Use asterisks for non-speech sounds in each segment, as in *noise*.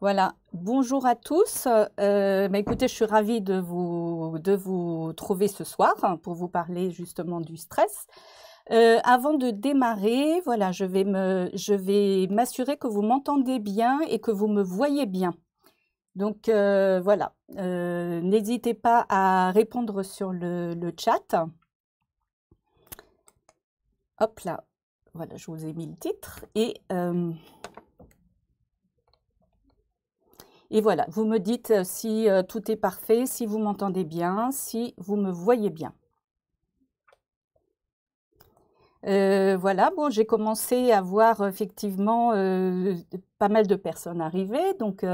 Voilà, bonjour à tous. Euh, bah, écoutez, je suis ravie de vous, de vous trouver ce soir pour vous parler justement du stress. Euh, avant de démarrer, voilà, je vais m'assurer que vous m'entendez bien et que vous me voyez bien. Donc euh, voilà, n'hésitez pas à répondre sur le, le chat. Hop là, voilà, je vous ai mis le titre et Et voilà, vous me dites euh, si euh, tout est parfait, si vous m'entendez bien, si vous me voyez bien. Euh, voilà, bon, j'ai commencé à voir effectivement pas mal de personnes arriver, donc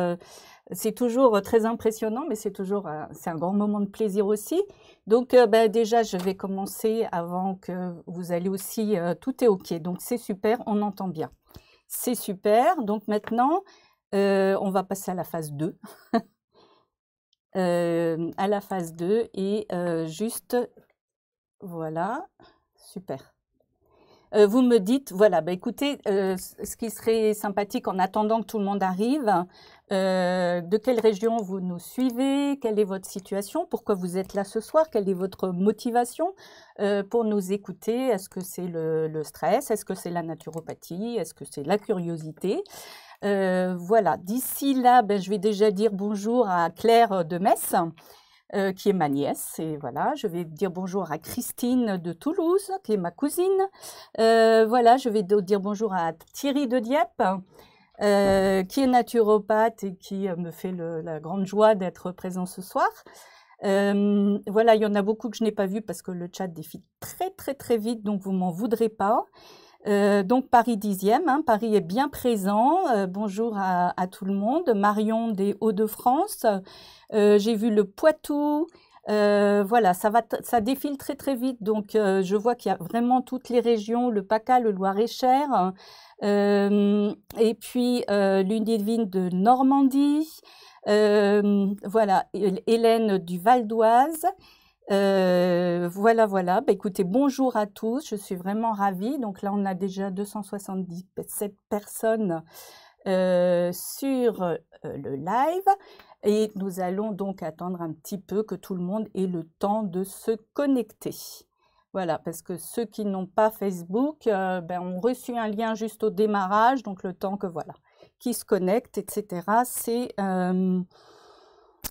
c'est toujours très impressionnant, mais c'est toujours c'est un grand moment de plaisir aussi. Donc ben, déjà, je vais commencer avant que vous allez aussi, tout est ok, donc c'est super, on entend bien, c'est super. Donc maintenant, euh, on va passer à la phase 2. *laughs* Euh, à la phase 2 et euh, juste, voilà, super. vous me dites, voilà, bah, écoutez, ce qui serait sympathique en attendant que tout le monde arrive, de quelle région vous nous suivez, quelle est votre situation, pourquoi vous êtes là ce soir, quelle est votre motivation pour nous écouter, est-ce que c'est le, stress, est-ce que c'est la naturopathie, est-ce que c'est la curiosité euh, voilà, d'ici là, ben, je vais déjà dire bonjour à Claire de Metz, euh, qui est ma nièce, et voilà, je vais dire bonjour à Christine de Toulouse, qui est ma cousine. Euh, voilà, je vais dire bonjour à Thierry de Dieppe. qui est naturopathe et qui me fait la grande joie d'être présent ce soir. voilà, il y en a beaucoup que je n'ai pas vu parce que le chat défile très très très vite, donc vous m'en voudrez pas. Euh, donc Paris 10e, hein. Paris est bien présent. Euh, bonjour à, à, tout le monde. Marion des Hauts-de-France. Euh, j'ai vu le Poitou. voilà, ça, va ça défile très très vite. Donc je vois qu'il y a vraiment toutes les régions, le PACA, le Loir-et-Cher, et puis l'une des de Normandie. voilà, Hélène du Val d'Oise. Euh, voilà, voilà. Bah, écoutez, bonjour à tous. Je suis vraiment ravie. Donc là, on a déjà 277 personnes euh, sur euh, le live. Et nous allons donc attendre un petit peu que tout le monde ait le temps de se connecter. Voilà, parce que ceux qui n'ont pas Facebook ben, ont reçu un lien juste au démarrage, donc le temps que voilà, qui se connectent, etc. C'est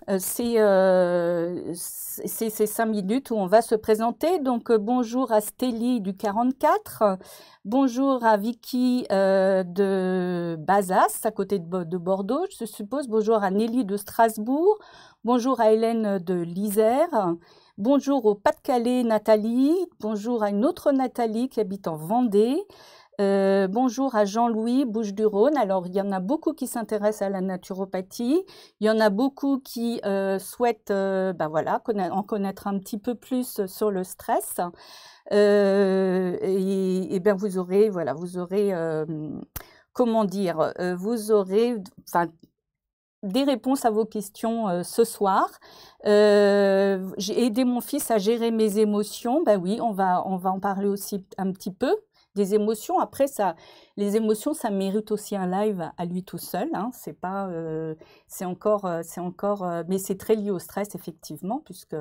euh, euh, c'est ces cinq minutes où on va se présenter. Donc, euh, bonjour à Stélie du 44, bonjour à Vicky de Bazas, à côté de, de, Bordeaux, je suppose, bonjour à Nelly de Strasbourg, bonjour à Hélène de l'Isère, bonjour au Pas-de-Calais Nathalie, bonjour à une autre Nathalie qui habite en Vendée, euh, bonjour à Jean-Louis Bouche-du-Rhône. Alors, il y en a beaucoup qui s'intéressent à la naturopathie. Il y en a beaucoup qui euh, souhaitent euh, bah voilà, en connaître un petit peu plus sur le stress. et, bien, vous aurez, voilà, vous aurez, comment dire, vous aurez, des réponses à vos questions ce soir. j'ai aidé mon fils à gérer mes émotions. Ben oui, on va, on va en parler aussi un petit peu des émotions. Après, ça, les émotions, ça mérite aussi un live à lui tout seul. Hein. C'est pas, euh, c'est encore, euh, c'est encore, euh, mais c'est très lié au stress effectivement, puisque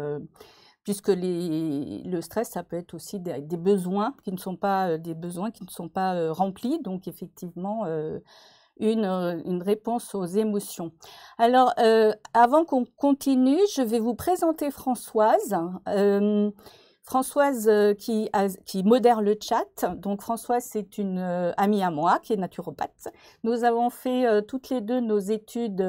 puisque les, le stress, ça peut être aussi des, besoins qui ne sont pas des besoins qui ne sont pas remplis. Donc effectivement. une, réponse aux émotions. Alors, avant qu'on continue, je vais vous présenter Françoise. Euh, Françoise euh, qui, modère le chat. Donc Françoise, c'est une euh, amie à moi qui est naturopathe. Nous avons fait euh, toutes les deux nos études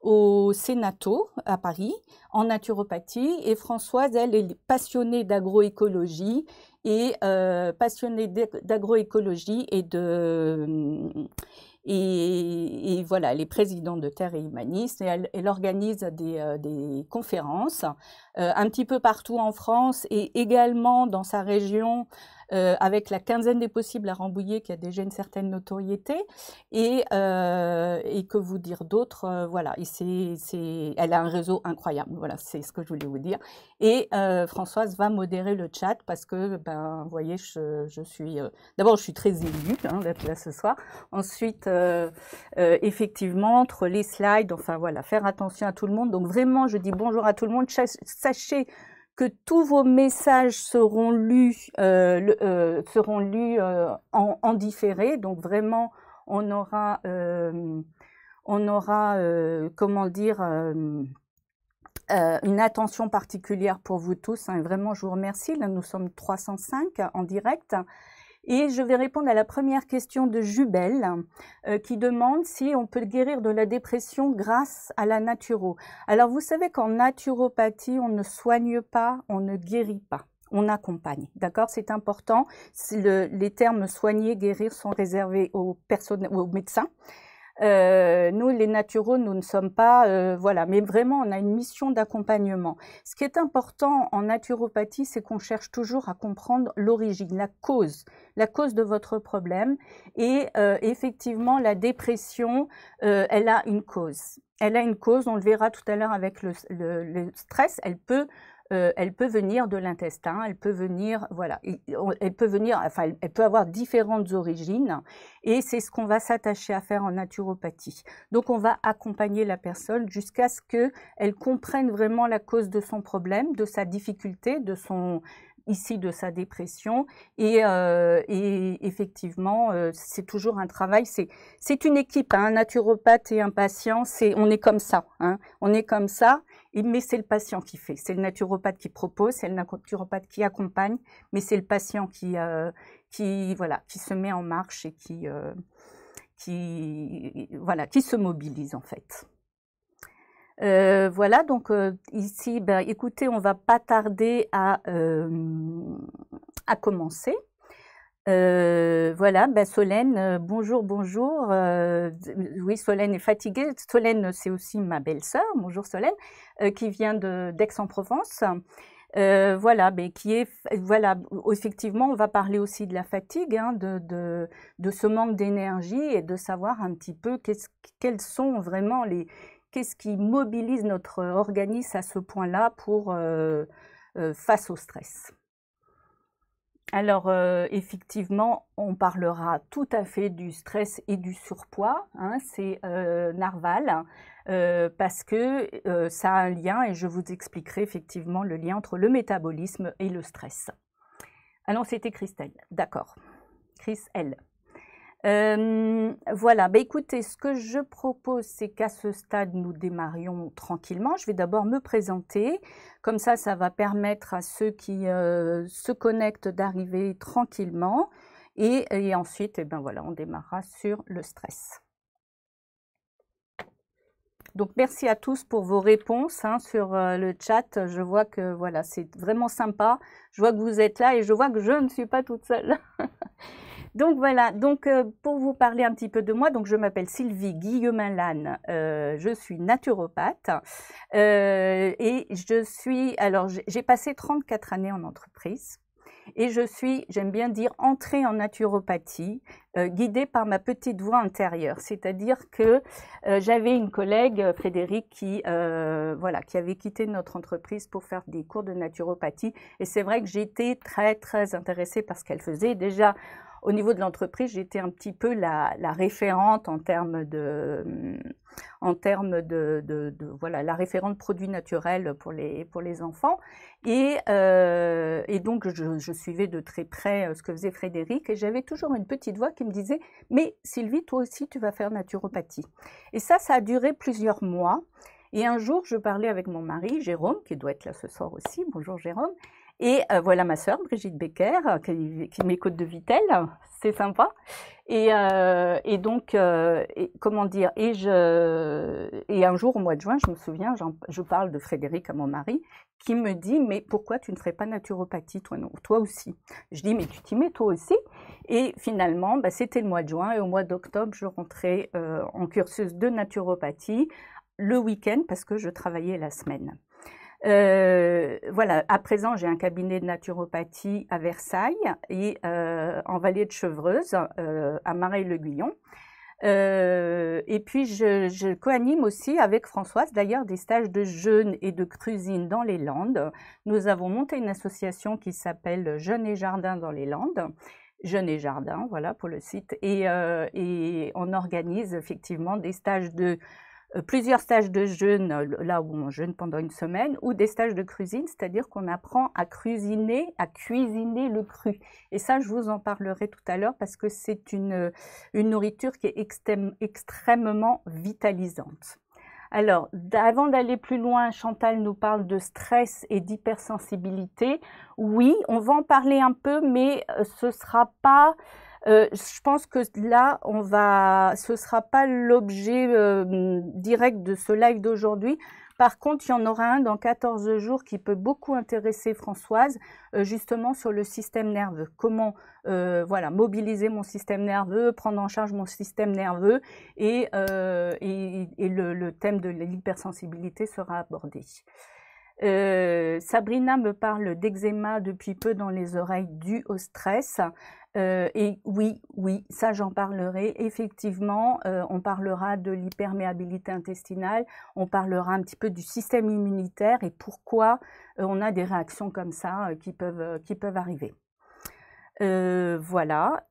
au Sénato à Paris en naturopathie. Et Françoise, elle est passionnée d'agroécologie et passionnée d'agroécologie et de... Et, voilà, elle est présidente de Terre et humaniste et elle, organise des conférences euh, un petit peu partout en France et également dans sa région euh, avec la quinzaine des possibles à Rambouillet qui a déjà une certaine notoriété et, euh, et que vous dire d'autres, voilà et c'est elle a un réseau incroyable voilà c'est ce que je voulais vous dire et Françoise va modérer le chat parce que ben vous voyez je, je suis d'abord je suis très émue hein, d'être là ce soir ensuite effectivement entre les slides enfin voilà faire attention à tout le monde donc vraiment je dis bonjour à tout le monde sachez que tous vos messages seront lus, euh, euh, seront lus euh, en, différé. Donc vraiment, on aura, on aura, comment dire, une attention particulière pour vous tous. Hein. Vraiment, je vous remercie. nous sommes 305 en direct. Et je vais répondre à la première question de Jubel euh, qui demande si on peut guérir de la dépression grâce à la naturo. Alors vous savez qu'en naturopathie, on ne soigne pas, on ne guérit pas on accompagne. D'accord C'est important. les termes soigner, guérir sont réservés aux, personnes, aux médecins. Euh, nous, les naturaux, nous ne sommes pas, euh, voilà, mais vraiment, on a une mission d'accompagnement. Ce qui est important en naturopathie, c'est qu'on cherche toujours à comprendre l'origine, la cause, la cause de votre problème. Et euh, effectivement, la dépression, elle a une cause. Elle a une cause, on le verra tout à l'heure avec le stress, elle peut euh, elle peut venir de l'intestin, elle peut venir, voilà, elle peut venir, enfin, elle peut avoir différentes origines, et c'est ce qu'on va s'attacher à faire en naturopathie. Donc, on va accompagner la personne jusqu'à ce qu'elle comprenne vraiment la cause de son problème, de sa difficulté, de son, ici de sa dépression. Et, euh, effectivement, euh, c'est toujours un travail. C'est une équipe, hein, un naturopathe et un patient. C'est on est comme ça. Hein. on est comme ça mais c'est le patient qui fait. C'est le naturopathe qui propose, c'est le naturopathe qui accompagne, mais c'est le patient qui, euh, se met en marche et qui, euh, se mobilise en fait. Euh, voilà, donc ici, ben, écoutez, on ne va pas tarder à commencer. Euh, voilà, bah, Solène, euh, bonjour, bonjour. Euh, oui, Solène est fatiguée. Solène, c'est aussi ma belle-sœur, bonjour Solène, qui vient d'Aix-en-Provence. voilà, ben, qui est, voilà, effectivement, on va parler aussi de la fatigue, hein, de, de, ce manque d'énergie et de savoir un petit peu quels sont vraiment les, qu'est-ce qui mobilise notre organisme à ce point-là pour face au stress. Alors euh, effectivement, on parlera tout à fait du stress et du surpoids, hein, c'est euh, narval, euh, parce que ça a un lien et je vous expliquerai effectivement le lien entre le métabolisme et le stress. Alors c'était Christelle, d'accord. Chris L. Euh, voilà, bah, écoutez, ce que je propose, c'est qu'à ce stade, nous démarrions tranquillement. Je vais d'abord me présenter. Comme ça, ça va permettre à ceux qui euh, se connectent d'arriver tranquillement. Et, ensuite, eh ben voilà, on démarrera sur le stress. Donc, merci à tous pour vos réponses hein, sur euh, le chat. Je vois que voilà, c'est vraiment sympa. Je vois que vous êtes là et je vois que je ne suis pas toute seule. *laughs* donc voilà, donc euh, pour vous parler un petit peu de moi, donc je m'appelle Sylvie Guillemin lane euh, je suis naturopathe et je suis alors j'ai passé 34 années en entreprise. Et je suis, j'aime bien dire, entrée en naturopathie, euh, guidée par ma petite voix intérieure. C'est-à-dire que euh, j'avais une collègue, euh, Frédéric, qui, voilà, qui avait quitté notre entreprise pour faire des cours de naturopathie. Et c'est vrai que j'étais très, très intéressée par ce qu'elle faisait. Déjà, au niveau de l'entreprise, j'étais un petit peu la, référente en termes de, en termes de, voilà, la référente produits naturels pour les, pour les enfants. Et, euh, et donc, je, suivais de très près euh, ce que faisait Frédéric et j'avais toujours une petite voix qui me disait Mais Sylvie, toi aussi, tu vas faire naturopathie. Et ça, ça a duré plusieurs mois. Et un jour, je parlais avec mon mari, Jérôme, qui doit être là ce soir aussi. Bonjour Jérôme. Et euh, voilà ma sœur, Brigitte Becker, euh, qui, m'écoute de Vitel, c'est sympa. Et, euh, donc, comment dire, et, je, et un jour au mois de juin, je me souviens, je parle de Frédéric à mon mari, qui me dit, mais pourquoi tu ne ferais pas naturopathie, toi, non, toi aussi Je dis, mais tu t'y mets toi aussi Et finalement, bah, c'était le mois de juin, et au mois d'octobre, je rentrais en cursus de naturopathie le week-end parce que je travaillais la semaine. Euh, voilà, à présent, j'ai un cabinet de naturopathie à Versailles et euh, en vallée de Chevreuse, euh, à marais le guillon et puis, je, co-anime aussi avec Françoise, d'ailleurs, des stages de jeûne et de cuisine dans les Landes. Nous avons monté une association qui s'appelle Jeûne et Jardin dans les Landes. Jeûne et Jardin, voilà pour le site. Et, et on organise effectivement des stages de euh, plusieurs stages de jeûne, euh, là où on jeûne pendant une semaine, ou des stages de cuisine, c'est-à-dire qu'on apprend à cuisiner, à cuisiner le cru. Et ça, je vous en parlerai tout à l'heure parce que c'est une, euh, une nourriture qui est extrêmement vitalisante. Alors, avant d'aller plus loin, Chantal nous parle de stress et d'hypersensibilité. Oui, on va en parler un peu, mais ce ne sera pas euh, je pense que là, on va, ce sera pas l'objet euh, direct de ce live d'aujourd'hui. Par contre, il y en aura un dans 14 jours qui peut beaucoup intéresser Françoise, euh, justement sur le système nerveux. Comment voilà, mobiliser mon système nerveux, prendre en charge mon système nerveux et, le, le, thème de l'hypersensibilité sera abordé. Euh, Sabrina me parle d'eczéma depuis peu dans les oreilles dû au stress. Euh, et oui, oui, ça j'en parlerai. Effectivement, euh, on parlera de l'hyperméabilité intestinale, on parlera un petit peu du système immunitaire et pourquoi on a des réactions comme ça qui, peuvent, qui peuvent arriver. voilà.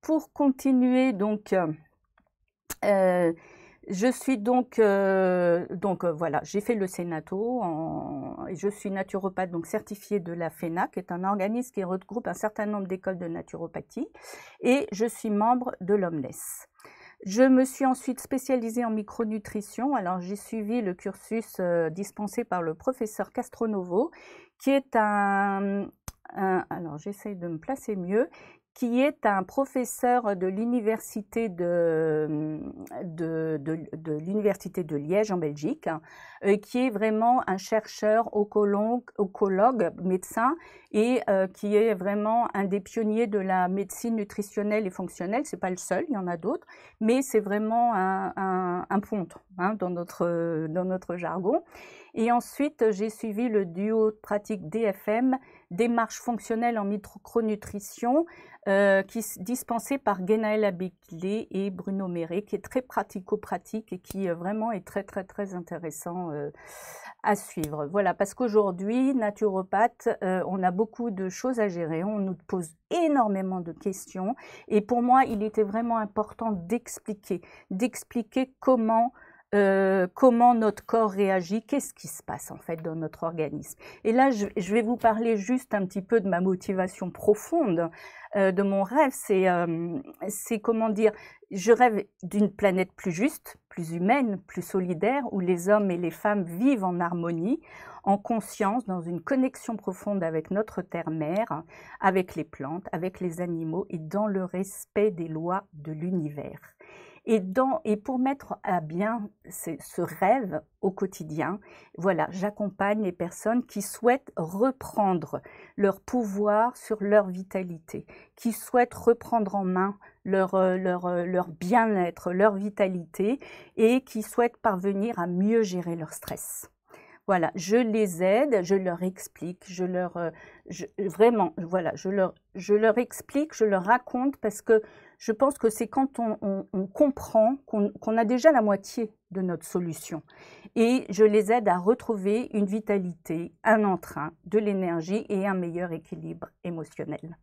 pour continuer, donc... Je suis donc, euh, donc euh, voilà, j'ai fait le Sénato, et je suis naturopathe, donc certifiée de la FENA, qui est un organisme qui regroupe un certain nombre d'écoles de naturopathie, et je suis membre de l'OMNES. Je me suis ensuite spécialisée en micronutrition. Alors, j'ai suivi le cursus euh, dispensé par le professeur Castronovo, qui est un, un alors j'essaye de me placer mieux, qui est un professeur de l'université de, hum, l'université de Liège en Belgique, euh, qui est vraiment un chercheur oncologue, médecin, et euh, qui est vraiment un des pionniers de la médecine nutritionnelle et fonctionnelle. n'est pas le seul, il y en a d'autres, mais c'est vraiment un, un, hein, dans, notre, dans notre jargon. Et ensuite, j'ai suivi le duo de pratique DFM, démarche fonctionnelle en micronutrition, euh, qui est dispensé par Genaël Abéclé et Bruno Méré, qui est très pratico-pratique et qui euh, vraiment est très très très intéressant euh, à suivre. Voilà, parce qu'aujourd'hui, naturopathe, on a beaucoup de choses à gérer, on nous pose énormément de questions et pour moi, il était vraiment important d'expliquer, d'expliquer comment euh, comment notre corps réagit, qu'est-ce qui se passe en fait dans notre organisme. Et là, je, vais vous parler juste un petit peu de ma motivation profonde, euh, de mon rêve. C'est, euh, c'est comment dire, je rêve d'une planète plus juste, plus humaine, plus solidaire, où les hommes et les femmes vivent en harmonie, en conscience, dans une connexion profonde avec notre terre-mère, avec les plantes, avec les animaux et dans le respect des lois de l'univers. Et, et pour mettre à bien ce rêve au quotidien, voilà, j'accompagne les personnes qui souhaitent reprendre leur pouvoir sur leur vitalité, qui souhaitent reprendre en main leur, euh, leur, euh, leur bien-être, leur vitalité et qui souhaitent parvenir à mieux gérer leur stress. Voilà, je les aide, je leur explique, je leur euh, vraiment voilà, je leur je leur explique, je leur raconte parce que je pense que c'est quand on, comprend qu'on a déjà la moitié de notre solution. Et je les aide à retrouver une vitalité, un entrain, de l'énergie et un meilleur équilibre émotionnel.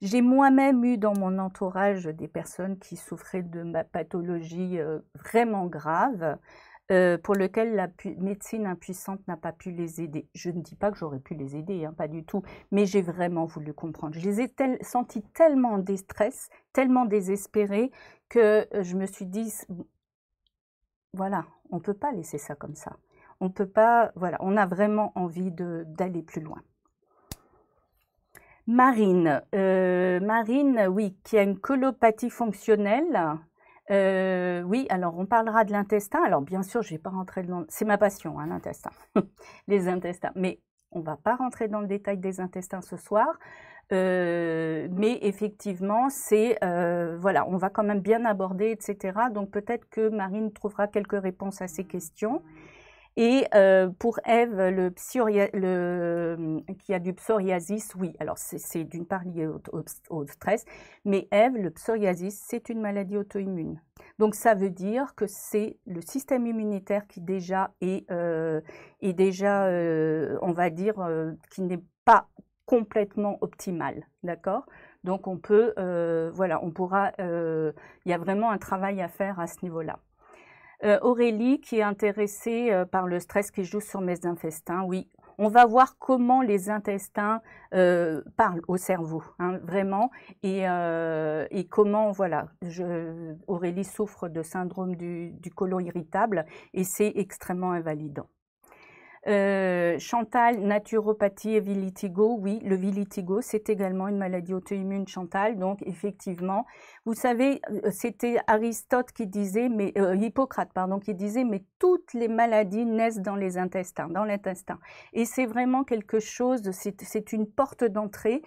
J'ai moi-même eu dans mon entourage des personnes qui souffraient de ma pathologie euh, vraiment grave. Euh, pour lequel la médecine impuissante n'a pas pu les aider. Je ne dis pas que j'aurais pu les aider, hein, pas du tout, mais j'ai vraiment voulu comprendre. Je les ai sentis tellement en détresse, tellement désespérés, que euh, je me suis dit, voilà, on ne peut pas laisser ça comme ça. On peut pas, voilà, on a vraiment envie d'aller plus loin. Marine, euh, Marine, oui, qui a une colopathie fonctionnelle, euh, oui, alors on parlera de l'intestin. Alors bien sûr, je vais pas rentrer dans... C'est ma passion, hein, l'intestin, *laughs* les intestins. Mais on ne va pas rentrer dans le détail des intestins ce soir. Euh, mais effectivement, c'est euh, voilà, on va quand même bien aborder, etc. Donc peut-être que Marine trouvera quelques réponses à ces questions. Et euh, pour Eve, le, le, euh, qui a du psoriasis, oui, alors c'est d'une part lié au, stress, mais Eve, le psoriasis, c'est une maladie auto-immune. Donc ça veut dire que c'est le système immunitaire qui déjà est, euh, est déjà, on va dire, qui n'est pas complètement optimal, d'accord Donc on peut, voilà, on pourra, il y a vraiment un travail à faire à ce niveau-là. Euh, Aurélie qui est intéressée euh, par le stress qui joue sur mes intestins, oui. On va voir comment les intestins euh, parlent au cerveau, hein, vraiment, et, comment, voilà, je, Aurélie souffre de syndrome du, du côlon irritable et c'est extrêmement invalidant. Euh, Chantal, naturopathie et Vilitigo, Oui, le Vilitigo, c'est également une maladie auto-immune, Chantal. Donc, effectivement, vous savez, euh, c'était Aristote qui disait, mais euh, Hippocrate, pardon, qui disait, mais toutes les maladies naissent dans les intestins, dans l'intestin. Et c'est vraiment quelque chose, c'est une porte d'entrée.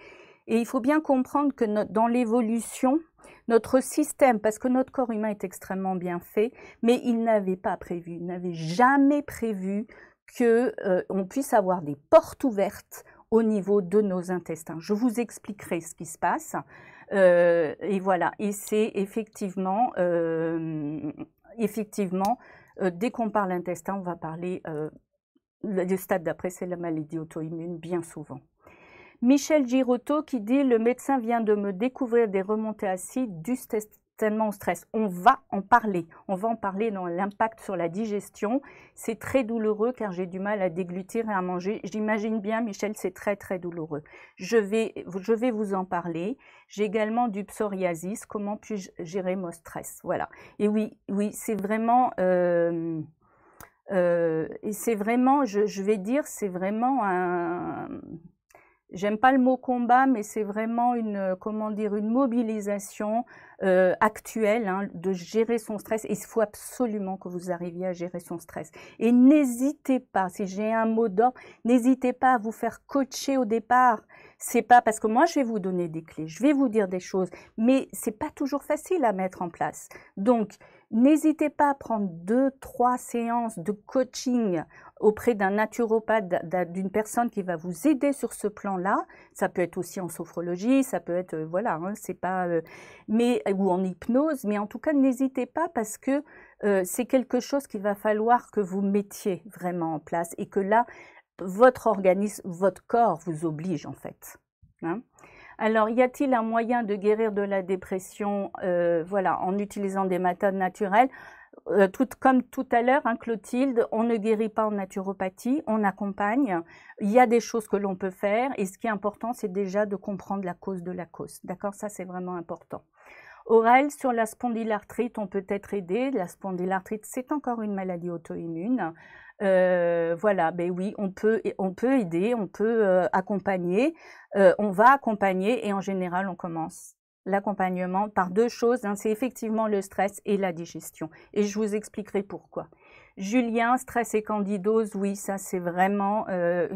Et il faut bien comprendre que dans l'évolution, notre système, parce que notre corps humain est extrêmement bien fait, mais il n'avait pas prévu, il n'avait jamais prévu qu'on euh, puisse avoir des portes ouvertes au niveau de nos intestins. Je vous expliquerai ce qui se passe. Euh, et voilà. Et c'est effectivement, euh, effectivement, dès qu'on parle intestin, on va parler du stade d'après, c'est la maladie auto-immune, bien souvent. Michel Girotto qui dit Le médecin vient de me découvrir des remontées acides du, tellement on On va en parler. On va en parler dans l'impact sur la digestion. C'est très douloureux car j'ai du mal à déglutir et à manger. J'imagine bien, Michel, c'est très très douloureux. Je vais, je vais vous en parler. J'ai également du psoriasis. Comment puis-je gérer mon stress Voilà. Et oui, oui, c'est vraiment. Euh, euh, et c'est vraiment, je vais dire, c'est vraiment un j'aime pas le mot combat, mais c'est vraiment une, euh, comment dire, une mobilisation euh, actuelle hein, de gérer son stress. Et il faut absolument que vous arriviez à gérer son stress. Et n'hésitez pas, si j'ai un mot d'ordre, n'hésitez pas à vous faire coacher au départ. C'est pas parce que moi je vais vous donner des clés, je vais vous dire des choses, mais c'est pas toujours facile à mettre en place. Donc, N'hésitez pas à prendre deux, trois séances de coaching auprès d'un naturopathe, d'une personne qui va vous aider sur ce plan-là. Ça peut être aussi en sophrologie, ça peut être euh, voilà, hein, c'est pas, euh, mais ou en hypnose. Mais en tout cas, n'hésitez pas parce que euh, c'est quelque chose qu'il va falloir que vous mettiez vraiment en place et que là, votre organisme, votre corps vous oblige en fait. Hein. alors, y a-t-il un moyen de guérir de la dépression voilà, en utilisant des méthodes naturelles euh, tout, comme tout à l'heure, hein, Clotilde, on ne guérit pas en naturopathie, on accompagne. Il y a des choses que l'on peut faire et ce qui est important, c'est déjà de comprendre la cause de la cause. D'accord Ça, c'est vraiment important. Aurèle, sur la spondylarthrite, on peut être aidé. La spondylarthrite, c'est encore une maladie auto-immune. Euh, voilà, ben oui, on peut, on peut aider, on peut euh, accompagner. on va accompagner et en général, on commence l'accompagnement par deux choses. Hein, c'est effectivement le stress et la digestion. Et je vous expliquerai pourquoi. Julien, stress et candidose, oui, ça c'est vraiment... Euh,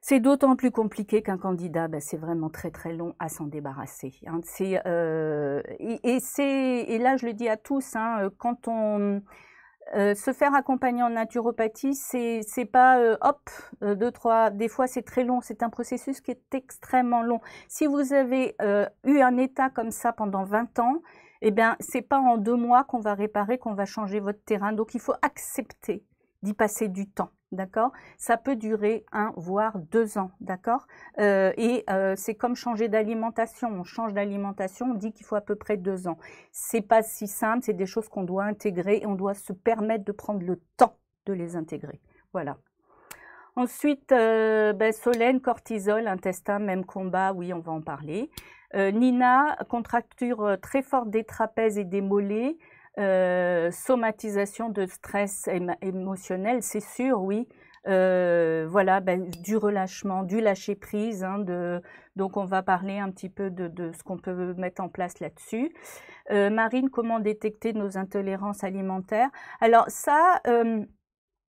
c'est, d'autant plus compliqué qu'un candidat, bah, c'est vraiment très très long à s'en débarrasser. Hein. Euh, et, là, je le dis à tous, hein, quand on euh, se faire accompagner en naturopathie, c'est c'est pas euh, hop euh, deux trois. Des fois, c'est très long. C'est un processus qui est extrêmement long. Si vous avez eu un état comme ça pendant 20 ans, eh bien, c'est pas en deux mois qu'on va réparer, qu'on va changer votre terrain. Donc, il faut accepter d'y passer du temps. D'accord Ça peut durer un, voire deux ans. D'accord euh, Et euh, c'est comme changer d'alimentation. On change d'alimentation, on dit qu'il faut à peu près deux ans. C'est pas si simple, c'est des choses qu'on doit intégrer et on doit se permettre de prendre le temps de les intégrer. Voilà. Ensuite, euh, ben, Solène, cortisol, intestin, même combat, oui, on va en parler. Nina, contracture très forte des trapèzes et des mollets. Euh, somatisation de stress émotionnel, c'est sûr, oui. Euh, voilà, ben, du relâchement, du lâcher prise. Hein, donc, on va parler un petit peu de, ce qu'on peut mettre en place là-dessus. Euh, Marine, comment détecter nos intolérances alimentaires Alors, ça,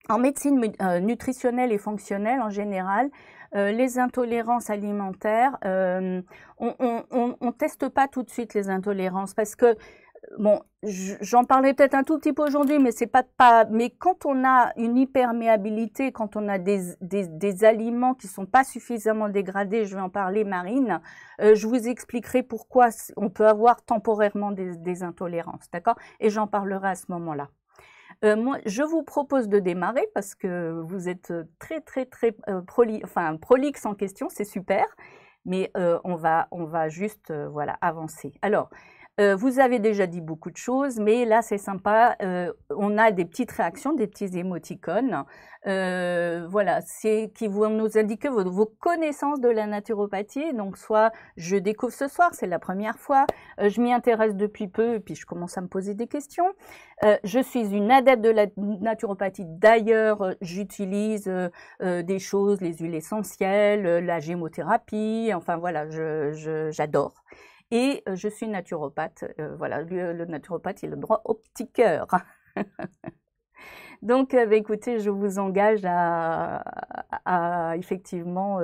en médecine nutritionnelle et fonctionnelle en général, les intolérances alimentaires, on ne teste pas tout de suite les intolérances parce que bon, j'en parlerai peut-être un tout petit peu aujourd'hui, mais c'est pas, pas, mais quand on a une hyperméabilité, quand on a des, aliments qui sont pas suffisamment dégradés, je vais en parler, Marine, euh, je vous expliquerai pourquoi on peut avoir temporairement des, intolérances, d'accord Et j'en parlerai à ce moment-là. Euh, moi, je vous propose de démarrer parce que vous êtes euh, très, très, très enfin, prolixe en question, c'est super, mais on, va, on va juste voilà, avancer. Alors, euh, vous avez déjà dit beaucoup de choses, mais là, c'est sympa. Euh, on a des petites réactions, des petits émoticônes. Euh, voilà, c'est qui vont nous indiquer vos, connaissances de la naturopathie. Donc, soit je découvre ce soir, c'est la première fois, je m'y intéresse depuis peu et puis je commence à me poser des questions. je suis une adepte de la naturopathie. D'ailleurs, j'utilise des choses, les huiles essentielles, la gémothérapie. Enfin, voilà, j'adore. Et euh, je suis naturopathe. Euh, voilà, le, naturopathe, il a le droit au petit cœur. *laughs* Donc, euh, bah, écoutez, je vous engage à, effectivement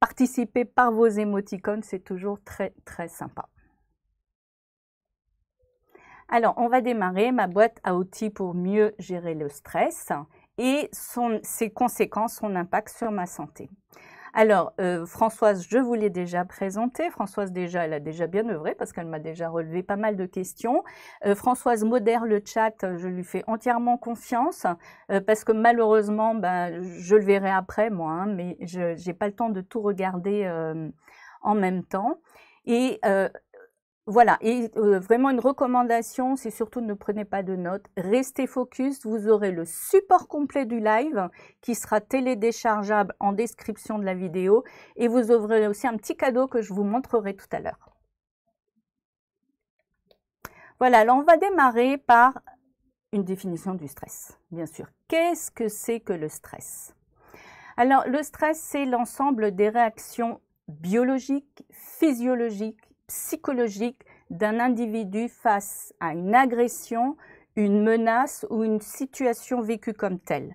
participer par vos émoticônes. C'est toujours très, très sympa. Alors, on va démarrer ma boîte à outils pour mieux gérer le stress et ses conséquences, son impact sur ma santé. Alors, euh, Françoise, je vous l'ai déjà présenté. Françoise, déjà, elle a déjà bien œuvré parce qu'elle m'a déjà relevé pas mal de questions. Euh, Françoise modère le chat, je lui fais entièrement confiance euh, parce que malheureusement, ben, je le verrai après, moi, hein, mais je n'ai pas le temps de tout regarder en même temps. Et voilà, et euh, vraiment une recommandation, c'est surtout ne prenez pas de notes, restez focus, vous aurez le support complet du live qui sera télédéchargeable en description de la vidéo et vous aurez aussi un petit cadeau que je vous montrerai tout à l'heure. Voilà, alors on va démarrer par une définition du stress, bien sûr. Qu'est-ce que c'est que le stress Alors le stress, c'est l'ensemble des réactions biologiques, physiologiques, psychologique d'un individu face à une agression, une menace ou une situation vécue comme telle.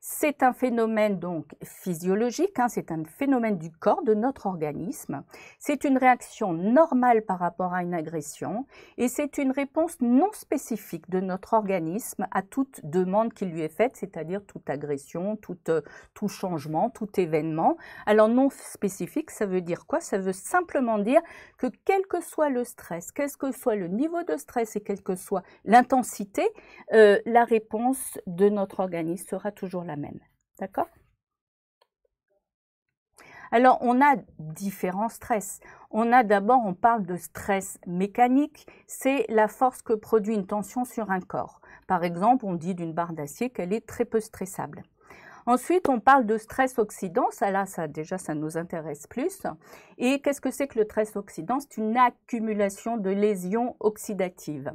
C'est un phénomène donc physiologique, hein, c'est un phénomène du corps, de notre organisme. C'est une réaction normale par rapport à une agression et c'est une réponse non spécifique de notre organisme à toute demande qui lui est faite, c'est-à-dire toute agression, tout, euh, changement, tout événement. Alors non spécifique, ça veut dire quoi Ça veut simplement dire que quel que soit le stress, quel que soit le niveau de stress et quelle que soit l'intensité, euh, la réponse de notre organisme sera toujours la même. D'accord alors, on a différents stress. On a d'abord, on parle de stress mécanique, c'est la force que produit une tension sur un corps. Par exemple, on dit d'une barre d'acier qu'elle est très peu stressable. Ensuite, on parle de stress oxydant, ça là, ça déjà, ça nous intéresse plus. Et qu'est-ce que c'est que le stress oxydant C'est une accumulation de lésions oxydatives.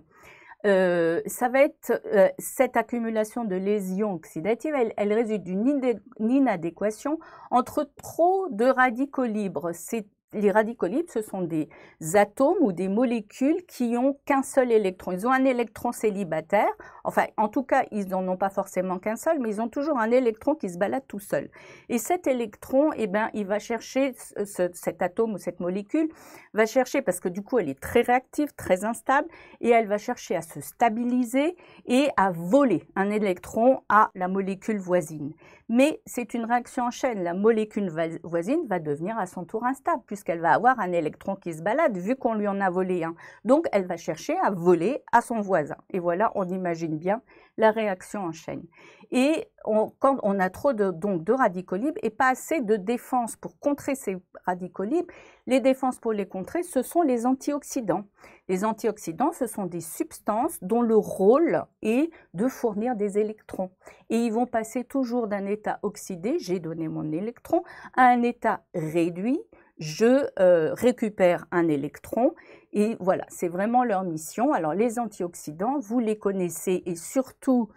Euh, ça va être euh, cette accumulation de lésions oxydatives, elle, résulte d'une inadéquation entre trop de radicaux libres, c'est les radicaux libres, ce sont des atomes ou des molécules qui ont qu'un seul électron. Ils ont un électron célibataire. Enfin, en tout cas, ils n'en ont pas forcément qu'un seul, mais ils ont toujours un électron qui se balade tout seul. Et cet électron, eh ben, il va chercher cet atome ou cette molécule va chercher parce que du coup, elle est très réactive, très instable, et elle va chercher à se stabiliser et à voler un électron à la molécule voisine. Mais c'est une réaction en chaîne. La molécule voisine va devenir à son tour instable puisque qu'elle va avoir un électron qui se balade vu qu'on lui en a volé un. Donc elle va chercher à voler à son voisin. Et voilà, on imagine bien la réaction en chaîne. Et quand on a trop de, donc, de radicaux libres et pas assez de défenses pour contrer ces radicaux libres, les défenses pour les contrer, ce sont les antioxydants. Les antioxydants, ce sont des substances dont le rôle est de fournir des électrons. Et ils vont passer toujours d'un état oxydé, j'ai donné mon électron, à un état réduit je euh, récupère un électron. Et voilà, c'est vraiment leur mission. Alors les antioxydants, vous les connaissez et surtout,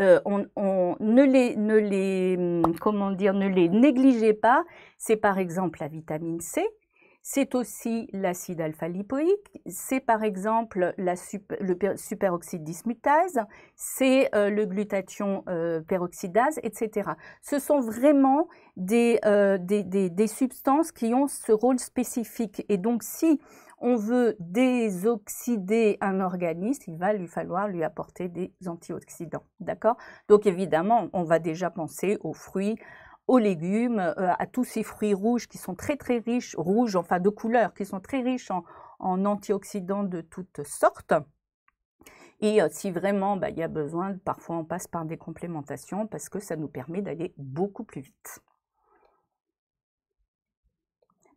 euh, on, ne, les, ne, les, hum, comment dire, ne les négligez pas. C'est par exemple la vitamine C c'est aussi l'acide alpha-lipoïque, c'est par exemple le superoxyde dismutase, c'est euh, le glutathion euh, peroxydase, etc. Ce sont vraiment euh, des, des, substances qui ont ce rôle spécifique. Et donc, si on veut désoxyder un organisme, il va lui falloir lui apporter des antioxydants. D'accord Donc, évidemment, on va déjà penser aux fruits, aux légumes, euh, à tous ces fruits rouges qui sont très très riches, rouges, enfin de couleur, qui sont très riches en, antioxydants de toutes sortes. Et euh, si vraiment bah, il y a besoin, parfois on passe par des complémentations parce que ça nous permet d'aller beaucoup plus vite.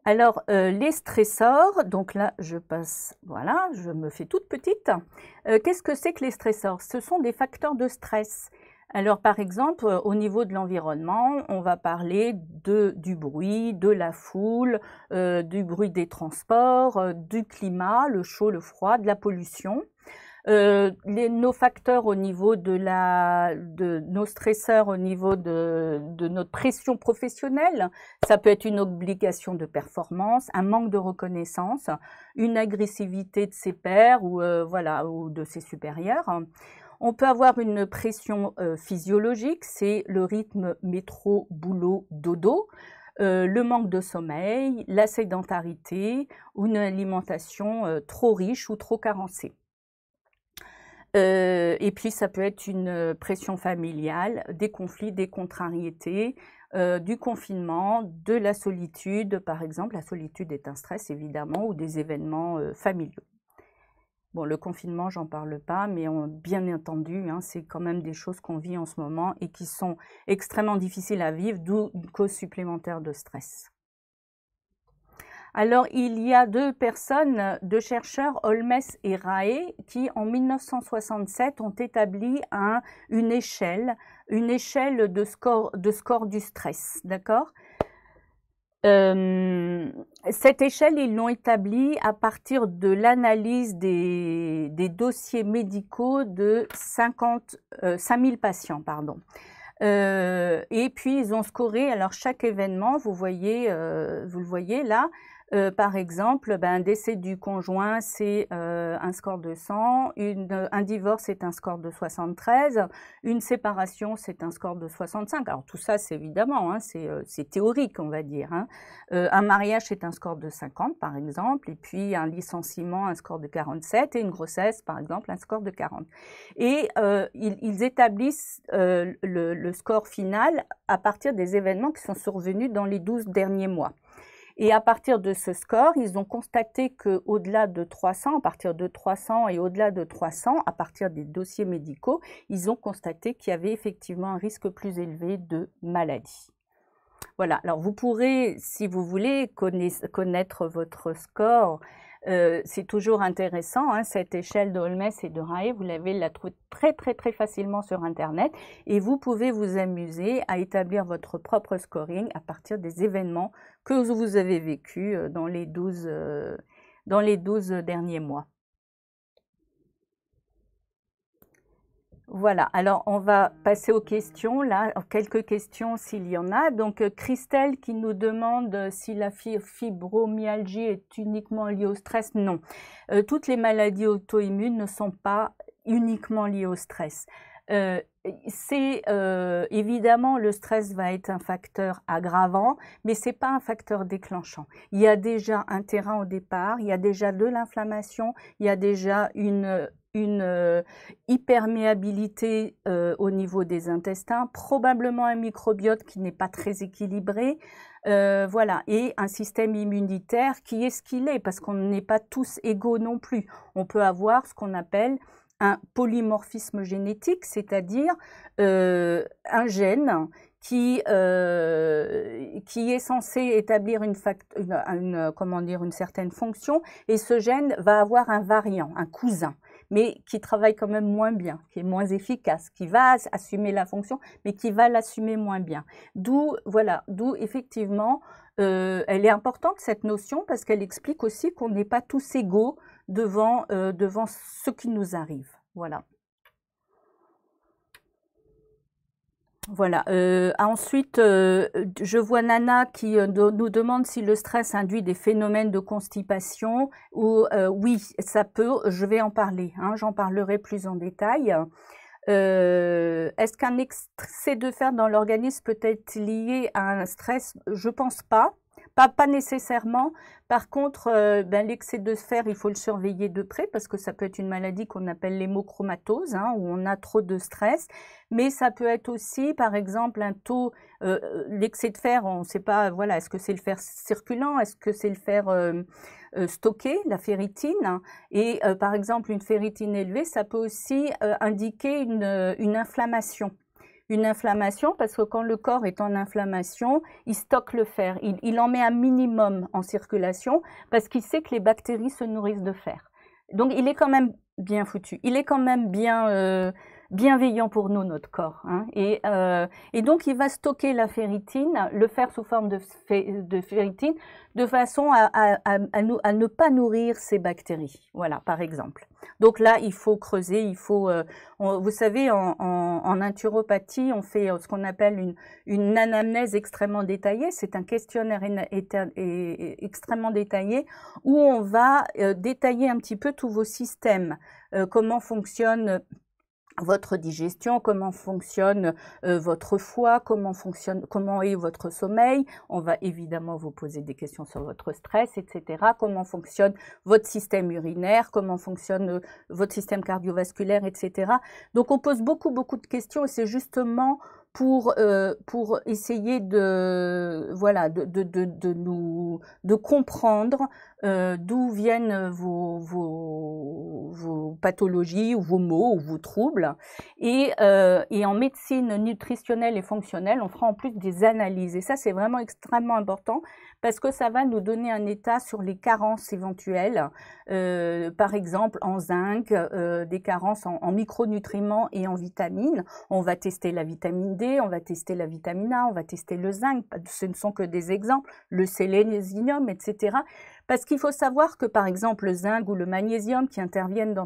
Alors, euh, les stressors, donc là, je passe, voilà, je me fais toute petite. Qu'est-ce que c'est que les stressors Ce sont des facteurs de stress alors par exemple, euh, au niveau de l'environnement, on va parler de, du bruit, de la foule, euh, du bruit des transports, euh, du climat, le chaud, le froid, de la pollution. les, nos facteurs au niveau de la, de nos stresseurs au niveau de, de, notre pression professionnelle, ça peut être une obligation de performance, un manque de reconnaissance, une agressivité de ses pairs ou voilà ou de ses supérieurs. On peut avoir une pression euh, physiologique, c'est le rythme métro, boulot, dodo, euh, le manque de sommeil, la sédentarité une alimentation euh, trop riche ou trop carencée. et puis ça peut être une pression familiale, des conflits, des contrariétés, du confinement, de la solitude, par exemple. La solitude est un stress, évidemment, ou des événements familiaux. Bon, le confinement, j'en parle pas, mais bien entendu, hein, c'est quand même des choses qu'on vit en ce moment et qui sont extrêmement difficiles à vivre, d'où une cause supplémentaire de stress. Alors, il y a deux personnes, deux chercheurs, Holmes et Rae, qui en 1967 ont établi une échelle, une échelle de score, de score du stress, d'accord euh, cette échelle, ils l'ont établie à partir de l'analyse des, dossiers médicaux de 5000 euh, patients. Pardon. Euh, et puis, ils ont scoré, alors chaque événement, vous, voyez, vous le voyez là, euh, par exemple, ben, un décès du conjoint, c'est euh, un score de 100, euh, un divorce, c'est un score de 73, une séparation, c'est un score de 65. Alors tout ça, c'est évidemment, hein, c'est, théorique, on va dire. Hein. un mariage, c'est un score de 50, par exemple, et puis un licenciement, un score de 47, et une grossesse, par exemple, un score de 40. Et ils, établissent le score final à partir des événements qui sont survenus dans les 12 derniers mois. Et à partir de ce score, ils ont constaté qu'au-delà de 300, à partir de 300 et au-delà de 300, à partir des dossiers médicaux, ils ont constaté qu'il y avait effectivement un risque plus élevé de maladie. Voilà, alors vous pourrez, si vous voulez, connaître votre score. Euh, c'est toujours intéressant, hein, cette échelle de Holmes et de Rae, vous l'avez la trouvez très très très facilement sur Internet et vous pouvez vous amuser à établir votre propre scoring à partir des événements que vous avez vécu euh, dans les 12, euh, dans les 12 derniers mois. Voilà, alors on va passer aux questions, là, quelques questions s'il y en a. Donc euh, Christelle qui nous demande si la fibromyalgie est uniquement liée au stress. Non, toutes les maladies auto-immunes ne sont pas uniquement liées au stress. Euh, c'est euh, évidemment le stress va être un facteur aggravant, mais ce n'est pas un facteur déclenchant. Il y a déjà un terrain au départ, il y a déjà de l'inflammation, il y a déjà une hyperméabilité euh, au niveau des intestins, probablement un microbiote qui n'est pas très équilibré, voilà, et un système immunitaire qui est ce qu'il est, parce qu'on n'est pas tous égaux non plus. On peut avoir ce qu'on appelle un polymorphisme génétique, c'est-à-dire euh, un gène qui, euh, qui est censé établir une, certaine fonction, et ce gène va avoir un variant, un cousin, mais qui travaille quand même moins bien, qui est moins efficace, qui va assumer la fonction, mais qui va l'assumer moins bien. D'où, voilà, d'où effectivement, euh, elle est importante cette notion parce qu'elle explique aussi qu'on n'est pas tous égaux devant, euh, devant ce qui nous arrive. Voilà. Voilà. Euh, ensuite, euh, je vois Nana qui nous demande si le stress induit des phénomènes de constipation. Ou oui, ça peut. Je vais en parler. Hein, j'en parlerai plus en détail. Est-ce qu'un excès de fer dans l'organisme peut être lié à un stress Je pense pas pas, nécessairement. Par contre, euh, ben, l'excès de fer, il faut le surveiller de près parce que ça peut être une maladie qu'on appelle l'hémochromatose, hein, où on a trop de stress. Mais ça peut être aussi, par exemple, un taux, euh, euh, l'excès de fer, on ne sait pas, voilà, est-ce que c'est le fer circulant, est-ce que c'est le fer stocké, la ferritine. et par exemple, une ferritine élevée, ça peut aussi indiquer une inflammation une inflammation parce que quand le corps est en inflammation, il stocke le fer. Il, en met un minimum en circulation parce qu'il sait que les bactéries se nourrissent de fer. Donc il est quand même bien foutu. Il est quand même bien euh, bienveillant pour nous, notre corps. Hein. Et, euh, et, donc, il va stocker la ferritine, le faire sous forme de, de ferritine, de façon à, à, à, à, nous, à ne pas nourrir ces bactéries. Voilà, par exemple. Donc là, il faut creuser, il faut... Euh, vous savez, en, en, en, naturopathie, on fait euh, ce qu'on appelle une, une anamnèse extrêmement détaillée. C'est un questionnaire extrêmement détaillé où on va euh, détailler un petit peu tous vos systèmes, comment fonctionne votre digestion, comment fonctionne euh, votre foie, comment fonctionne, comment est votre sommeil. On va évidemment vous poser des questions sur votre stress, etc. Comment fonctionne votre système urinaire, comment fonctionne euh, votre système cardiovasculaire, etc. Donc on pose beaucoup beaucoup de questions et c'est justement pour, euh, pour essayer de, voilà, de, de, de nous, de comprendre euh, d'où viennent vos, vos, vos, pathologies ou vos maux ou vos troubles. Euh, et, en médecine nutritionnelle et fonctionnelle, on fera en plus des analyses. Et ça, c'est vraiment extrêmement important parce que ça va nous donner un état sur les carences éventuelles, euh, par exemple en zinc, des carences en, en, micronutriments et en vitamines. On va tester la vitamine D, on va tester la vitamine A, on va tester le zinc, ce ne sont que des exemples, le sélénium, etc. Parce qu'il faut savoir que par exemple le zinc ou le magnésium qui interviennent dans,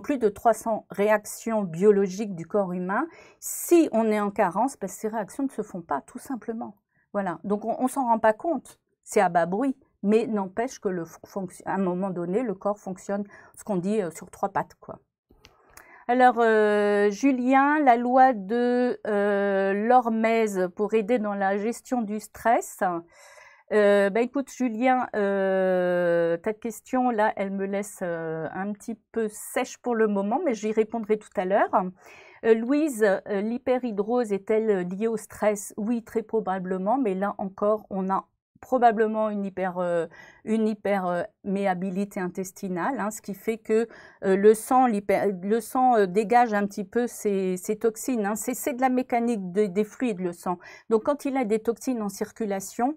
plus de 300 réactions biologiques du corps humain, si on est en carence, ben, ces réactions ne se font pas tout simplement. Voilà, donc on ne s'en rend pas compte, c'est à bas bruit, mais n'empêche que un moment donné, le corps fonctionne, ce qu'on dit euh, sur trois pattes. quoi. Alors, euh, Julien, la loi de euh, pour aider dans la gestion du stress. Euh, bah, écoute, Julien, euh, ta question, là, elle me laisse euh, un petit peu sèche pour le moment, mais j'y répondrai tout à l'heure. Louise, l'hyperhydrose est-elle liée au stress Oui, très probablement, mais là encore, on a probablement une hyper une hyperméabilité intestinale, hein, ce qui fait que le sang, le sang dégage un petit peu ses, toxines. Hein. C'est de la mécanique des fluides, le sang. Donc quand il a des toxines en circulation,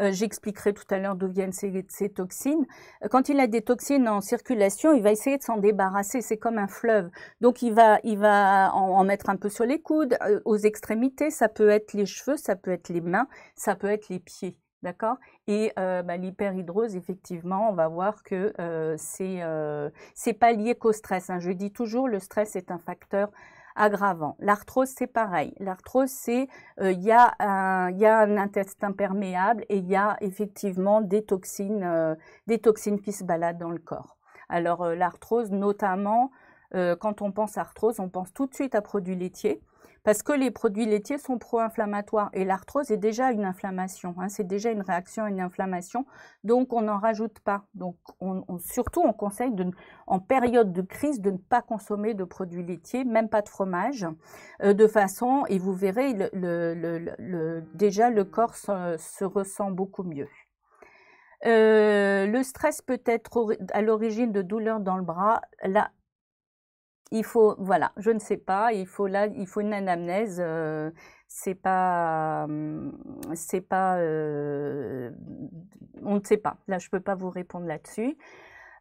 euh, j'expliquerai tout à l'heure d'où viennent ces, toxines. Quand il a des toxines en circulation, il va essayer de s'en débarrasser. C'est comme un fleuve. Donc il va, il va en, mettre un peu sur les coudes, euh, aux extrémités. Ça peut être les cheveux, ça peut être les mains, ça peut être les pieds. D'accord Et euh, bah, l'hyperhydrose, effectivement, on va voir que euh, c'est pas lié qu'au stress. Hein. Je dis toujours, le stress est un facteur aggravant. L'arthrose, c'est pareil. L'arthrose, c'est euh, il y, a un, intestin perméable et il y a effectivement des toxines, euh, des toxines qui se baladent dans le corps. Alors euh, l'arthrose, notamment, quand on pense à arthrose, on pense tout de suite à produits laitiers parce que les produits laitiers sont pro-inflammatoires et l'arthrose est déjà une inflammation, hein. c'est déjà une réaction à une inflammation, donc on n'en rajoute pas. Donc on, surtout, on conseille en période de crise de ne pas consommer de produits laitiers, même pas de fromage, euh, de façon, et vous verrez, le, déjà le corps se, ressent beaucoup mieux. Euh, le stress peut être à l'origine de douleurs dans le bras. Là, il faut, voilà, je ne sais pas, il faut là, il faut une anamnèse. Euh, c'est pas, hum, c'est pas, euh, on ne sait pas. Là, je ne peux pas vous répondre là-dessus.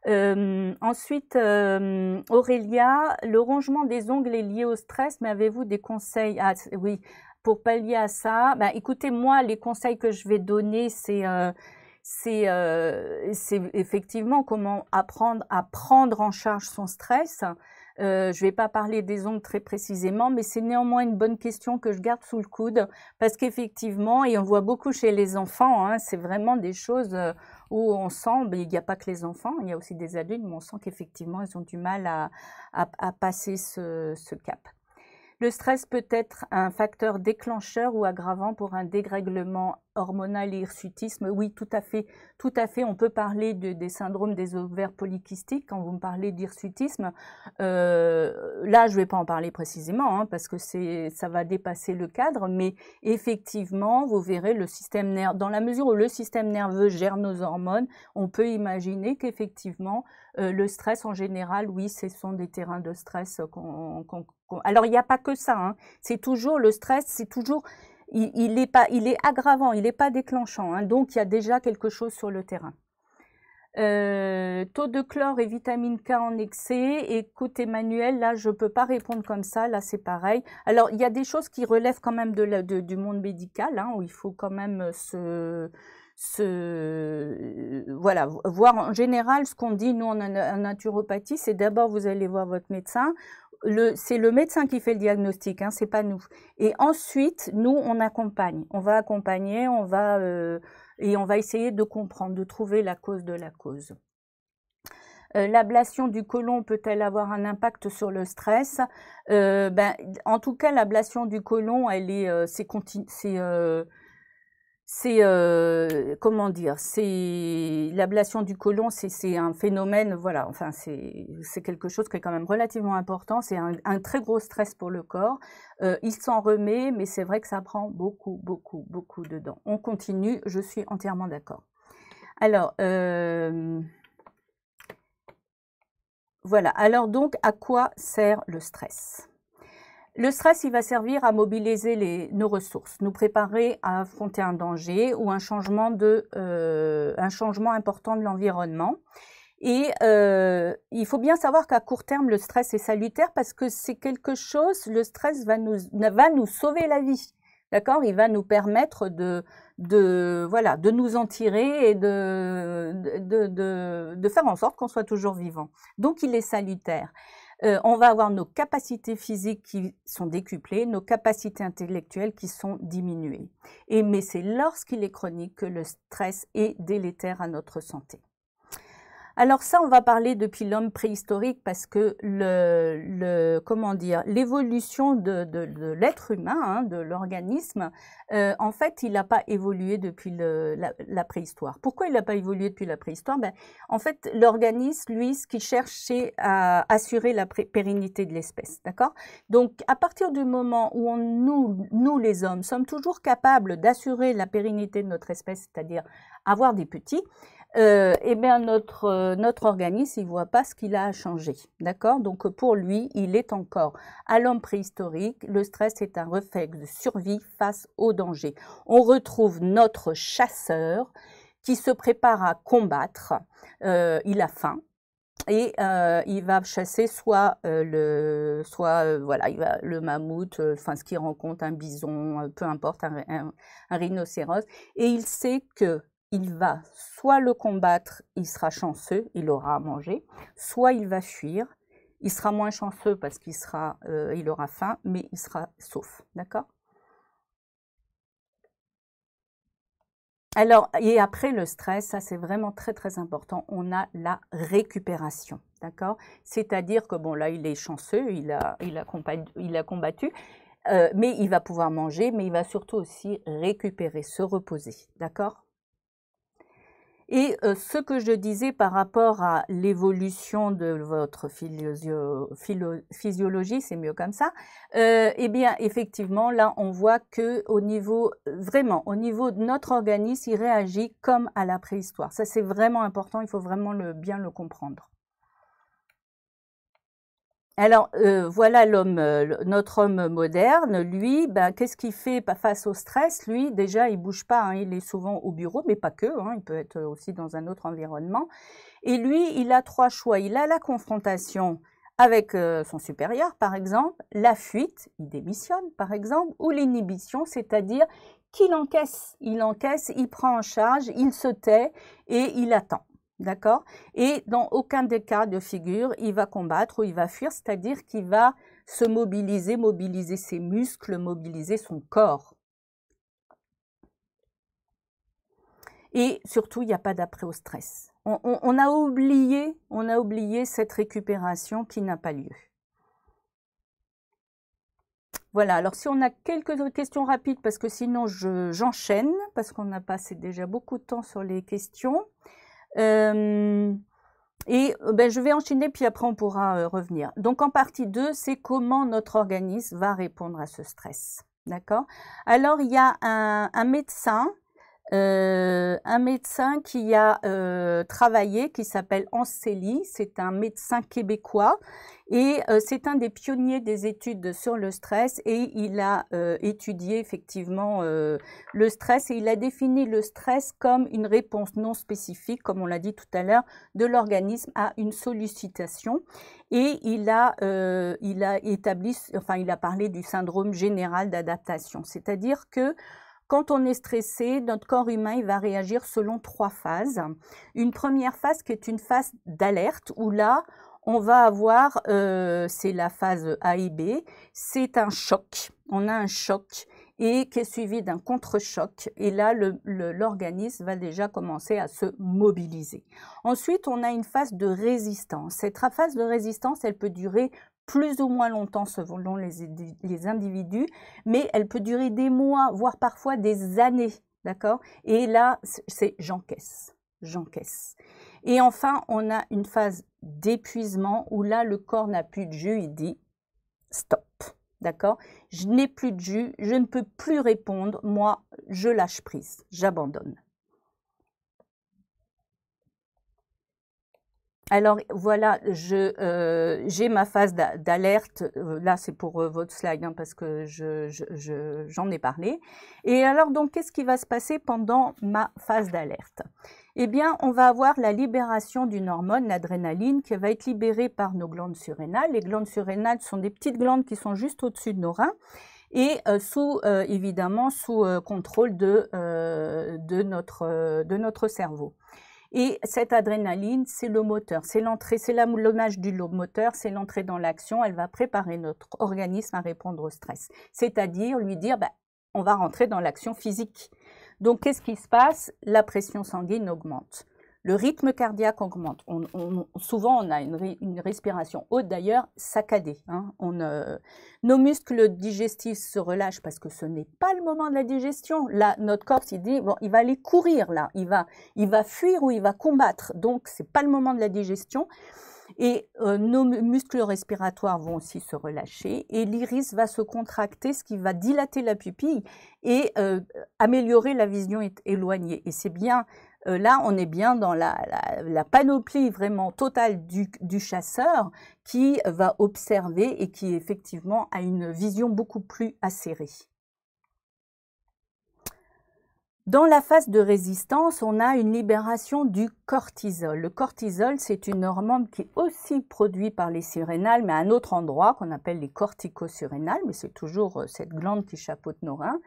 Hum, ensuite, hum, Aurélia, le rangement des ongles est lié au stress, mais avez-vous des conseils à, Oui, pour pallier à ça, ben, écoutez, moi, les conseils que je vais donner, euh, c'est effectivement comment apprendre à prendre en charge son stress. Euh, je ne vais pas parler des ongles très précisément, mais c'est néanmoins une bonne question que je garde sous le coude parce qu'effectivement, et on voit beaucoup chez les enfants, hein, c'est vraiment des choses euh, où on sent, ben, il n'y a pas que les enfants, il y a aussi des adultes, mais on sent qu'effectivement, ils ont du mal à, passer ce, ce cap. Le stress peut être un facteur déclencheur ou aggravant pour un dérèglement hormonal et hirsutisme. Oui, tout à fait. Tout à fait. On peut parler des syndromes des ovaires polykystiques quand vous me parlez d'hirsutisme. Euh, là, je ne vais pas en parler précisément hein, parce que ça va dépasser le cadre. Mais effectivement, vous verrez le système Dans la mesure où le système nerveux gère nos hormones, on peut imaginer qu'effectivement, euh, le stress en général, oui, ce sont des terrains de stress qu'on. Alors il n'y a pas que ça. Hein. C'est toujours le stress, c'est toujours. Il, il, est pas, il est aggravant, il n'est pas déclenchant. Hein. Donc il y a déjà quelque chose sur le terrain. Euh, taux de chlore et vitamine K en excès. Écoute Emmanuel, là je ne peux pas répondre comme ça, là c'est pareil. Alors il y a des choses qui relèvent quand même du monde médical, hein, où il faut quand même se, ce, euh, voilà, voir en général ce qu'on dit, nous en, naturopathie, c'est d'abord vous allez voir votre médecin. C'est le médecin qui fait le diagnostic, hein, c'est pas nous. Et ensuite, nous, on accompagne. On va accompagner, on va euh, et on va essayer de comprendre, de trouver la cause de la cause. Euh, l'ablation du côlon peut-elle avoir un impact sur le stress ben, En tout cas, l'ablation du côlon, elle est, c'est c'est euh, comment dire, c'est l'ablation du côlon, c'est un phénomène, voilà, enfin c'est quelque chose qui est quand même relativement important, c'est un, très gros stress pour le corps. Euh, il s'en remet, mais c'est vrai que ça prend beaucoup, beaucoup, beaucoup dedans. On continue, je suis entièrement d'accord. Alors. Euh, voilà, alors donc à quoi sert le stress le stress, il va servir à mobiliser nos ressources, nous préparer à affronter un danger ou un changement, de, euh, un changement important de l'environnement. Et euh, il faut bien savoir qu'à court terme, le stress est salutaire parce que c'est quelque chose, le stress va nous, va nous sauver la vie. D'accord Il va nous permettre de, de, voilà, de nous en tirer et de, de faire en sorte qu'on soit toujours vivant. Donc, il est salutaire. Euh, on va avoir nos capacités physiques qui sont décuplées, nos capacités intellectuelles qui sont diminuées. Et mais c'est lorsqu'il est chronique que le stress est délétère à notre santé. Alors ça, on va parler depuis l'homme préhistorique parce que le, le comment dire l'évolution de, de, de l'être humain, hein, de l'organisme, euh, en fait, il n'a pas évolué depuis le, la, préhistoire. Pourquoi il n'a pas évolué depuis la préhistoire ben, En fait, l'organisme, lui, ce qu'il cherche, c'est à assurer la pérennité de l'espèce. D'accord Donc, à partir du moment où nous, nous, les hommes, sommes toujours capables d'assurer la pérennité de notre espèce, c'est-à-dire avoir des petits, euh, eh bien notre, euh, notre organisme, il ne voit pas ce qu'il a à changer. D'accord Donc pour lui, il est encore à l'homme préhistorique. Le stress est un réflexe de survie face au danger. On retrouve notre chasseur qui se prépare à combattre. Euh, il a faim, et euh, il va chasser soit le soit voilà il va, le mammouth enfin ce qu'il rencontre un bison peu importe un, rhinocéros et il sait que il va soit le combattre, il sera chanceux, il aura à manger, soit il va fuir, il sera moins chanceux parce qu'il sera, euh, il aura faim, mais il sera sauf, d'accord Alors, et après le stress, ça c'est vraiment très très important, on a la récupération, d'accord C'est-à-dire que bon là, il est chanceux, il a, il combattu, euh, mais il va pouvoir manger, mais il va surtout aussi récupérer, se reposer, d'accord et euh, ce que je disais par rapport à l'évolution de votre physiologie, c'est mieux comme ça. Euh, eh bien, effectivement, là, on voit que au niveau vraiment, au niveau de notre organisme, il réagit comme à la préhistoire. Ça, c'est vraiment important. Il faut vraiment le, bien le comprendre. Alors euh, voilà l'homme, euh, notre homme moderne, lui, ben, qu'est-ce qu'il fait face au stress Lui, déjà, il bouge pas, hein. il est souvent au bureau, mais pas que, hein. il peut être aussi dans un autre environnement. Et lui, il a trois choix. Il a la confrontation avec euh, son supérieur, par exemple, la fuite, il démissionne, par exemple, ou l'inhibition, c'est-à-dire qu'il encaisse, il encaisse, il prend en charge, il se tait et il attend. D'accord Et dans aucun des cas de figure, il va combattre ou il va fuir, c'est-à-dire qu'il va se mobiliser, mobiliser ses muscles, mobiliser son corps. Et surtout, il n'y a pas d'après au stress. On, a oublié, cette récupération qui n'a pas lieu. Voilà, alors si on a quelques questions rapides, parce que sinon j'enchaîne, parce qu'on a passé déjà beaucoup de temps sur les questions. Euh, et euh, ben, je vais enchaîner, puis après on pourra euh, revenir. Donc en partie 2, c'est comment notre organisme va répondre à ce stress. D'accord Alors il y a un médecin euh, un médecin qui a euh, travaillé, qui s'appelle Anceli, c'est un médecin québécois et euh, c'est un des pionniers des études sur le stress et il a étudié effectivement le stress et il a défini le stress comme une réponse non spécifique, comme on l'a dit tout à l'heure, de l'organisme à une sollicitation et il a, il a établi, enfin il a parlé du syndrome général d'adaptation, c'est-à-dire que quand on est stressé, notre corps humain va réagir selon trois phases. Une première phase qui est une phase d'alerte où là, on va avoir, euh, c'est la phase A et B, c'est un choc. On a un choc et qui est suivi d'un contre-choc. Et là, l'organisme va déjà commencer à se mobiliser. Ensuite, on a une phase de résistance. Cette phase de résistance, elle peut durer plus ou moins longtemps selon les, les individus, mais elle peut durer des mois, voire parfois des années. D'accord Et là, c'est j'encaisse, j'encaisse. Et enfin, on a une phase d'épuisement où là, le corps n'a plus de jus, il dit stop. D'accord Je n'ai plus de jus, je ne peux plus répondre, moi, je lâche prise, j'abandonne. Alors voilà, euh, j'ai ma phase d'alerte. Euh, là, c'est pour euh, votre slide hein, parce que j'en ai parlé. Et alors, donc, qu'est-ce qui va se passer pendant ma phase d'alerte Eh bien, on va avoir la libération d'une hormone, l'adrénaline, qui va être libérée par nos glandes surrénales. Les glandes surrénales sont des petites glandes qui sont juste au-dessus de nos reins et sous évidemment sous contrôle de notre cerveau. Et cette adrénaline, c'est le moteur, c'est l'entrée, c'est l'hommage du moteur, c'est l'entrée dans l'action. Elle va préparer notre organisme à répondre au stress, c'est-à-dire lui dire bah, on va rentrer dans l'action physique. Donc, qu'est-ce qui se passe La pression sanguine augmente le rythme cardiaque augmente. souvent, on a une, respiration haute, d'ailleurs saccadée. Hein. Euh, nos muscles digestifs se relâchent parce que ce n'est pas le moment de la digestion. Là, notre corps s'est dit, bon, il va aller courir là, il va, il va fuir ou il va combattre. Donc, ce n'est pas le moment de la digestion. Et euh, nos muscles respiratoires vont aussi se relâcher et l'iris va se contracter, ce qui va dilater la pupille et euh, améliorer la vision éloignée. Et c'est bien euh, là, on est bien dans la, la, la panoplie vraiment totale du, du, chasseur qui va observer et qui effectivement a une vision beaucoup plus acérée. Dans la phase de résistance, on a une libération du cortisol. Le cortisol, c'est une hormone qui est aussi produite par les surrénales, mais à un autre endroit qu'on appelle les corticosurrénales, mais c'est toujours euh, cette glande qui chapeaute nos reins.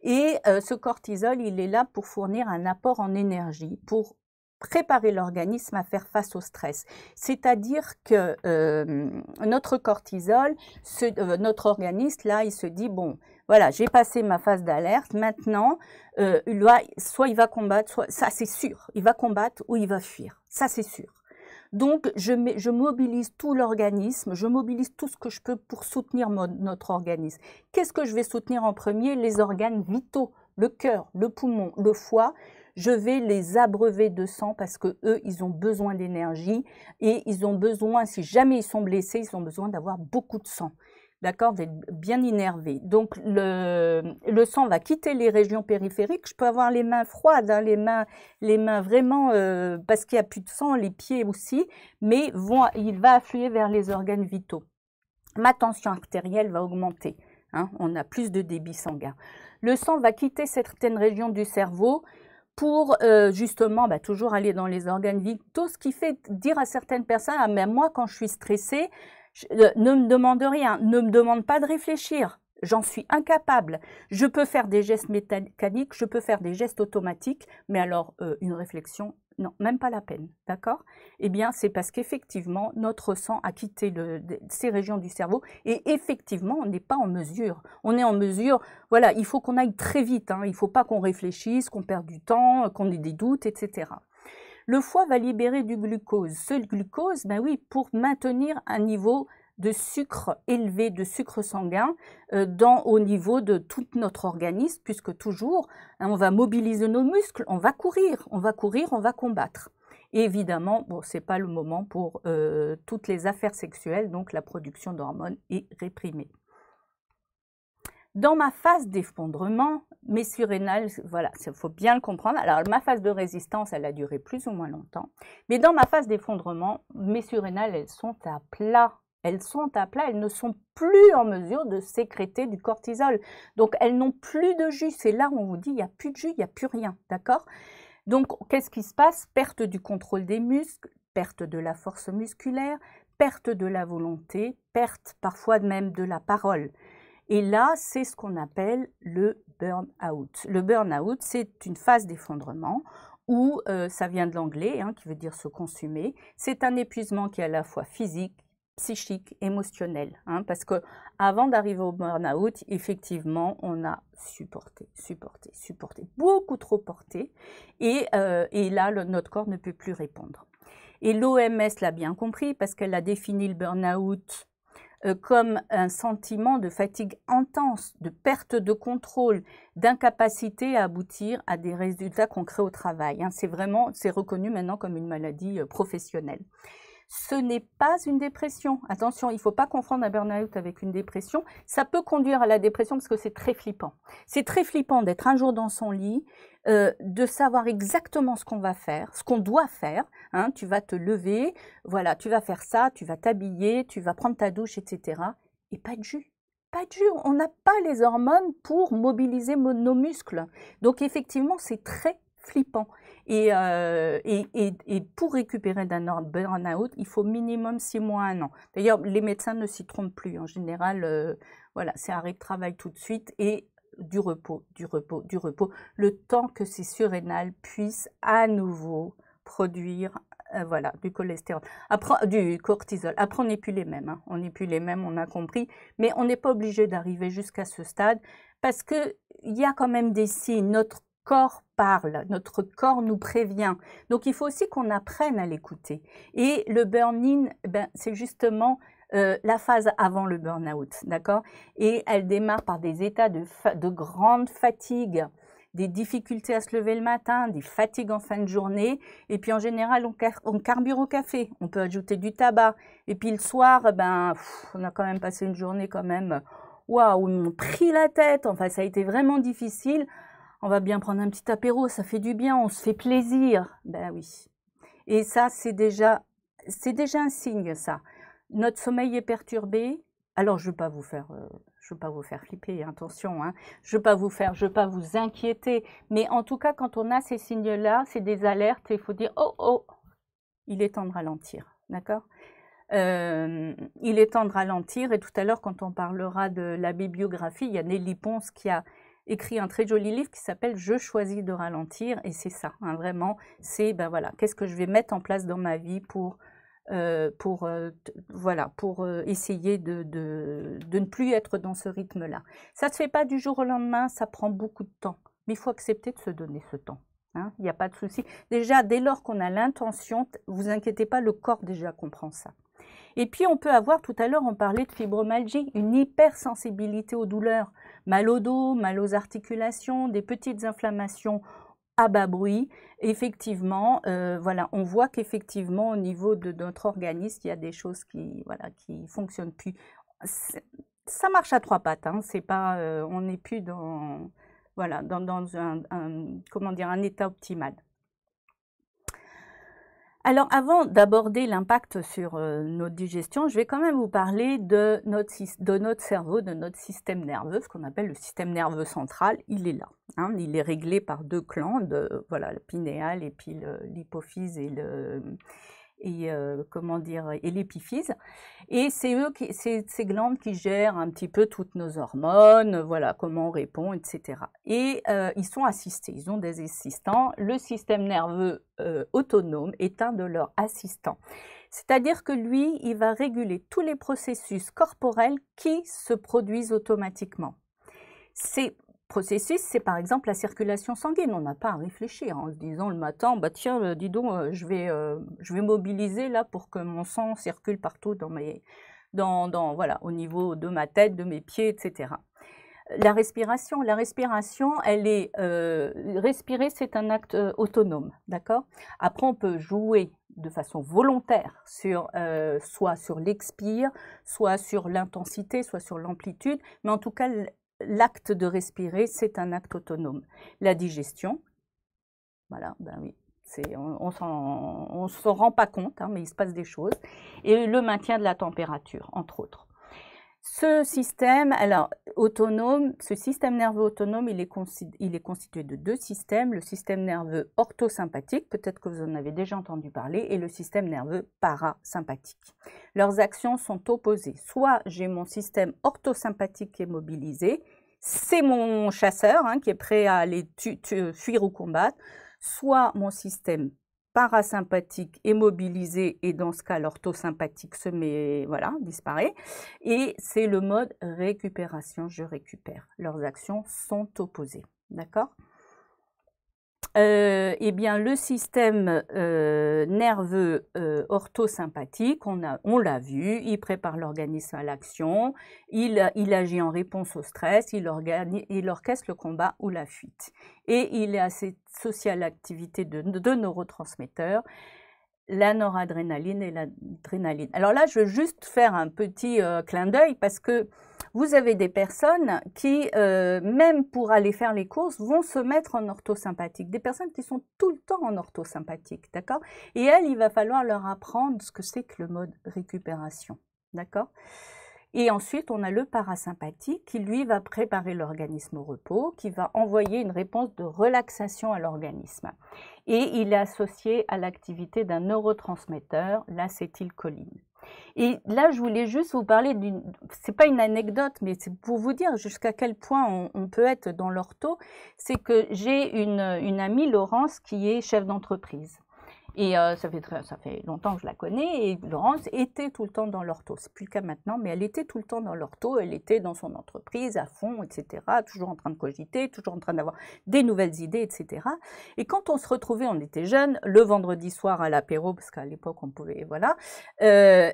Et euh, ce cortisol, il est là pour fournir un apport en énergie, pour préparer l'organisme à faire face au stress. C'est-à-dire que euh, notre cortisol, notre organisme, là, il se dit, bon, voilà, j'ai passé ma phase d'alerte, maintenant, euh, soit il va combattre, soit, ça c'est sûr, il va combattre ou il va fuir, ça c'est sûr. Donc, je, mobilise tout l'organisme, je mobilise tout ce que je peux pour soutenir notre organisme. Qu'est-ce que je vais soutenir en premier Les organes vitaux, le cœur, le poumon, le foie. Je vais les abreuver de sang parce que eux, ils ont besoin d'énergie et ils ont besoin, si jamais ils sont blessés, ils ont besoin d'avoir beaucoup de sang. D'accord, d'être bien énervé. Donc le, sang va quitter les régions périphériques. Je peux avoir les mains froides, hein, les, mains, les mains vraiment, euh, parce qu'il n'y a plus de sang, les pieds aussi, mais vont, il va affluer vers les organes vitaux. Ma tension artérielle va augmenter. Hein. on a plus de débit sanguin. Le sang va quitter certaines régions du cerveau pour euh, justement bah, toujours aller dans les organes vitaux, ce qui fait dire à certaines personnes, ah, même moi quand je suis stressée, euh, ne me demande rien, ne me demande pas de réfléchir. J'en suis incapable. Je peux faire des gestes mécaniques, je peux faire des gestes automatiques, mais alors euh, une réflexion, non, même pas la peine, d'accord Eh bien, c'est parce qu'effectivement, notre sang a quitté ces régions du cerveau et effectivement, on n'est pas en mesure. On est en mesure, voilà, il faut qu'on aille très vite, hein. il ne faut pas qu'on réfléchisse, qu'on perde du temps, qu'on ait des doutes, etc. Le foie va libérer du glucose. Ce glucose, ben oui, pour maintenir un niveau de sucre élevé, de sucre sanguin, euh, dans, au niveau de tout notre organisme, puisque toujours, hein, on va mobiliser nos muscles, on va courir, on va courir, on va combattre. évidemment, bon, ce n'est pas le moment pour euh, toutes les affaires sexuelles, donc la production d'hormones est réprimée. Dans ma phase d'effondrement, mes surrénales, voilà, il faut bien le comprendre. Alors, ma phase de résistance, elle a duré plus ou moins longtemps. Mais dans ma phase d'effondrement, mes surrénales, elles sont à plat. Elles sont à plat, elles ne sont plus en mesure de sécréter du cortisol. Donc, elles n'ont plus de jus. C'est là où on vous dit, il n'y a plus de jus, il n'y a plus rien. D'accord Donc, qu'est-ce qui se passe Perte du contrôle des muscles, perte de la force musculaire, perte de la volonté, perte parfois même de la parole. Et là, c'est ce qu'on appelle le burn-out. Le burn-out, c'est une phase d'effondrement où euh, ça vient de l'anglais, hein, qui veut dire se consumer. C'est un épuisement qui est à la fois physique, psychique, émotionnel, hein, parce que avant d'arriver au burn-out, effectivement, on a supporté, supporté, supporté, beaucoup trop porté, et, euh, et là, le, notre corps ne peut plus répondre. Et l'OMS l'a bien compris parce qu'elle a défini le burn-out euh, comme un sentiment de fatigue intense, de perte de contrôle, d'incapacité à aboutir à des résultats concrets au travail. Hein. C'est vraiment, c'est reconnu maintenant comme une maladie euh, professionnelle ce n'est pas une dépression. Attention, il ne faut pas confondre un burn-out avec une dépression. Ça peut conduire à la dépression parce que c'est très flippant. C'est très flippant d'être un jour dans son lit, euh, de savoir exactement ce qu'on va faire, ce qu'on doit faire. Hein. Tu vas te lever, voilà, tu vas faire ça, tu vas t'habiller, tu vas prendre ta douche, etc. Et pas de jus pas de jus, on n'a pas les hormones pour mobiliser nos muscles. Donc effectivement, c'est très flippant. Euh, et, et, et, pour récupérer d'un burn-out, il faut minimum six mois, un an. D'ailleurs, les médecins ne s'y trompent plus. En général, euh, voilà, c'est arrêt de travail tout de suite et du repos, du repos, du repos, le temps que ces surrénales puissent à nouveau produire euh, voilà, du cholestérol, Après, du cortisol. Après, on n'est plus les mêmes. Hein. On n'est plus les mêmes, on a compris. Mais on n'est pas obligé d'arriver jusqu'à ce stade parce qu'il y a quand même des signes. Notre corps parle, notre corps nous prévient. Donc il faut aussi qu'on apprenne à l'écouter. Et le burn-in, ben, c'est justement euh, la phase avant le burn-out, d'accord Et elle démarre par des états de, grande fatigue, des difficultés à se lever le matin, des fatigues en fin de journée. Et puis en général, on, carbure au café, on peut ajouter du tabac. Et puis le soir, ben, on a quand même passé une journée quand même, waouh, on pris la tête, enfin ça a été vraiment difficile on va bien prendre un petit apéro, ça fait du bien, on se fait plaisir. Ben oui. Et ça, c'est déjà, c'est déjà un signe, ça. Notre sommeil est perturbé. Alors, je ne veux pas vous faire, euh, je veux pas vous faire flipper, hein, attention. Hein. Je ne veux pas vous faire, je veux pas vous inquiéter. Mais en tout cas, quand on a ces signes-là, c'est des alertes il faut dire, oh, oh, il est temps de ralentir. D'accord euh, il est temps de ralentir. Et tout à l'heure, quand on parlera de la bibliographie, il y a Nelly Pons qui a écrit un très joli livre qui s'appelle Je choisis de ralentir et c'est ça, hein, vraiment, c'est ben voilà, qu'est-ce que je vais mettre en place dans ma vie pour euh, pour, euh, voilà, pour euh, essayer de, de, ne plus être dans ce rythme-là. Ça ne se fait pas du jour au lendemain, ça prend beaucoup de temps, mais il faut accepter de se donner ce temps. Hein, il n'y a pas de souci. Déjà, dès lors qu'on a l'intention, vous inquiétez pas, le corps déjà comprend ça. Et puis, on peut avoir, tout à l'heure, on parlait de fibromyalgie, une hypersensibilité aux douleurs mal au dos, mal aux articulations, des petites inflammations à bas bruit, effectivement, euh, voilà, on voit qu'effectivement au niveau de, notre organisme, il y a des choses qui voilà fonctionnent plus. Ça marche à trois pattes, hein. pas, euh, on n'est plus dans un, comment dire un état optimal. Alors avant d'aborder l'impact sur euh, notre digestion, je vais quand même vous parler de notre, cerveau, de notre système nerveux, ce qu'on appelle le système nerveux central. Il est là. Hein. il est réglé par deux clans, voilà, le pinéal et puis l'hypophyse et le et euh, comment dire et l'épiphyse. Et c'est eux qui, c'est ces glandes qui gèrent un petit peu toutes nos hormones, voilà comment on répond, etc. Et euh, ils sont assistés, ils ont des assistants. Le système nerveux euh, autonome est un de leurs assistants. C'est-à-dire que lui, il va réguler tous les processus corporels qui se produisent automatiquement. C'est processus, c'est par exemple la circulation sanguine. On n'a pas à réfléchir en se disant le matin, bah tiens, euh, dis donc, euh, je vais, euh, je vais mobiliser là pour que mon sang circule partout dans mes, dans, voilà, au niveau de ma tête, de mes pieds, etc. La respiration, la respiration, elle est respirer, c'est un acte autonome, d'accord. Après, on peut jouer de façon volontaire sur soit sur l'expire, soit sur l'intensité, soit sur l'amplitude, mais en tout cas l'acte de respirer, c'est un acte autonome. La digestion, voilà, ben oui, on ne s'en rend pas compte, hein, mais il se passe des choses. Et le maintien de la température, entre autres. Ce système, alors autonome, ce système nerveux autonome, il est, constitué de deux systèmes, le système nerveux orthosympathique, peut-être que vous en avez déjà entendu parler, et le système nerveux parasympathique. Leurs actions sont opposées. Soit j'ai mon système orthosympathique qui est mobilisé, c'est mon chasseur hein, qui est prêt à aller fuir ou combattre, soit mon système parasympathique est mobilisé et dans ce cas l'orthosympathique se met, voilà, disparaît. Et c'est le mode récupération, je récupère. Leurs actions sont opposées. D'accord euh, eh bien, le système euh, nerveux euh, orthosympathique, on, l'a vu, il prépare l'organisme à l'action, il, agit en réponse au stress, il, orchestre le combat ou la fuite. Et il est associé à activité de, de neurotransmetteurs, la noradrénaline et l'adrénaline. Alors là, je veux juste faire un petit clin d'œil parce que vous avez des personnes qui, euh, même pour aller faire les courses, vont se mettre en orthosympathique. Des personnes qui sont tout le temps en orthosympathique, d'accord Et elles, il va falloir leur apprendre ce que c'est que le mode récupération, d'accord et ensuite, on a le parasympathique qui, lui, va préparer l'organisme au repos, qui va envoyer une réponse de relaxation à l'organisme. Et il est associé à l'activité d'un neurotransmetteur, l'acétylcholine. Et là, je voulais juste vous parler d'une. C'est pas une anecdote, mais c'est pour vous dire jusqu'à quel point on, peut être dans l'ortho. C'est que j'ai une amie, Laurence, qui est chef d'entreprise. Et euh, ça, fait très, ça fait longtemps que je la connais. Et Laurence était tout le temps dans l'ortho. n'est plus le cas maintenant, mais elle était tout le temps dans l'ortho. Elle était dans son entreprise à fond, etc. Toujours en train de cogiter, toujours en train d'avoir des nouvelles idées, etc. Et quand on se retrouvait, on était jeunes, le vendredi soir à l'apéro, parce qu'à l'époque on pouvait, voilà. Euh,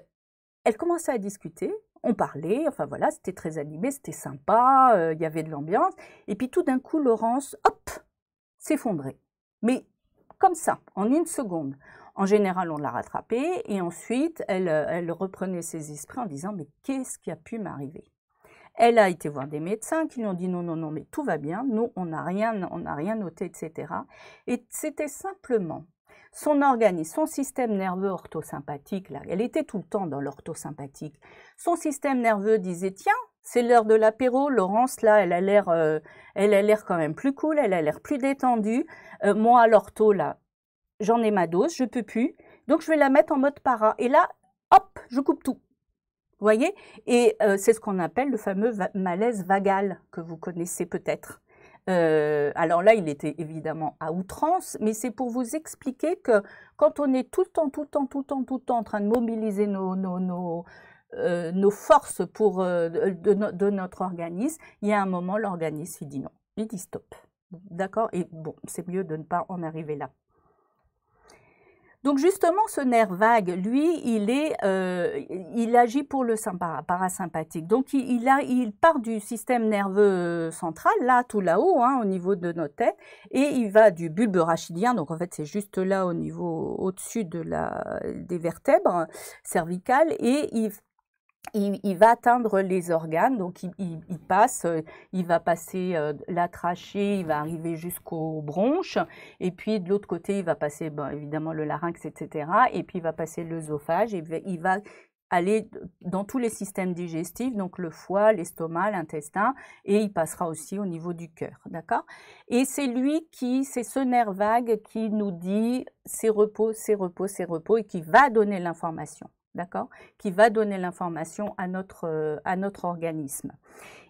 elle commençait à discuter on parlait, enfin voilà, c'était très animé, c'était sympa, euh, il y avait de l'ambiance. Et puis tout d'un coup, Laurence, hop, s'effondrait. Mais comme ça, en une seconde. En général, on l'a rattrapée et ensuite, elle, euh, reprenait ses esprits en disant Mais qu'est-ce qui a pu m'arriver Elle a été voir des médecins qui lui ont dit Non, non, non, mais tout va bien, nous, on n'a rien, on n'a rien noté, etc. Et c'était simplement son organisme, son système nerveux orthosympathique, là, elle était tout le temps dans l'orthosympathique. Son système nerveux disait Tiens, c'est l'heure de l'apéro. Laurence, là, euh, elle a l'air, quand même plus cool. Elle a l'air plus détendue. Euh, moi, à l'ortho, là, j'en ai ma dose. Je peux plus. Donc, je vais la mettre en mode para. Et là, hop, je coupe tout. Vous voyez Et euh, c'est ce qu'on appelle le fameux malaise vagal que vous connaissez peut-être. alors là, il était évidemment à outrance, mais c'est pour vous expliquer que quand on est tout le temps, tout le temps, tout le temps, tout le temps en train de mobiliser nos, nos, nos, euh, nos forces pour, euh, de, notre organisme, il y a un moment, l'organisme dit non, il dit stop. D'accord Et bon, c'est mieux de ne pas en arriver là. Donc justement, ce nerf vague, lui, il, est, euh, il agit pour le parasympathique. Donc il, a, il, part du système nerveux central, là, tout là-haut, hein, au niveau de nos têtes, et il va du bulbe rachidien, donc en fait c'est juste là au niveau au-dessus de la, des vertèbres cervicales, et il il, va atteindre les organes, donc il, passe, euh, il va passer euh, la trachée, il va arriver jusqu'aux bronches, et puis de l'autre côté, il va passer ben, évidemment le larynx, etc., et puis il va passer l'œsophage, il va aller dans tous les systèmes digestifs, donc le foie, l'estomac, l'intestin, et il passera aussi au niveau du cœur, d'accord Et c'est lui qui, c'est ce nerf vague qui nous dit c'est repos, c'est repos, c'est repos, et qui va donner l'information d'accord, qui va donner l'information à notre, euh, à notre organisme.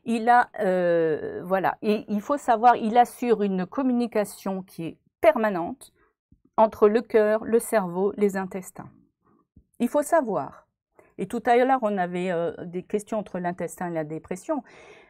Il a, euh, voilà, et il faut savoir, il assure une communication qui est permanente entre le cœur, le cerveau, les intestins. Il faut savoir, et tout à l'heure on avait euh, des questions entre l'intestin et la dépression,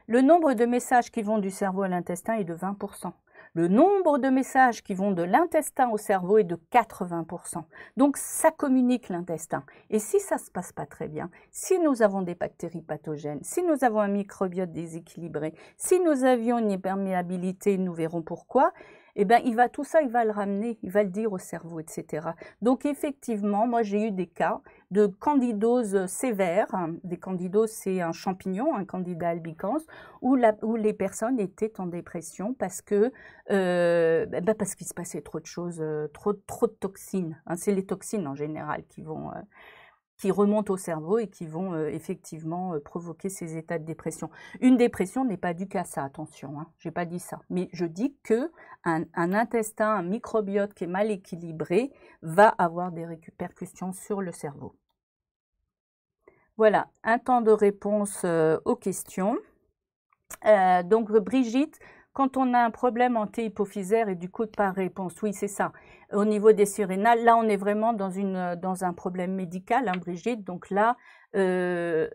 le nombre de messages qui vont du cerveau à l'intestin est de 20%. Le nombre de messages qui vont de l'intestin au cerveau est de 80%. Donc ça communique l'intestin. Et si ça ne se passe pas très bien, si nous avons des bactéries pathogènes, si nous avons un microbiote déséquilibré, si nous avions une imperméabilité, nous verrons pourquoi, eh ben, il va, tout ça, il va le ramener, il va le dire au cerveau, etc. Donc, effectivement, moi, j'ai eu des cas de candidose sévère. Hein, des candidoses, c'est un champignon, un candida albicans, où, la, où les personnes étaient en dépression parce que euh, bah, parce qu'il se passait trop de choses, euh, trop, de toxines. Hein. c'est les toxines en général qui vont... Euh, qui remontent au cerveau et qui vont euh, effectivement euh, provoquer ces états de dépression. Une dépression n'est pas due qu'à ça, attention, hein, je n'ai pas dit ça. Mais je dis que un, intestin, un microbiote qui est mal équilibré va avoir des répercussions sur le cerveau. Voilà, un temps de réponse euh, aux questions. donc Brigitte, quand on a un problème anti-hypophysaire et du coup de pas réponse, oui, c'est ça. Au niveau des surrénales, là, on est vraiment dans, une, euh, dans un problème médical, hein, Brigitte. Donc là, euh,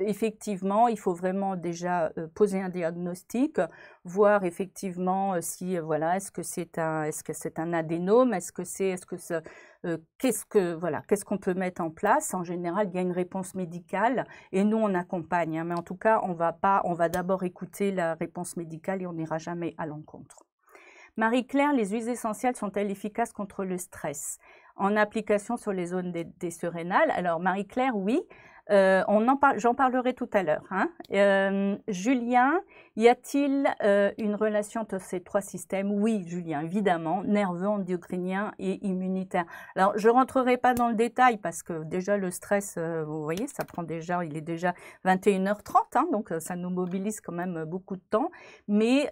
effectivement, il faut vraiment déjà euh, poser un diagnostic, voir effectivement euh, si voilà, est-ce que c'est un, est-ce que c'est un adénome, est-ce que c'est, est-ce que qu'est-ce voilà, qu'est-ce qu'on peut mettre en place En général, il y a une réponse médicale et nous on accompagne, hein. mais en tout cas, on va pas, on va d'abord écouter la réponse médicale et on n'ira jamais à l'encontre. Marie-Claire, les huiles essentielles sont-elles efficaces contre le stress en application sur les zones des, des surrénales Alors Marie-Claire, oui, euh, j'en parlerai tout à l'heure. Hein. Euh, Julien, y a-t-il euh, une relation entre ces trois systèmes Oui, Julien, évidemment, nerveux, endocrinien et immunitaire. Alors, je ne rentrerai pas dans le détail parce que déjà le stress, vous voyez, ça prend déjà, il est déjà 21h30, hein, donc ça nous mobilise quand même beaucoup de temps. Mais,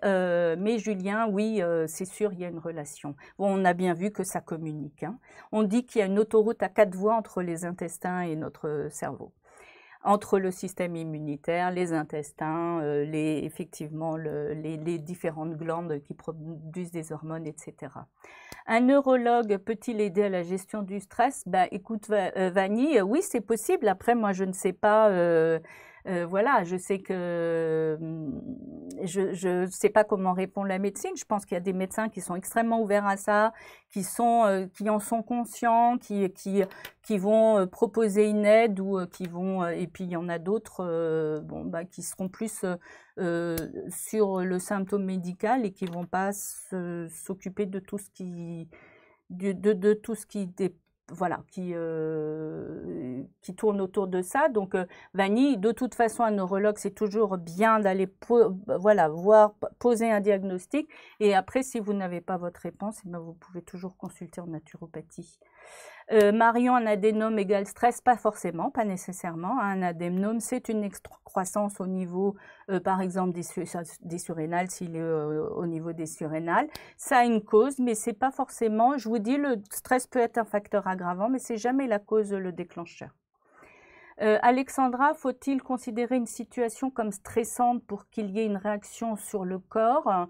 Julien, oui, c'est sûr, il y a une relation. on a bien vu que ça communique. Hein. On dit qu'il y a une autoroute à quatre voies entre les intestins et notre cerveau entre le système immunitaire, les intestins, euh, les, effectivement les, différentes glandes qui produisent des hormones, etc. Un neurologue peut-il aider à la gestion du stress ben, Écoute, euh, Vanny, oui, c'est possible. Après, moi, je ne sais pas. Euh, euh, voilà, je sais que mmh, je ne sais pas comment répond la médecine. Je pense qu'il y a des médecins qui sont extrêmement ouverts à ça, qui, sont, euh, qui en sont conscients, qui, qui, vont euh, proposer une aide ou qui vont. Et puis il y en a d'autres bon, bah, qui seront plus sur le symptôme médical et qui ne vont pas s'occuper de tout ce qui. De, de, tout ce qui dépend voilà, euh, qui, tourne autour de ça. Donc, euh, Vanille, de toute façon, un neurologue, c'est toujours bien d'aller voir, poser un diagnostic. Et après, si vous n'avez pas votre réponse, eh ben, vous pouvez toujours consulter en naturopathie. Euh, Marion, un adénome égale stress, pas forcément, pas nécessairement. Hein. Un adénome, c'est une croissance au niveau, euh, par exemple, des, des surrénales, s'il est euh, au niveau des surrénales. Ça a une cause, mais c'est pas forcément, je vous dis, le stress peut être un facteur aggravant, mais c'est jamais la cause, le déclencheur. Alexandra, faut-il considérer une situation comme stressante pour qu'il y ait une réaction sur le corps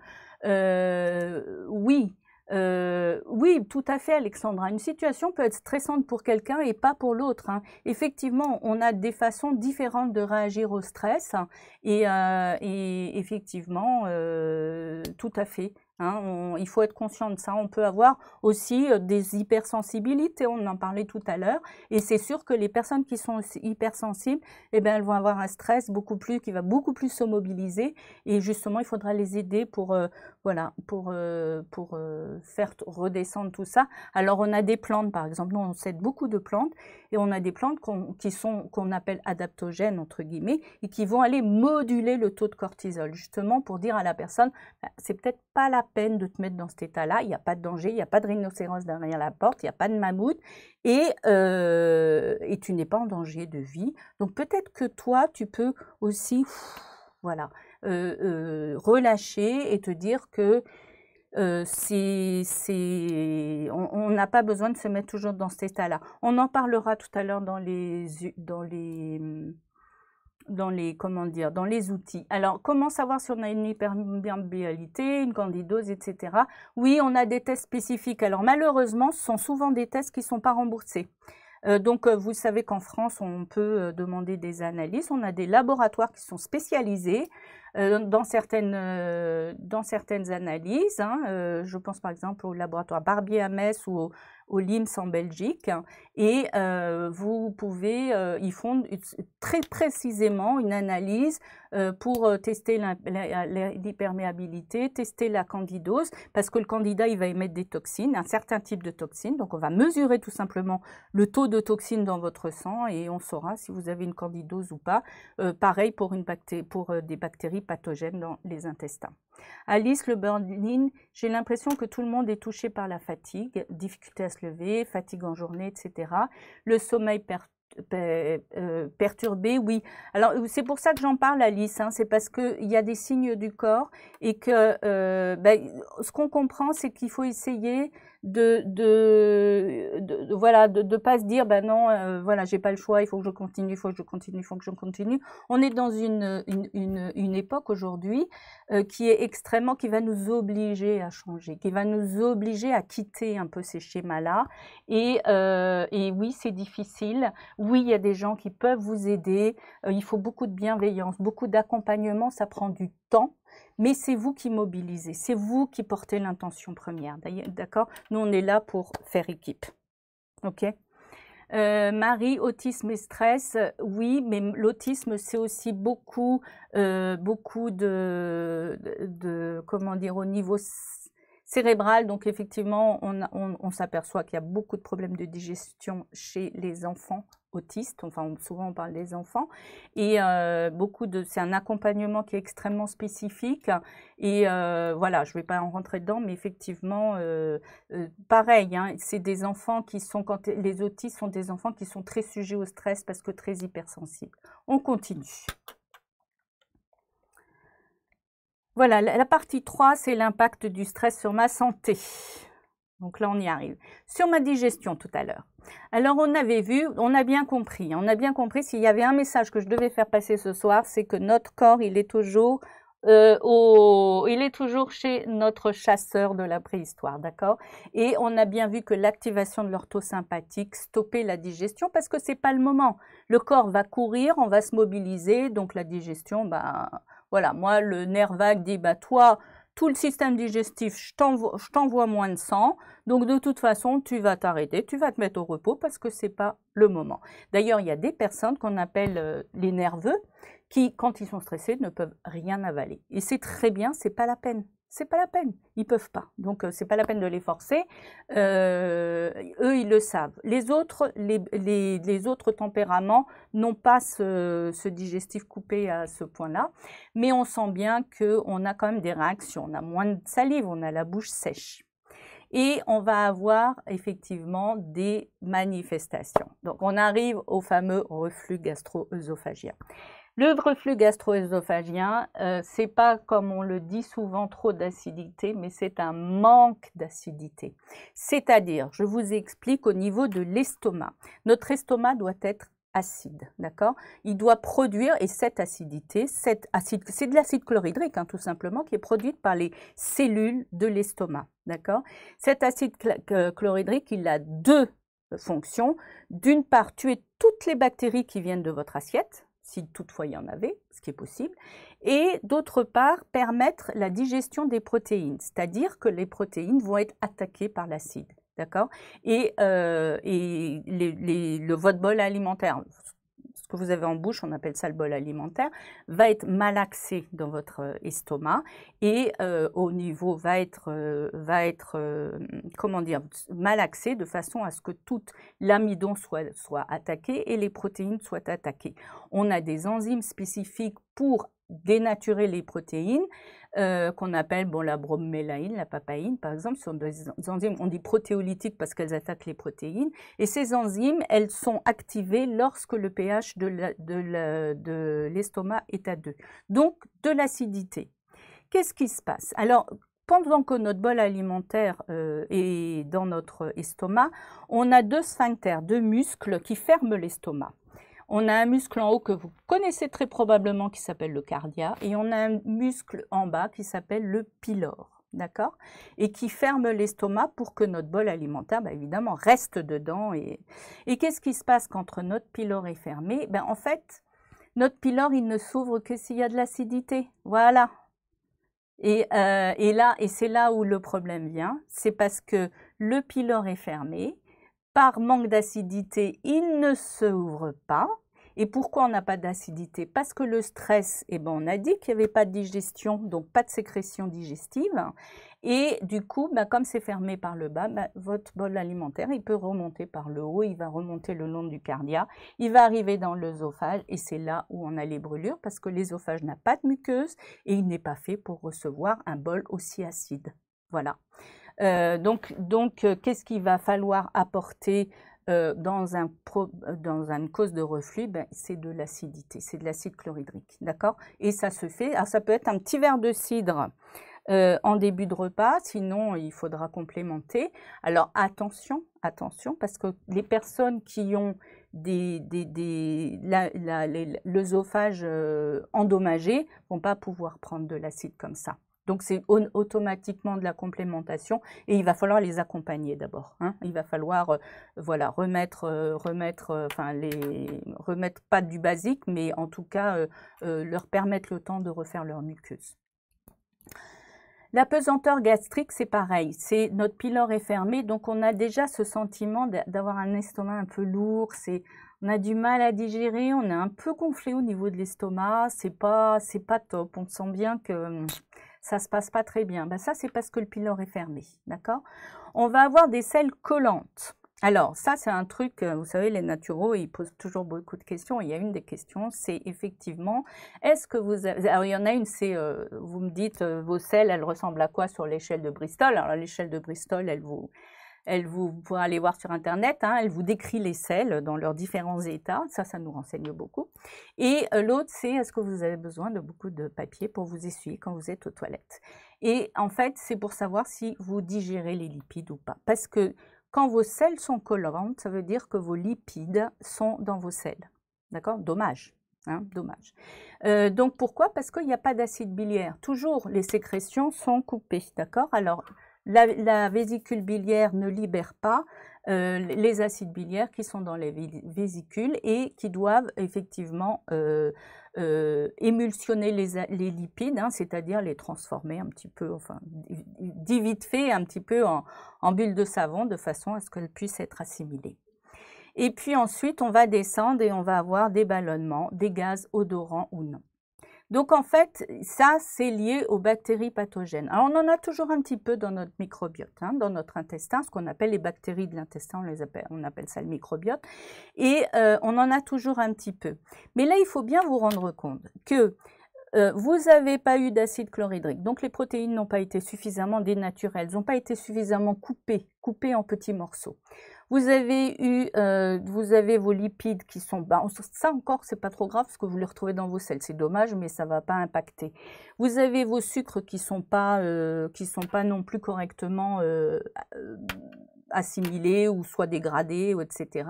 Oui, euh, oui, tout à fait, Alexandra. Une situation peut être stressante pour quelqu'un et pas pour l'autre. Hein. Effectivement, on a des façons différentes de réagir au stress. Hein, euh, et, effectivement, euh, tout à fait. Hein, il faut être conscient de ça. On peut avoir aussi euh, des hypersensibilités, on en parlait tout à l'heure. Et c'est sûr que les personnes qui sont hypersensibles, eh bien, elles vont avoir un stress beaucoup plus, qui va beaucoup plus se mobiliser. Et justement, il faudra les aider pour, euh, voilà, pour, euh, pour faire redescendre tout ça. Alors, on a des plantes, par exemple. Nous, on sait beaucoup de plantes. Et on a des plantes qu'on, qui sont, qu'on appelle adaptogènes, entre guillemets, et qui vont aller moduler le taux de cortisol, justement, pour dire à la personne, bah, c'est peut-être pas la peine de te mettre dans cet état-là. Il n'y a pas de danger, il n'y a pas de rhinocéros derrière la porte, il n'y a pas de mammouth et, euh, et tu n'es pas en danger de vie. Donc peut-être que toi, tu peux aussi voilà, euh, euh, relâcher et te dire que on n'a pas besoin de se mettre toujours dans cet état-là. On en parlera tout à l'heure dans les, dans les, dans les comment dire dans les outils. Alors comment savoir si on a une hyperperméabilité, une candidose, etc. Oui, on a des tests spécifiques. Alors malheureusement, ce sont souvent des tests qui ne sont pas remboursés. Euh, donc euh, vous savez qu'en France, on peut euh, demander des analyses. On a des laboratoires qui sont spécialisés dans, certaines, dans certaines analyses. Hein. je pense par exemple au laboratoire Barbier à Metz ou au, au LIMS en Belgique. Et euh, vous pouvez, y euh, ils très précisément une analyse euh, pour euh, tester l'hyperméabilité, tester la candidose, parce que le candidat, il va émettre des toxines, un certain type de toxines. Donc, on va mesurer tout simplement le taux de toxines dans votre sang et on saura si vous avez une candidose ou pas. Euh, pareil pour, une pour des bactéries pathogènes dans les intestins. Alice Le burning j'ai l'impression que tout le monde est touché par la fatigue, difficulté à se lever, fatigue en journée, etc. Le sommeil perturbé euh, perturbé, oui. Alors, euh, c'est pour ça que j'en parle, Alice. Hein. c'est parce qu'il y a des signes du corps et que euh, ben, ce qu'on comprend, c'est qu'il faut essayer de, de, de voilà, de ne pas se dire, ben non, euh, voilà, j'ai pas le choix, il faut que je continue, il faut que je continue, il faut que je continue. On est dans une, une, une, époque aujourd'hui euh, qui est extrêmement, qui va nous obliger à changer, qui va nous obliger à quitter un peu ces schémas-là. Et, euh, et oui, c'est difficile. Oui, il y a des gens qui peuvent vous aider. il faut beaucoup de bienveillance, beaucoup d'accompagnement, ça prend du temps mais c'est vous qui mobilisez, c'est vous qui portez l'intention première. D'accord Nous, on est là pour faire équipe. OK euh, Marie, autisme et stress, euh, oui, mais l'autisme, c'est aussi beaucoup, euh, beaucoup de, de, comment dire, au niveau cérébrale. Donc effectivement, on, s'aperçoit qu'il y a beaucoup de problèmes de digestion chez les enfants autistes. Enfin, souvent on parle des enfants. Et euh, beaucoup de, c'est un accompagnement qui est extrêmement spécifique. Et euh, voilà, je ne vais pas en rentrer dedans, mais effectivement, euh, pareil, hein, c'est des enfants qui sont, quand les autistes sont des enfants qui sont très sujets au stress parce que très hypersensibles. On continue. Voilà, la partie 3, c'est l'impact du stress sur ma santé. Donc là, on y arrive. Sur ma digestion tout à l'heure. Alors, on avait vu, on a bien compris. Hein. On a bien compris, s'il y avait un message que je devais faire passer ce soir, c'est que notre corps, il est toujours euh, il est toujours chez notre chasseur de la préhistoire, d'accord Et on a bien vu que l'activation de l'orthosympathique stoppait la digestion parce que c'est pas le moment. Le corps va courir, on va se mobiliser, donc la digestion, ben, voilà, moi, le nerf vague dit, bah toi, tout le système digestif, je t'envoie moins de sang. Donc, de toute façon, tu vas t'arrêter, tu vas te mettre au repos parce que ce n'est pas le moment. D'ailleurs, il y a des personnes qu'on appelle euh, les nerveux qui, quand ils sont stressés, ne peuvent rien avaler. Et c'est très bien, c'est pas la peine c'est pas la peine, ils peuvent pas. Donc euh, c'est pas la peine de les forcer. Euh, eux, ils le savent. Les autres, les, les, les autres tempéraments n'ont pas ce, ce, digestif coupé à ce point-là, mais on sent bien que on a quand même des réactions. On a moins de salive, on a la bouche sèche. Et on va avoir effectivement des manifestations. Donc on arrive au fameux reflux gastro-œsophagien. Le reflux gastro-œsophagien, euh, c'est pas comme on le dit souvent trop d'acidité, mais c'est un manque d'acidité. C'est-à-dire, je vous explique au niveau de l'estomac. Notre estomac doit être acide, d'accord Il doit produire, et cette acidité, acide, c'est de l'acide chlorhydrique, hein, tout simplement, qui est produite par les cellules de l'estomac, d'accord Cet acide euh, chlorhydrique, il a deux fonctions. D'une part, tuer toutes les bactéries qui viennent de votre assiette, si toutefois il y en avait, ce qui est possible, et d'autre part permettre la digestion des protéines, c'est-à-dire que les protéines vont être attaquées par l'acide. D'accord Et, euh, et le vote bol alimentaire, que vous avez en bouche, on appelle ça le bol alimentaire, va être malaxé dans votre euh, estomac et euh, au niveau va être, euh, va être comment dire, malaxé de façon à ce que toute l'amidon soit, soit attaqué et les protéines soient attaquées. On a des enzymes spécifiques pour dénaturer les protéines. Euh, qu'on appelle bon, la bromélaïne, la papaïne, par exemple, sont des enzymes, on dit protéolytiques parce qu'elles attaquent les protéines. Et ces enzymes, elles sont activées lorsque le pH de l'estomac est à 2. Donc, de l'acidité. Qu'est-ce qui se passe Alors, pendant que notre bol alimentaire euh, est dans notre estomac, on a deux sphincters, deux muscles qui ferment l'estomac on a un muscle en haut que vous connaissez très probablement qui s'appelle le cardia et on a un muscle en bas qui s'appelle le pylore. D'accord Et qui ferme l'estomac pour que notre bol alimentaire, bah, évidemment, reste dedans. Et, qu'est-ce qui se passe quand notre pylore est fermé ben, En fait, notre pylore, il ne s'ouvre que s'il y a de l'acidité. Voilà. Et, euh, là, et c'est là où le problème vient. C'est parce que le pylore est fermé, par manque d'acidité, il ne s'ouvre pas. Et pourquoi on n'a pas d'acidité Parce que le stress, eh ben, on a dit qu'il n'y avait pas de digestion, donc pas de sécrétion digestive. Et du coup, ben, comme c'est fermé par le bas, bah, votre bol alimentaire, il peut remonter par le haut, il va remonter le long du cardia, il va arriver dans l'œsophage et c'est là où on a les brûlures parce que l'œsophage n'a pas de muqueuse et il n'est pas fait pour recevoir un bol aussi acide. Voilà. Euh, donc, donc euh, qu'est-ce qu'il va falloir apporter euh, dans, une cause de reflux, ben, c'est de l'acidité, c'est de l'acide chlorhydrique, d'accord Et ça se fait, alors ah, ça peut être un petit verre de cidre en début de repas, sinon il faudra complémenter. Alors attention, attention, parce que les personnes qui ont des, l'œsophage endommagé vont pas pouvoir prendre de l'acide comme ça. Donc c'est automatiquement de la complémentation et il va falloir les accompagner d'abord. Hein. Il va falloir euh, voilà remettre euh, remettre euh, enfin les remettre pas du basique mais en tout cas leur permettre le temps de refaire leur muqueuse. La pesanteur gastrique, c'est pareil. C'est notre pylore est fermé, donc on a déjà ce sentiment d'avoir un estomac un peu lourd. C'est on a du mal à digérer, on est un peu gonflé au niveau de l'estomac. C'est pas c'est pas top. On sent bien que ça se passe pas très bien. Ben, ça, c'est parce que le pylore est fermé, d'accord On va avoir des selles collantes. Alors, ça, c'est un truc, euh, vous savez, les naturaux, ils posent toujours beaucoup de questions. Il y a une des questions, c'est effectivement, est-ce que vous Alors, il y en a une, c'est, euh, vous me dites, euh, vos selles, elles ressemblent à quoi sur l'échelle de Bristol Alors, l'échelle de Bristol, elle vous, elle vous, vous aller voir sur Internet, hein, elle vous décrit les selles dans leurs différents états, ça, ça nous renseigne beaucoup. Et euh, l'autre, c'est est-ce que vous avez besoin de beaucoup de papier pour vous essuyer quand vous êtes aux toilettes Et en fait, c'est pour savoir si vous digérez les lipides ou pas. Parce que quand vos selles sont colorantes, ça veut dire que vos lipides sont dans vos selles. D'accord Dommage. Hein, dommage. Euh, donc pourquoi Parce qu'il n'y a pas d'acide biliaire. Toujours, les sécrétions sont coupées, d'accord Alors, la, vésicule biliaire ne libère pas euh, les acides biliaires qui sont dans les vésicules et qui doivent effectivement euh, euh, émulsionner les, les lipides, hein, c'est-à-dire les transformer un petit peu, enfin, vite fait un petit peu en, en bulles de savon de façon à ce qu'elles puissent être assimilées. Et puis ensuite, on va descendre et on va avoir des ballonnements, des gaz odorants ou non. Donc en fait, ça, c'est lié aux bactéries pathogènes. Alors on en a toujours un petit peu dans notre microbiote, hein, dans notre intestin, ce qu'on appelle les bactéries de l'intestin, on, appelle, on appelle ça le microbiote, et euh, on en a toujours un petit peu. Mais là, il faut bien vous rendre compte que euh, vous n'avez pas eu d'acide chlorhydrique, donc les protéines n'ont pas été suffisamment dénaturées, elles n'ont pas été suffisamment coupées, coupées en petits morceaux. Vous avez eu, euh, vous avez vos lipides qui sont bas. Ça encore, c'est pas trop grave parce que vous les retrouvez dans vos selles. C'est dommage, mais ça va pas impacter. Vous avez vos sucres qui sont pas, euh, qui sont pas non plus correctement euh, assimilés ou soit dégradés, etc.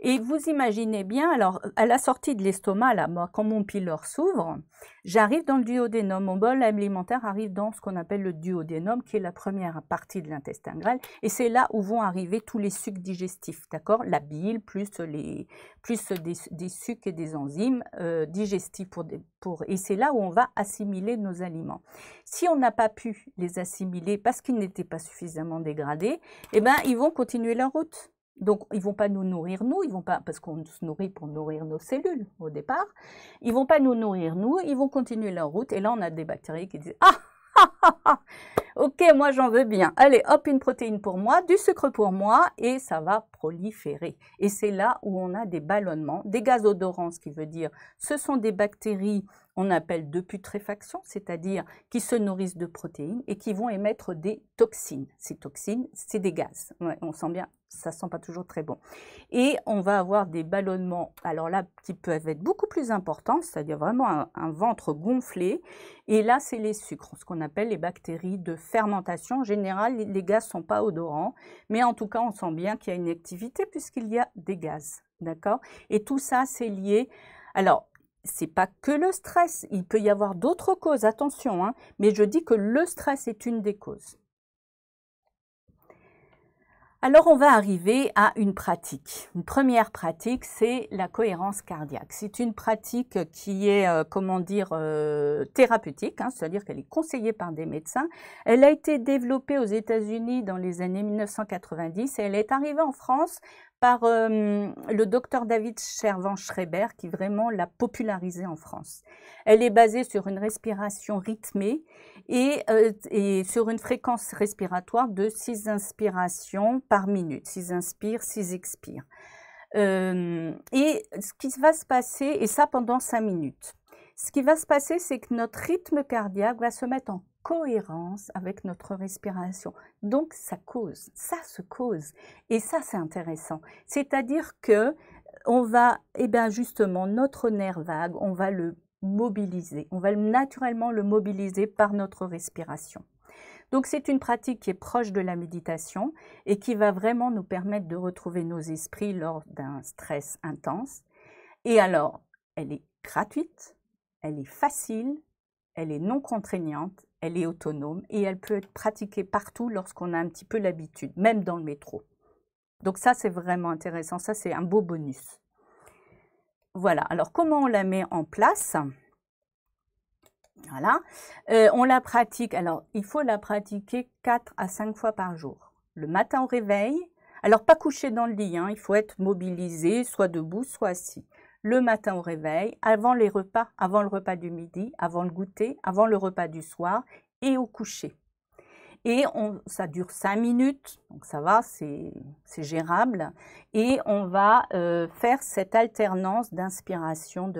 Et vous imaginez bien, alors euh, à la sortie de l'estomac, là, quand mon pylore s'ouvre, j'arrive dans le duodénum. Mon bol alimentaire arrive dans ce qu'on appelle le duodénum, qui est la première partie de l'intestin grêle. Et c'est là où vont arriver tous les sucs digestifs, d'accord La bile, plus, les, plus des, sucs et des enzymes euh, digestifs. Pour, et c'est là où on va assimiler nos aliments. Si on n'a pas pu les assimiler parce qu'ils n'étaient pas suffisamment dégradés, eh bien, ils vont continuer leur route. Donc, ils vont pas nous nourrir nous, ils vont pas parce qu'on se nourrit pour nourrir nos cellules au départ. Ils vont pas nous nourrir nous, ils vont continuer leur route. Et là, on a des bactéries qui disent ah, *laughs* ah, ah, ah. ok, moi j'en veux bien. Allez, hop, une protéine pour moi, du sucre pour moi, et ça va proliférer. Et c'est là où on a des ballonnements, des gazodorants, ce qui veut dire ce sont des bactéries on appelle de putréfaction, c'est-à-dire qui se nourrissent de protéines et qui vont émettre des toxines. Ces toxines, c'est des gaz. on sent bien, ça sent pas toujours très bon. Et on va avoir des ballonnements, alors là, qui peuvent être beaucoup plus importants, c'est-à-dire vraiment un, ventre gonflé. Et là, c'est les sucres, ce qu'on appelle les bactéries de fermentation. En général, les, les gaz sont pas odorants, mais en tout cas, on sent bien qu'il y a une activité puisqu'il y a des gaz. D'accord Et tout ça, c'est lié. Alors, c'est pas que le stress, il peut y avoir d'autres causes, attention, hein, mais je dis que le stress est une des causes. Alors on va arriver à une pratique. Une première pratique, c'est la cohérence cardiaque. C'est une pratique qui est, euh, comment dire, euh, thérapeutique, hein, c'est-à-dire qu'elle est conseillée par des médecins. Elle a été développée aux États-Unis dans les années 1990 et elle est arrivée en France par euh, le docteur David chervan schreiber qui vraiment l'a popularisé en France. Elle est basée sur une respiration rythmée et, euh, sur une fréquence respiratoire de 6 inspirations par minute, 6 inspire, 6 expire. Euh, et ce qui va se passer, et ça pendant 5 minutes, ce qui va se passer, c'est que notre rythme cardiaque va se mettre en cohérence avec notre respiration. Donc ça cause, ça se cause. Et ça c'est intéressant. C'est-à-dire que on va, eh bien justement, notre nerf vague, on va le mobiliser. On va naturellement le mobiliser par notre respiration. Donc c'est une pratique qui est proche de la méditation et qui va vraiment nous permettre de retrouver nos esprits lors d'un stress intense. Et alors, elle est gratuite, elle est facile, elle est non contraignante elle est autonome et elle peut être pratiquée partout lorsqu'on a un petit peu l'habitude, même dans le métro. Donc ça, c'est vraiment intéressant, ça, c'est un beau bonus. Voilà, alors comment on la met en place Voilà, euh, on la pratique, alors il faut la pratiquer 4 à 5 fois par jour. Le matin au réveil, alors pas couché dans le lit, hein, il faut être mobilisé, soit debout, soit assis le matin au réveil, avant les repas, avant le repas du midi, avant le goûter, avant le repas du soir et au coucher. Et ça dure cinq minutes, donc ça va, c'est gérable. Et on va euh, faire cette alternance d'inspiration,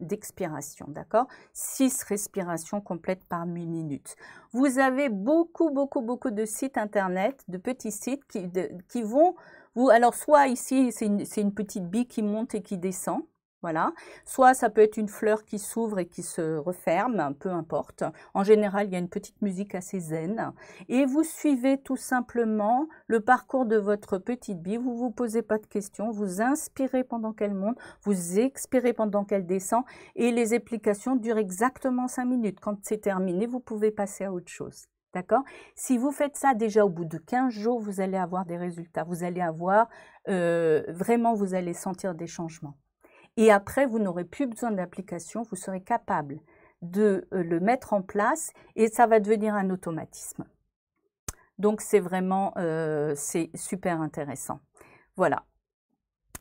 d'expiration, d'accord 6 respirations complètes par minute. Vous avez beaucoup, beaucoup, beaucoup de sites internet, de petits sites qui, vont vous, alors soit ici, c'est une, petite bille qui monte et qui descend. Voilà. Soit ça peut être une fleur qui s'ouvre et qui se referme, peu importe. En général, il y a une petite musique assez zen. Et vous suivez tout simplement le parcours de votre petite bille. Vous ne vous posez pas de questions. Vous inspirez pendant qu'elle monte, vous expirez pendant qu'elle descend. Et les applications durent exactement 5 minutes. Quand c'est terminé, vous pouvez passer à autre chose. D'accord Si vous faites ça déjà au bout de 15 jours, vous allez avoir des résultats. Vous allez avoir, euh, vraiment, vous allez sentir des changements. Et après, vous n'aurez plus besoin d'application, vous serez capable de euh, le mettre en place et ça va devenir un automatisme. Donc c'est vraiment euh, c'est super intéressant. Voilà.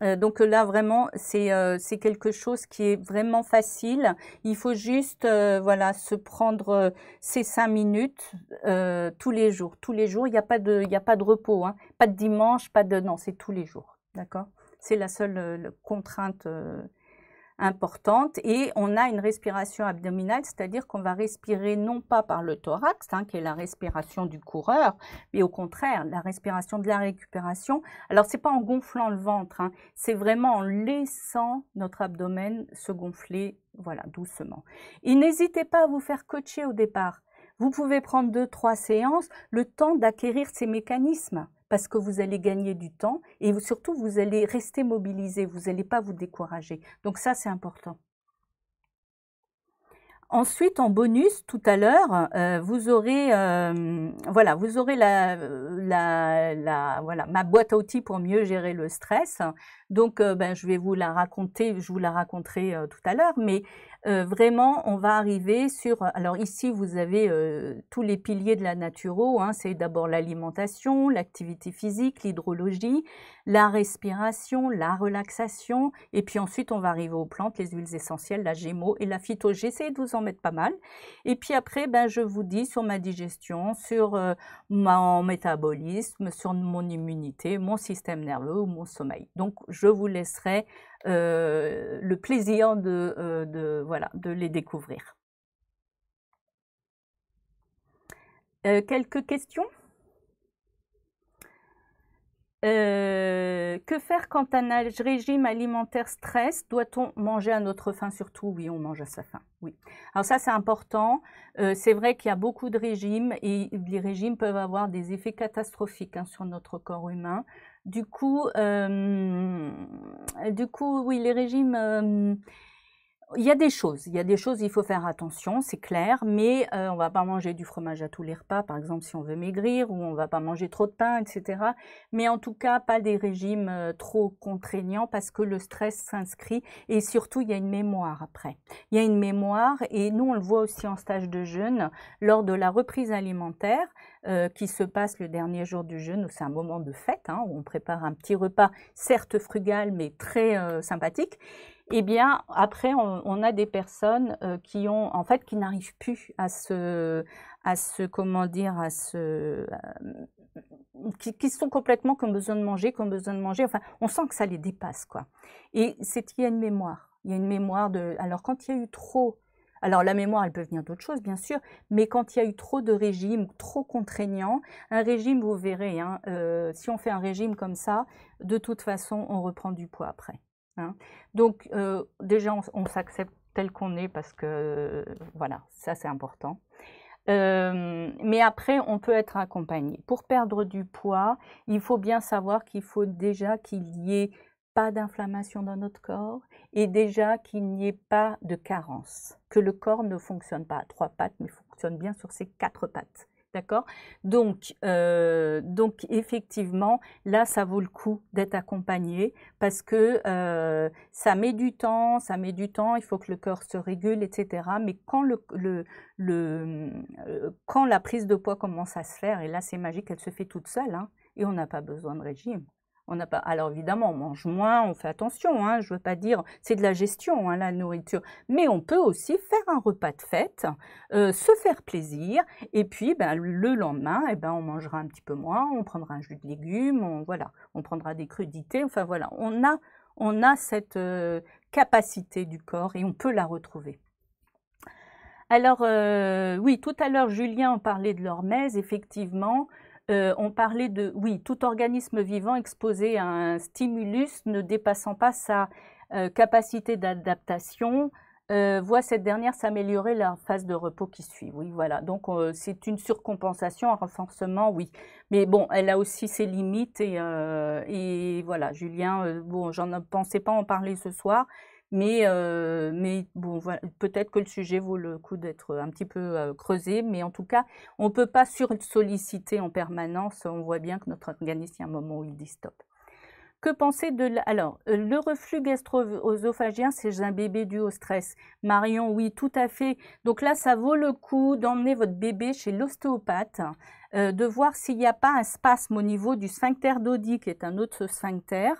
Euh, donc là vraiment c'est quelque chose qui est vraiment facile. Il faut juste voilà se prendre ces cinq minutes tous les jours. Tous les jours, il n'y a pas de il a pas de repos, hein. pas de dimanche, pas de non c'est tous les jours, d'accord. C'est la seule euh, contrainte euh, importante. Et on a une respiration abdominale, c'est-à-dire qu'on va respirer non pas par le thorax, hein, qui est la respiration du coureur, mais au contraire, la respiration de la récupération. Alors, ce n'est pas en gonflant le ventre, hein, c'est vraiment en laissant notre abdomen se gonfler, voilà, doucement. Et n'hésitez pas à vous faire coacher au départ. Vous pouvez prendre deux, trois séances, le temps d'acquérir ces mécanismes parce que vous allez gagner du temps et surtout vous allez rester mobilisé, vous n'allez pas vous décourager. Donc ça, c'est important. Ensuite, en bonus, tout à l'heure, euh, vous aurez, euh, voilà, vous aurez euh, la, la, voilà, ma boîte à outils pour mieux gérer le stress. Donc, ben, je vais vous la raconter, je vous la raconterai tout à l'heure. Mais vraiment, on va arriver sur. Alors ici, vous avez tous les piliers de la naturo. Hein. C'est d'abord l'alimentation, l'activité physique, l'hydrologie, la respiration, la relaxation, et puis ensuite, on va arriver aux plantes, les huiles essentielles, la gémeaux et la phyto. J'essaie de vous en mettre pas mal. Et puis après, ben, je vous dis sur ma digestion, sur euh, mon métabolisme, sur mon immunité, mon système nerveux ou mon sommeil. Donc, je vous laisserai euh, le plaisir euh, de, voilà, de les découvrir. quelques questions euh, que faire quand un régime alimentaire stress Doit-on manger à notre faim surtout Oui, on mange à sa faim. Oui. Alors ça, c'est important. Euh, c'est vrai qu'il y a beaucoup de régimes et les régimes peuvent avoir des effets catastrophiques hein, sur notre corps humain. Du coup, euh, du coup, oui, les régimes il y a des choses, il y a des choses, il faut faire attention, c'est clair, mais euh, on ne va pas manger du fromage à tous les repas, par exemple, si on veut maigrir, ou on ne va pas manger trop de pain, etc. Mais en tout cas, pas des régimes euh, trop contraignants parce que le stress s'inscrit et surtout, il y a une mémoire après. Il y a une mémoire et nous, on le voit aussi en stage de jeûne, lors de la reprise alimentaire euh, qui se passe le dernier jour du jeûne, c'est un moment de fête, hein, où on prépare un petit repas, certes frugal, mais très sympathique. Et eh bien, après, on, a des personnes euh, qui ont, en fait, qui n'arrivent plus à se, à se, comment dire, à se, euh, qui, sont complètement comme besoin de manger, comme besoin de manger. Enfin, on sent que ça les dépasse, quoi. Et c'est qu'il y a une mémoire. Il y a une mémoire de. Alors, quand il y a eu trop alors la mémoire, elle peut venir d'autres choses, bien sûr, mais quand il y a eu trop de régimes, trop contraignants, un régime, vous verrez, hein, euh, si on fait un régime comme ça, de toute façon, on reprend du poids après. Hein. Donc, euh, déjà, on, s'accepte tel qu'on est parce que, euh, voilà, ça c'est important. Euh, mais après, on peut être accompagné. Pour perdre du poids, il faut bien savoir qu'il faut déjà qu'il n'y ait pas d'inflammation dans notre corps et déjà qu'il n'y ait pas de carence, que le corps ne fonctionne pas à trois pattes, mais fonctionne bien sur ses quatre pattes. D'accord donc, euh, donc, effectivement, là, ça vaut le coup d'être accompagné parce que euh, ça met du temps, ça met du temps, il faut que le corps se régule, etc. Mais quand, le, le, le, euh, quand la prise de poids commence à se faire, et là, c'est magique, elle se fait toute seule hein, et on n'a pas besoin de régime. On n'a pas. Alors évidemment, on mange moins, on fait attention. Hein, je ne veux pas dire c'est de la gestion hein, la nourriture, mais on peut aussi faire un repas de fête, euh, se faire plaisir, et puis ben, le lendemain, eh ben, on mangera un petit peu moins, on prendra un jus de légumes, on, voilà, on prendra des crudités. Enfin voilà, on a cette euh, capacité du corps et on peut la retrouver. Alors euh, oui, tout à l'heure Julien en parlait de l'hormèse, effectivement. Euh, on parlait de, oui, tout organisme vivant exposé à un stimulus ne dépassant pas sa euh, capacité d'adaptation euh, voit cette dernière s'améliorer la phase de repos qui suit. Oui, voilà. Donc, c'est une surcompensation, un renforcement, oui. Mais bon, elle a aussi ses limites et, voilà, Julien, bon, j'en pensais pas en parler ce soir. Mais, euh, mais bon, peut-être que le sujet vaut le coup d'être euh, un petit peu euh, creusé, mais en tout cas, on ne peut pas sur-solliciter en permanence. On voit bien que notre organisme, il y a un moment où il dit stop. Que penser de... Alors, euh, le reflux gastro-œsophagien, c'est un bébé dû au stress. Marion, oui, tout à fait. Donc là, ça vaut le coup d'emmener votre bébé chez l'ostéopathe, euh, de voir s'il n'y a pas un spasme au niveau du sphincter d'Odi, qui est un autre sphincter,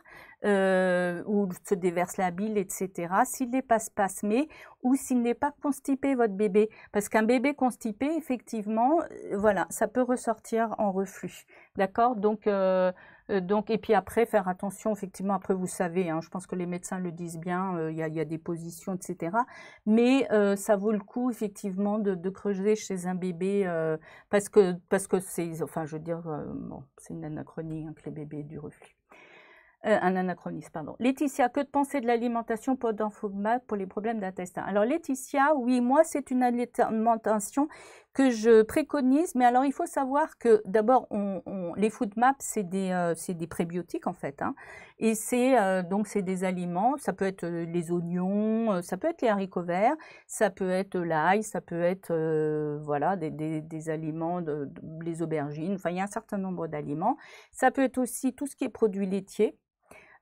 euh, où se déverse la bile, etc. S'il n'est pas spasmé ou s'il n'est pas constipé, votre bébé. Parce qu'un bébé constipé, effectivement, voilà, ça peut ressortir en reflux. D'accord Donc, euh, donc, et puis après, faire attention, effectivement, après, vous savez, hein, je pense que les médecins le disent bien, euh, il y, a, des positions, etc. Mais euh, ça vaut le coup, effectivement, de, creuser chez un bébé, parce que parce que c'est, enfin, je veux dire, bon, c'est une anachronie hein, que les bébés aient du reflux. un anachronisme, pardon. Laetitia, que de penser de l'alimentation pour les problèmes d'intestin Alors, Laetitia, oui, moi, c'est une alimentation que je préconise. Mais alors, il faut savoir que d'abord, les food maps, c'est des, euh, des, prébiotiques en fait. Hein. et c'est euh, donc c'est des aliments. Ça peut être euh, les oignons, ça peut être les haricots verts, ça peut être l'ail, ça peut être voilà des, aliments, les aubergines. Enfin, il y a un certain nombre d'aliments. Ça peut être aussi tout ce qui est produits laitiers.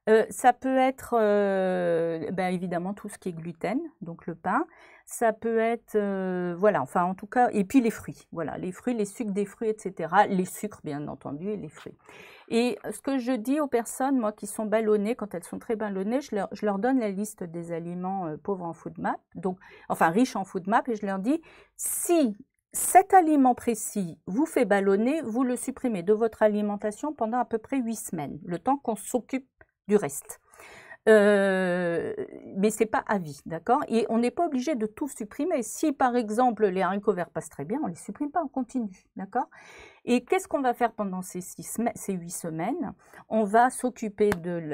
Euh, ça peut être euh, ben, évidemment tout ce qui est gluten, donc le pain. Ça peut être, euh, voilà, enfin en tout cas, et puis les fruits, voilà, les fruits, les sucres des fruits, etc. Les sucres, bien entendu, et les fruits. Et ce que je dis aux personnes, moi, qui sont ballonnées, quand elles sont très ballonnées, je leur, donne la liste des aliments pauvres en map, donc, enfin riches en food map et je leur dis, si cet aliment précis vous fait ballonner, vous le supprimez de votre alimentation pendant à peu près 8 semaines, le temps qu'on s'occupe du reste. Euh, mais c'est pas à vie, d'accord Et on n'est pas obligé de tout supprimer. Si par exemple les haricots verts passent très bien, on les supprime pas, on continue, d'accord Et qu'est-ce qu'on va faire pendant ces, six, ces huit semaines On va s'occuper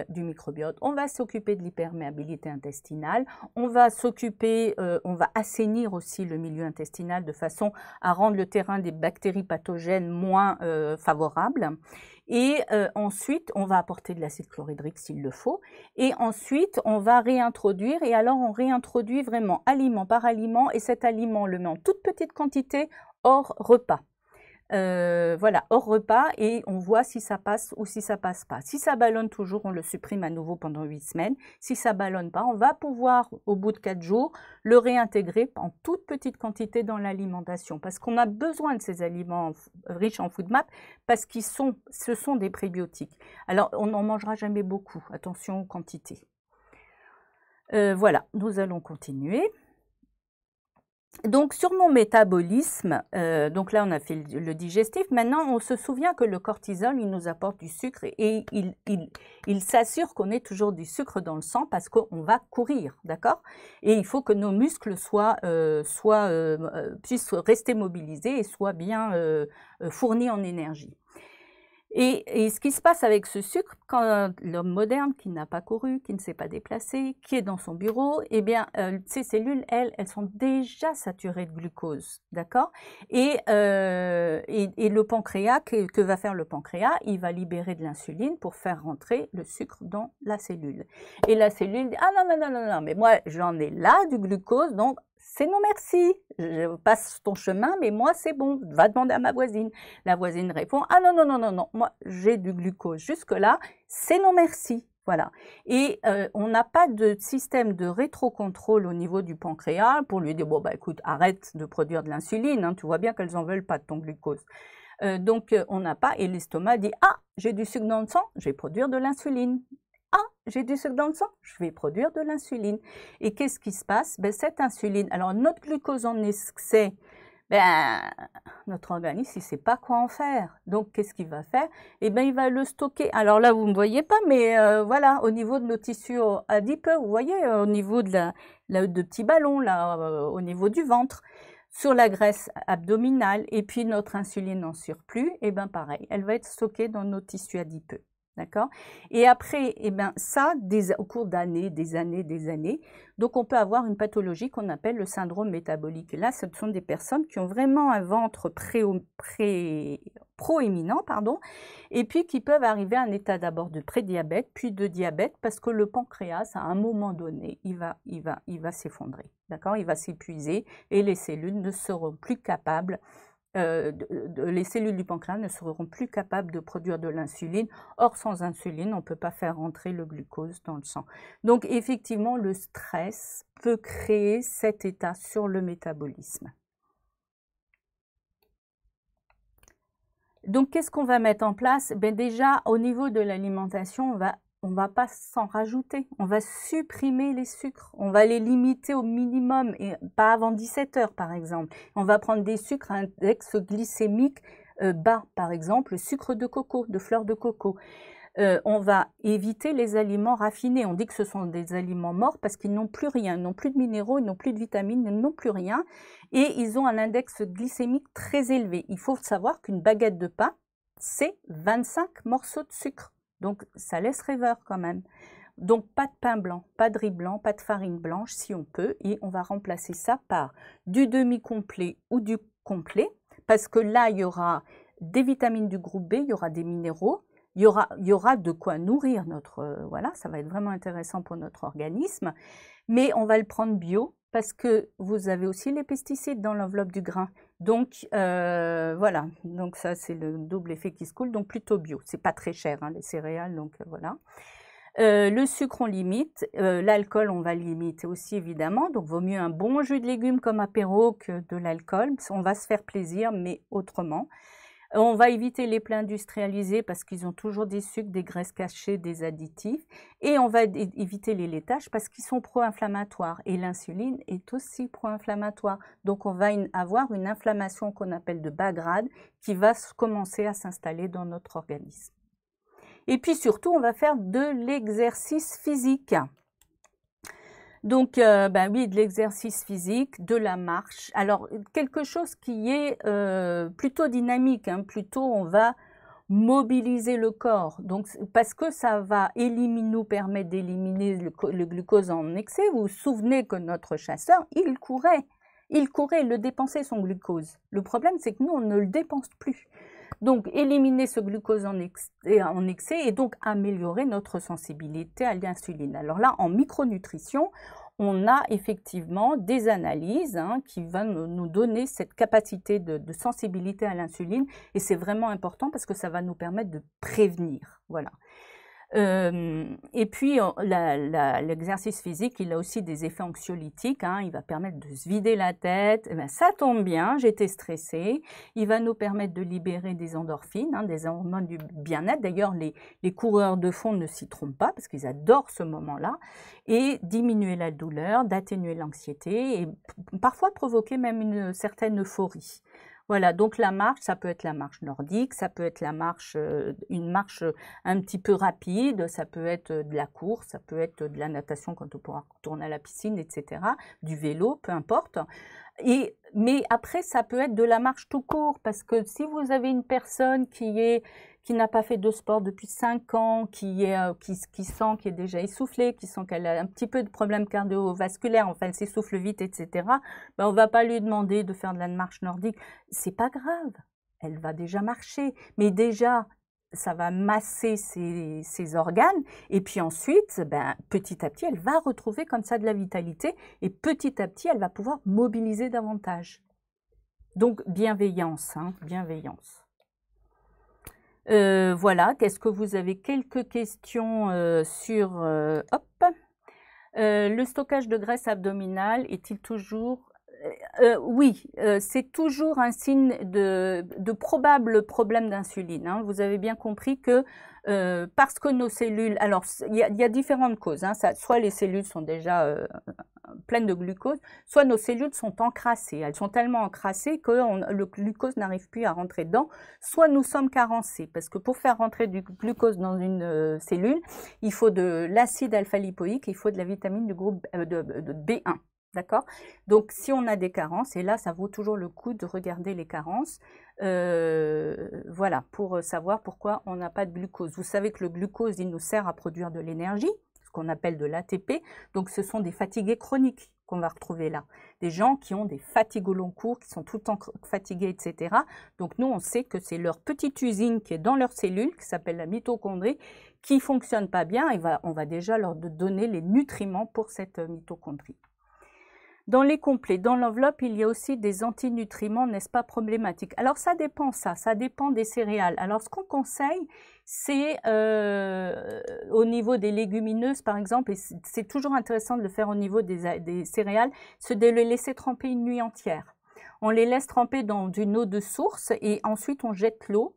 du microbiote, on va s'occuper de l'hyperméabilité intestinale, on va s'occuper, euh, on va assainir aussi le milieu intestinal de façon à rendre le terrain des bactéries pathogènes moins euh, favorable. Et euh, ensuite, on va apporter de l'acide chlorhydrique s'il le faut. Et ensuite, on va réintroduire. Et alors, on réintroduit vraiment aliment par aliment. Et cet aliment, on le met en toute petite quantité hors repas. Euh, voilà, hors repas et on voit si ça passe ou si ça passe pas. Si ça ballonne toujours, on le supprime à nouveau pendant 8 semaines. Si ça ballonne pas, on va pouvoir au bout de 4 jours le réintégrer en toute petite quantité dans l'alimentation parce qu'on a besoin de ces aliments riches en food map, parce qu'ils sont ce sont des prébiotiques. Alors on n'en mangera jamais beaucoup, attention aux quantités. Euh, voilà, nous allons continuer donc sur mon métabolisme, euh, donc là on a fait le, digestif, maintenant on se souvient que le cortisol, il nous apporte du sucre et il, s'assure qu'on ait toujours du sucre dans le sang parce qu'on va courir, d'accord Et il faut que nos muscles soient, euh, euh, puissent rester mobilisés et soient bien fournis en énergie. Et, ce qui se passe avec ce sucre, quand euh, l'homme moderne qui n'a pas couru, qui ne s'est pas déplacé, qui est dans son bureau, eh bien, euh, ces cellules, elles, elles sont déjà saturées de glucose, d'accord euh, et, et, le pancréas, que, que, va faire le pancréas Il va libérer de l'insuline pour faire rentrer le sucre dans la cellule. Et la cellule dit, ah non, non, non, non, non mais moi, j'en ai là du glucose, donc c'est non merci, je passe ton chemin, mais moi c'est bon, va demander à ma voisine. La voisine répond, ah non, non, non, non, non, moi j'ai du glucose jusque-là, c'est non merci. Voilà. Et euh, on n'a pas de système de rétrocontrôle au niveau du pancréas pour lui dire, bon, bah écoute, arrête de produire de l'insuline, hein. tu vois bien qu'elles n'en veulent pas de ton glucose. Euh, donc euh, on n'a pas, et l'estomac dit, ah, j'ai du sucre dans le sang, je vais produire de l'insuline. Ah, j'ai du sucre dans le sang, je vais produire de l'insuline. Et qu'est-ce qui se passe ben, Cette insuline, alors notre glucose en excès, ben, notre organisme, il ne sait pas quoi en faire. Donc, qu'est-ce qu'il va faire Eh bien, il va le stocker. Alors là, vous ne me voyez pas, mais euh, voilà, au niveau de nos tissus adipeux, vous voyez, euh, au niveau de, la, la de petits ballons, là, euh, au niveau du ventre, sur la graisse abdominale, et puis notre insuline en surplus, eh bien, pareil, elle va être stockée dans nos tissus adipeux. D'accord Et après, eh ben, ça, au cours d'années, des années, des années, donc on peut avoir une pathologie qu'on appelle le syndrome métabolique. Là, ce sont des personnes qui ont vraiment un ventre pré, pré, proéminent, pardon, et puis qui peuvent arriver à un état d'abord de prédiabète, puis de diabète, parce que le pancréas, à un moment donné, il va, il va, il va s'effondrer. D'accord Il va s'épuiser et les cellules ne seront plus capables euh, les cellules du pancréas ne seront plus capables de produire de l'insuline. Or, sans insuline, on ne peut pas faire entrer le glucose dans le sang. Donc, effectivement, le stress peut créer cet état sur le métabolisme. Donc, qu'est-ce qu'on va mettre en place ben Déjà, au niveau de l'alimentation, on va on va pas s'en rajouter, on va supprimer les sucres, on va les limiter au minimum et pas avant 17 heures par exemple. On va prendre des sucres à index glycémique euh, bas, par exemple le sucre de coco, de fleur de coco. Euh, on va éviter les aliments raffinés. On dit que ce sont des aliments morts parce qu'ils n'ont plus rien, ils n'ont plus de minéraux, ils n'ont plus de vitamines, ils n'ont plus rien. Et ils ont un index glycémique très élevé. Il faut savoir qu'une baguette de pain, c'est 25 morceaux de sucre. Donc ça laisse rêveur quand même. Donc pas de pain blanc, pas de riz blanc, pas de farine blanche si on peut. Et on va remplacer ça par du demi-complet ou du complet. Parce que là, il y aura des vitamines du groupe B, il y aura des minéraux, il y aura, il y aura de quoi nourrir notre... Euh, voilà, ça va être vraiment intéressant pour notre organisme. Mais on va le prendre bio parce que vous avez aussi les pesticides dans l'enveloppe du grain. Donc euh, voilà, donc ça c'est le double effet qui se coule, donc plutôt bio. C'est pas très cher hein, les céréales, donc euh, voilà. Euh, le sucre, on limite. L'alcool, on va limiter aussi, évidemment. Donc, vaut mieux un bon jus de légumes comme apéro que de l'alcool. On va se faire plaisir, mais autrement. On va éviter les plats industrialisés parce qu'ils ont toujours des sucres, des graisses cachées, des additifs. Et on va éviter les laitages parce qu'ils sont pro-inflammatoires. Et l'insuline est aussi pro-inflammatoire. Donc on va avoir une inflammation qu'on appelle de bas grade qui va commencer à s'installer dans notre organisme. Et puis surtout, on va faire de l'exercice physique. Donc, euh, ben oui, de l'exercice physique, de la marche. Alors, quelque chose qui est euh, plutôt dynamique, hein. plutôt on va mobiliser le corps. Donc, parce que ça va éliminer, nous permettre d'éliminer le, glucose en excès. Vous vous souvenez que notre chasseur, il courait. Il courait, il le dépensait son glucose. Le problème, c'est que nous, on ne le dépense plus. Donc éliminer ce glucose euh, en, excès et donc améliorer notre sensibilité à l'insuline. Alors là, en micronutrition, on a effectivement des analyses hein, qui vont nous donner cette capacité de, de sensibilité à l'insuline et c'est vraiment important parce que ça va nous permettre de prévenir. Voilà et puis, l'exercice physique, il a aussi des effets anxiolytiques. Hein. il va permettre de se vider la tête. Eh ben, ça tombe bien, j'étais stressée. Il va nous permettre de libérer des endorphines, hein, des hormones du bien-être. D'ailleurs, les, les, coureurs de fond ne s'y trompent pas parce qu'ils adorent ce moment-là. Et diminuer la douleur, d'atténuer l'anxiété et parfois provoquer même une certaine euphorie. Voilà, donc la marche, ça peut être la marche nordique, ça peut être la marche, euh, une marche euh, un petit peu rapide, ça peut être euh, de la course, ça peut être de la natation quand on pourra retourner à la piscine, etc., du vélo, peu importe. Et, mais après, ça peut être de la marche tout court, parce que si vous avez une personne qui est qui n'a pas fait de sport depuis 5 ans, qui, est, euh, qui, sent qu'elle est déjà essoufflée, qui sent qu'elle a un petit peu de problèmes cardiovasculaires, enfin elle s'essouffle vite, etc., ben, on ne va pas lui demander de faire de la marche nordique. C'est pas grave, elle va déjà marcher. Mais déjà, ça va masser ses, organes et puis ensuite, ben, petit à petit, elle va retrouver comme ça de la vitalité et petit à petit, elle va pouvoir mobiliser davantage. Donc bienveillance, hein, bienveillance. Euh, voilà, quest ce que vous avez quelques questions euh, sur... Euh, hop le stockage de graisse abdominale est-il toujours euh, euh, oui, euh, c'est toujours un signe de, probable problème d'insuline. Hein. Vous avez bien compris que parce que nos cellules, alors il y, a différentes causes. Hein. soit les cellules sont déjà pleines de glucose, soit nos cellules sont encrassées. Elles sont tellement encrassées que le glucose n'arrive plus à rentrer dedans. Soit nous sommes carencés, parce que pour faire rentrer du glucose dans une cellule, il faut de l'acide alpha-lipoïque, il faut de la vitamine du groupe B1. D'accord Donc, si on a des carences, et là, ça vaut toujours le coup de regarder les carences, euh, voilà, pour euh, savoir pourquoi on n'a pas de glucose. Vous savez que le glucose, il nous sert à produire de l'énergie, ce qu'on appelle de l'ATP. Donc, ce sont des fatigués chroniques qu'on va retrouver là. Des gens qui ont des fatigues au long cours, qui sont tout le temps fatigués, etc. Donc, nous, on sait que c'est leur petite usine qui est dans leur cellule, qui s'appelle la mitochondrie, qui ne fonctionne pas bien. Et on va déjà leur donner les nutriments pour cette euh, mitochondrie. Dans les complets, dans l'enveloppe, il y a aussi des antinutriments, n'est-ce pas, problématique Alors ça dépend ça, ça dépend des céréales. Alors ce qu'on conseille, c'est euh, au niveau des légumineuses, par exemple, et c'est toujours intéressant de le faire au niveau des, des céréales, c'est de les laisser tremper une nuit entière. On les laisse tremper dans une eau de source et ensuite on jette l'eau.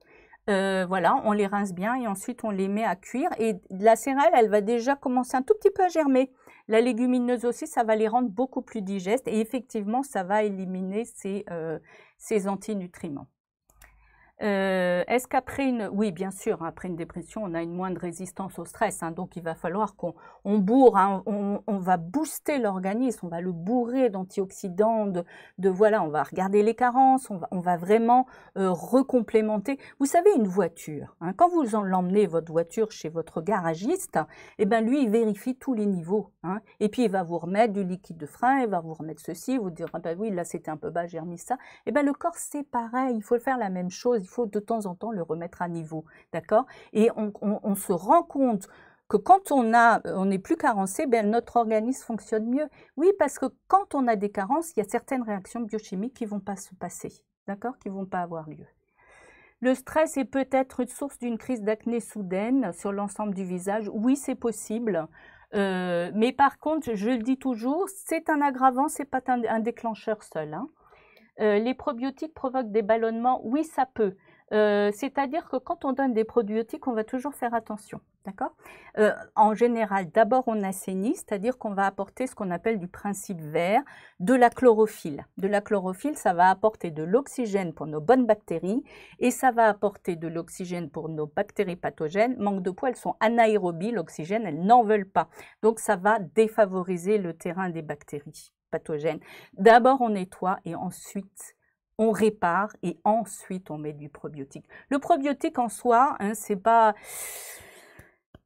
Euh, voilà, on les rince bien et ensuite on les met à cuire. Et la céréale, elle va déjà commencer un tout petit peu à germer. La légumineuse aussi, ça va les rendre beaucoup plus digestes et effectivement, ça va éliminer ces, euh, ces antinutriments. Euh, est-ce qu'après une... Oui, bien sûr, après une dépression, on a une moindre résistance au stress. Hein, donc, il va falloir qu'on on bourre, hein, on, va booster l'organisme, on va le bourrer d'antioxydants, de, voilà, on va regarder les carences, on va, vraiment euh, recomplémenter. Vous savez, une voiture, hein, quand vous l'emmenez, votre voiture, chez votre garagiste, eh ben, lui, il vérifie tous les niveaux. et puis, il va vous remettre du liquide de frein, il va vous remettre ceci, vous dire, ah ben oui, là, c'était un peu bas, j'ai remis ça. Eh ben, le corps, c'est pareil, il faut faire la même chose faut de temps en temps le remettre à niveau. D'accord Et on, se rend compte que quand on a, on est plus carencé, ben, notre organisme fonctionne mieux. Oui, parce que quand on a des carences, il y a certaines réactions biochimiques qui vont pas se passer, d'accord, qui vont pas avoir lieu. Le stress est peut-être une source d'une crise d'acné soudaine sur l'ensemble du visage. Oui, c'est possible. Euh, mais par contre, je le dis toujours, c'est un aggravant, c'est pas un, déclencheur seul. Hein. Euh, les probiotiques provoquent des ballonnements Oui, ça peut. Euh, c'est-à-dire que quand on donne des probiotiques, on va toujours faire attention. D'accord euh, En général, d'abord on assainit, c'est-à-dire qu'on va apporter ce qu'on appelle du principe vert, de la chlorophylle. De la chlorophylle, ça va apporter de l'oxygène pour nos bonnes bactéries et ça va apporter de l'oxygène pour nos bactéries pathogènes. Manque de poids, elles sont anaérobies, l'oxygène, elles n'en veulent pas. Donc ça va défavoriser le terrain des bactéries. Pathogène. D'abord, on nettoie et ensuite, on répare et ensuite, on met du probiotique. Le probiotique en soi, hein, c'est pas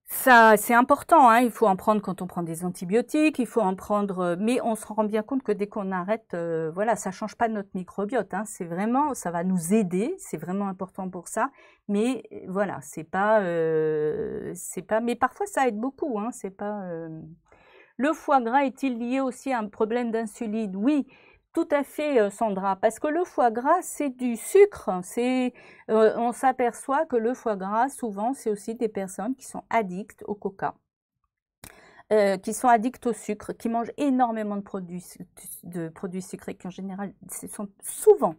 c'est important, hein. il faut en prendre quand on prend des antibiotiques, il faut en prendre, mais on se rend bien compte que dès qu'on arrête, euh, voilà, ça change pas notre microbiote. Hein. c'est vraiment, ça va nous aider, c'est vraiment important pour ça. Mais voilà, c'est pas, euh, c'est pas, mais parfois ça aide beaucoup. c'est pas, euh, le foie gras est-il lié aussi à un problème d'insuline Oui, tout à fait, euh, Sandra, parce que le foie gras, c'est du sucre. Euh, on s'aperçoit que le foie gras, souvent, c'est aussi des personnes qui sont addictes au coca, euh, qui sont addictes au sucre, qui mangent énormément de produits, de produits sucrés, qui en général, ce sont souvent,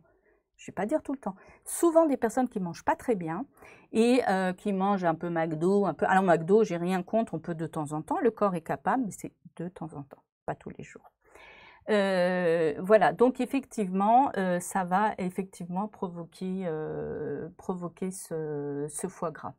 je ne vais pas dire tout le temps, souvent des personnes qui mangent pas très bien et qui mangent un peu McDo, un peu. Alors McDo, j'ai rien contre, on peut de temps en temps, le corps est capable, mais c'est de temps en temps, pas tous les jours. Euh, voilà, donc effectivement, euh, ça va effectivement provoquer, euh, provoquer ce, foie gras.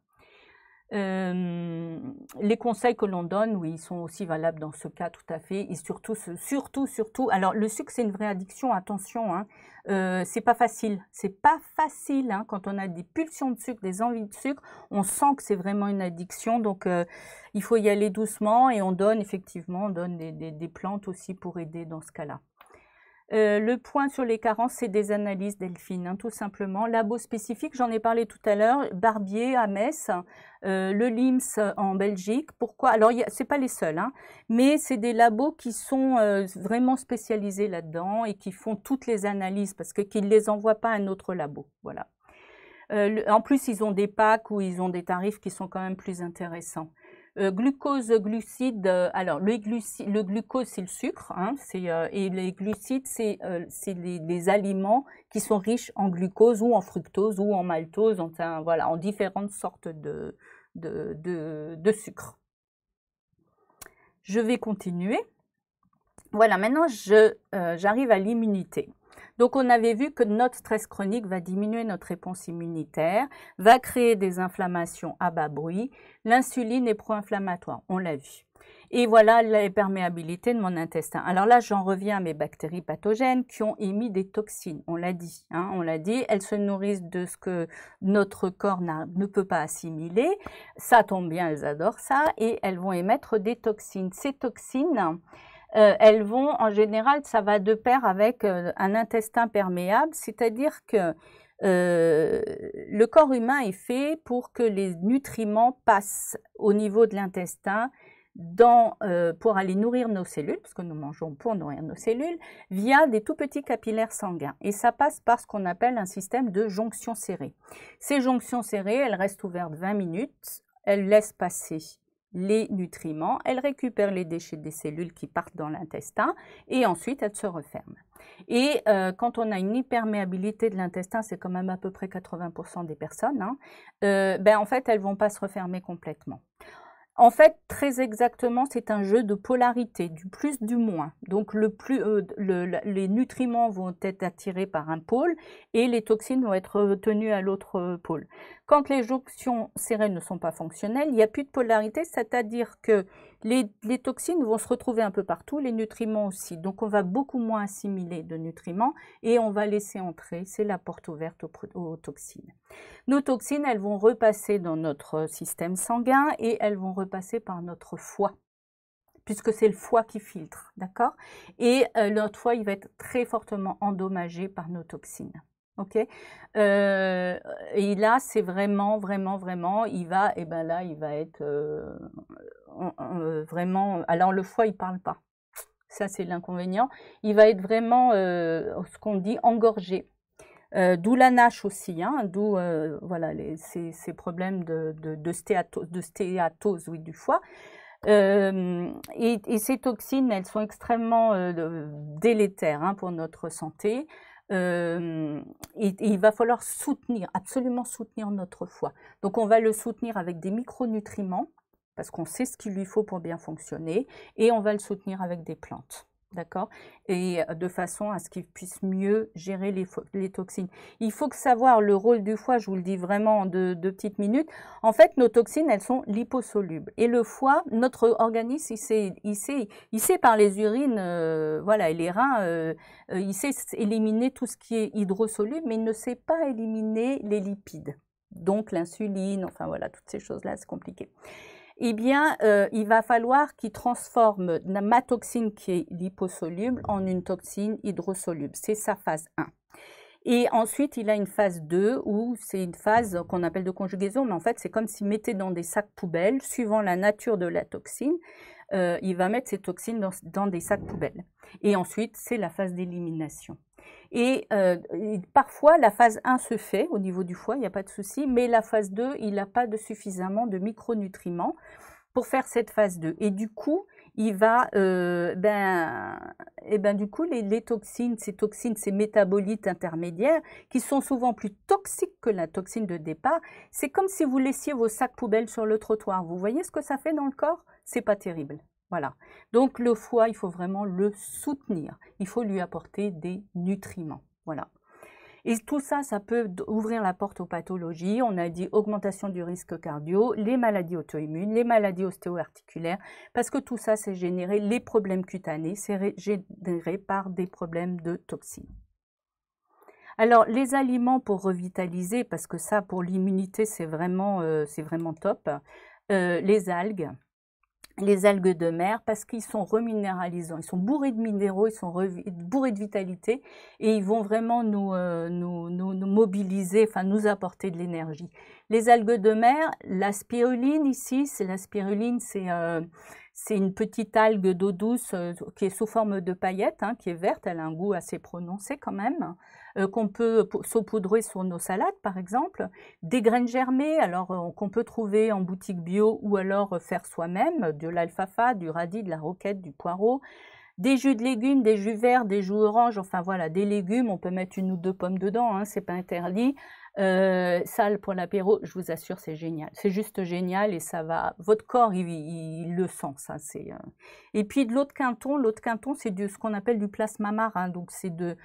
Euh, les conseils que l'on donne, oui, ils sont aussi valables dans ce cas, tout à fait. Et surtout, surtout, surtout. Alors, le sucre, c'est une vraie addiction. Attention, hein, euh, c'est pas facile. C'est pas facile hein. quand on a des pulsions de sucre, des envies de sucre. On sent que c'est vraiment une addiction. Donc, euh, il faut y aller doucement. Et on donne effectivement, on donne des plantes aussi pour aider dans ce cas-là. Euh, le point sur les carences, c'est des analyses, Delphine, hein, tout simplement. Labos spécifiques, j'en ai parlé tout à l'heure, Barbier à Metz, euh, le LIMS en Belgique. Pourquoi Alors, ce n'est pas les seuls, hein, mais c'est des labos qui sont euh, vraiment spécialisés là-dedans et qui font toutes les analyses parce qu'ils ne les envoient pas à un autre labo. Voilà. en plus, ils ont des packs où ils ont des tarifs qui sont quand même plus intéressants. Euh, glucose, glucides, euh, alors le, glucose c'est le sucre, hein, euh, et les glucides c'est les, aliments qui sont riches en glucose ou en fructose ou en maltose, en, voilà, en différentes sortes de, de, de sucres. Je vais continuer. Voilà, maintenant j'arrive à l'immunité. Donc on avait vu que notre stress chronique va diminuer notre réponse immunitaire, va créer des inflammations à bas bruit. L'insuline est pro-inflammatoire, on l'a vu. Et voilà la perméabilité de mon intestin. Alors là, j'en reviens à mes bactéries pathogènes qui ont émis des toxines. On l'a dit, hein. on l'a dit. Elles se nourrissent de ce que notre corps ne peut pas assimiler. Ça tombe bien, elles adorent ça. Et elles vont émettre des toxines. Ces toxines, euh, elles vont, en général, ça va de pair avec euh, un intestin perméable, c'est-à-dire que euh, le corps humain est fait pour que les nutriments passent au niveau de l'intestin pour aller nourrir nos cellules, parce que nous mangeons pour nourrir nos cellules, via des tout petits capillaires sanguins. Et ça passe par ce qu'on appelle un système de jonction serrée. Ces jonctions serrées, elles restent ouvertes 20 minutes, elles laissent passer les nutriments, elle récupère les déchets des cellules qui partent dans l'intestin et ensuite elle se referme. Et euh, quand on a une hyperméabilité de l'intestin, c'est quand même à peu près 80% des personnes, hein, euh, ben en fait elles vont pas se refermer complètement. En fait, très exactement, c'est un jeu de polarité, du plus, du moins. Donc, euh, les nutriments vont être attirés par un pôle et les toxines vont être tenues à l'autre euh, pôle. Quand les jonctions serrées ne sont pas fonctionnelles, il n'y a plus de polarité, c'est-à-dire que les, toxines vont se retrouver un peu partout, les nutriments aussi. Donc on va beaucoup moins assimiler de nutriments et on va laisser entrer, c'est la porte ouverte aux, toxines. Nos toxines, elles vont repasser dans notre euh, système sanguin et elles vont repasser par notre foie puisque c'est le foie qui filtre, d'accord Et euh, notre foie, il va être très fortement endommagé par nos toxines. Ok. Euh, et là, c'est vraiment, vraiment, vraiment, il va, et eh ben là, il va être euh, euh, vraiment. Alors le foie, il parle pas. Ça, c'est l'inconvénient. Il va être vraiment, ce qu'on dit, engorgé. d'où la nache aussi, hein, d'où voilà ces, ces, problèmes de, de, stéatose, du foie. et, ces toxines, elles sont extrêmement délétères hein, pour notre santé. Euh, il va falloir soutenir, absolument soutenir notre foie. Donc on va le soutenir avec des micronutriments, parce qu'on sait ce qu'il lui faut pour bien fonctionner, et on va le soutenir avec des plantes. D'accord Et de façon à ce qu'ils puissent mieux gérer les, les, toxines. Il faut que savoir le rôle du foie, je vous le dis vraiment en deux, petites minutes. En fait, nos toxines, elles sont liposolubles. Et le foie, notre organisme, il sait, par les urines voilà, et les reins, il sait éliminer tout ce qui est hydrosoluble, mais il ne sait pas éliminer les lipides. Donc l'insuline, enfin voilà, toutes ces choses-là, c'est compliqué eh bien, euh, il va falloir qu'il transforme ma toxine qui est liposoluble en une toxine hydrosoluble. C'est sa phase 1. Et ensuite, il a une phase 2 où c'est une phase qu'on appelle de conjugaison, mais en fait, c'est comme s'il mettait dans des sacs poubelles, suivant la nature de la toxine, euh, il va mettre ces toxines dans, dans des sacs poubelles. Et ensuite, c'est la phase d'élimination. Euh, et, parfois, la phase 1 se fait au niveau du foie, il n'y a pas de souci, mais la phase 2, il n'a pas de suffisamment de micronutriments pour faire cette phase 2. Et du coup, il va, euh, ben, et eh ben, du coup, les, les, toxines, ces toxines, ces métabolites intermédiaires, qui sont souvent plus toxiques que la toxine de départ, c'est comme si vous laissiez vos sacs poubelles sur le trottoir. Vous voyez ce que ça fait dans le corps C'est pas terrible. Voilà. Donc le foie, il faut vraiment le soutenir. Il faut lui apporter des nutriments. Voilà. Et tout ça, ça peut ouvrir la porte aux pathologies. On a dit augmentation du risque cardio, les maladies auto-immunes, les maladies ostéo-articulaires, parce que tout ça, c'est généré, les problèmes cutanés, c'est généré par des problèmes de toxines. Alors, les aliments pour revitaliser, parce que ça, pour l'immunité, c'est vraiment, euh, vraiment, top. Euh, les algues, les algues de mer parce qu'ils sont reminéralisants. Ils sont bourrés de minéraux, ils sont bourrés de vitalité et ils vont vraiment euh, nous, nous, mobiliser, enfin nous apporter de l'énergie. Les algues de mer, la spiruline ici, c'est la spiruline, c'est euh, une petite algue d'eau douce euh, qui est sous forme de paillettes, hein, qui est verte, elle a un goût assez prononcé quand même. Euh, qu'on peut saupoudrer sur nos salades, par exemple, des graines germées, alors euh, qu'on peut trouver en boutique bio ou alors euh, faire soi-même, de l'alfafa, du radis, de la roquette, du poireau des jus de légumes, des jus verts, des jus oranges, enfin voilà, des légumes, on peut mettre une ou deux pommes dedans, hein, c'est pas interdit. Euh, salle pour l'apéro, je vous assure, c'est génial. C'est juste génial et ça va. Votre corps, il, le sent, ça. C'est. Euh. Et puis de l'autre quinton, l'autre quinton, c'est ce qu'on appelle du plasma marin. Hein. Donc c'est de,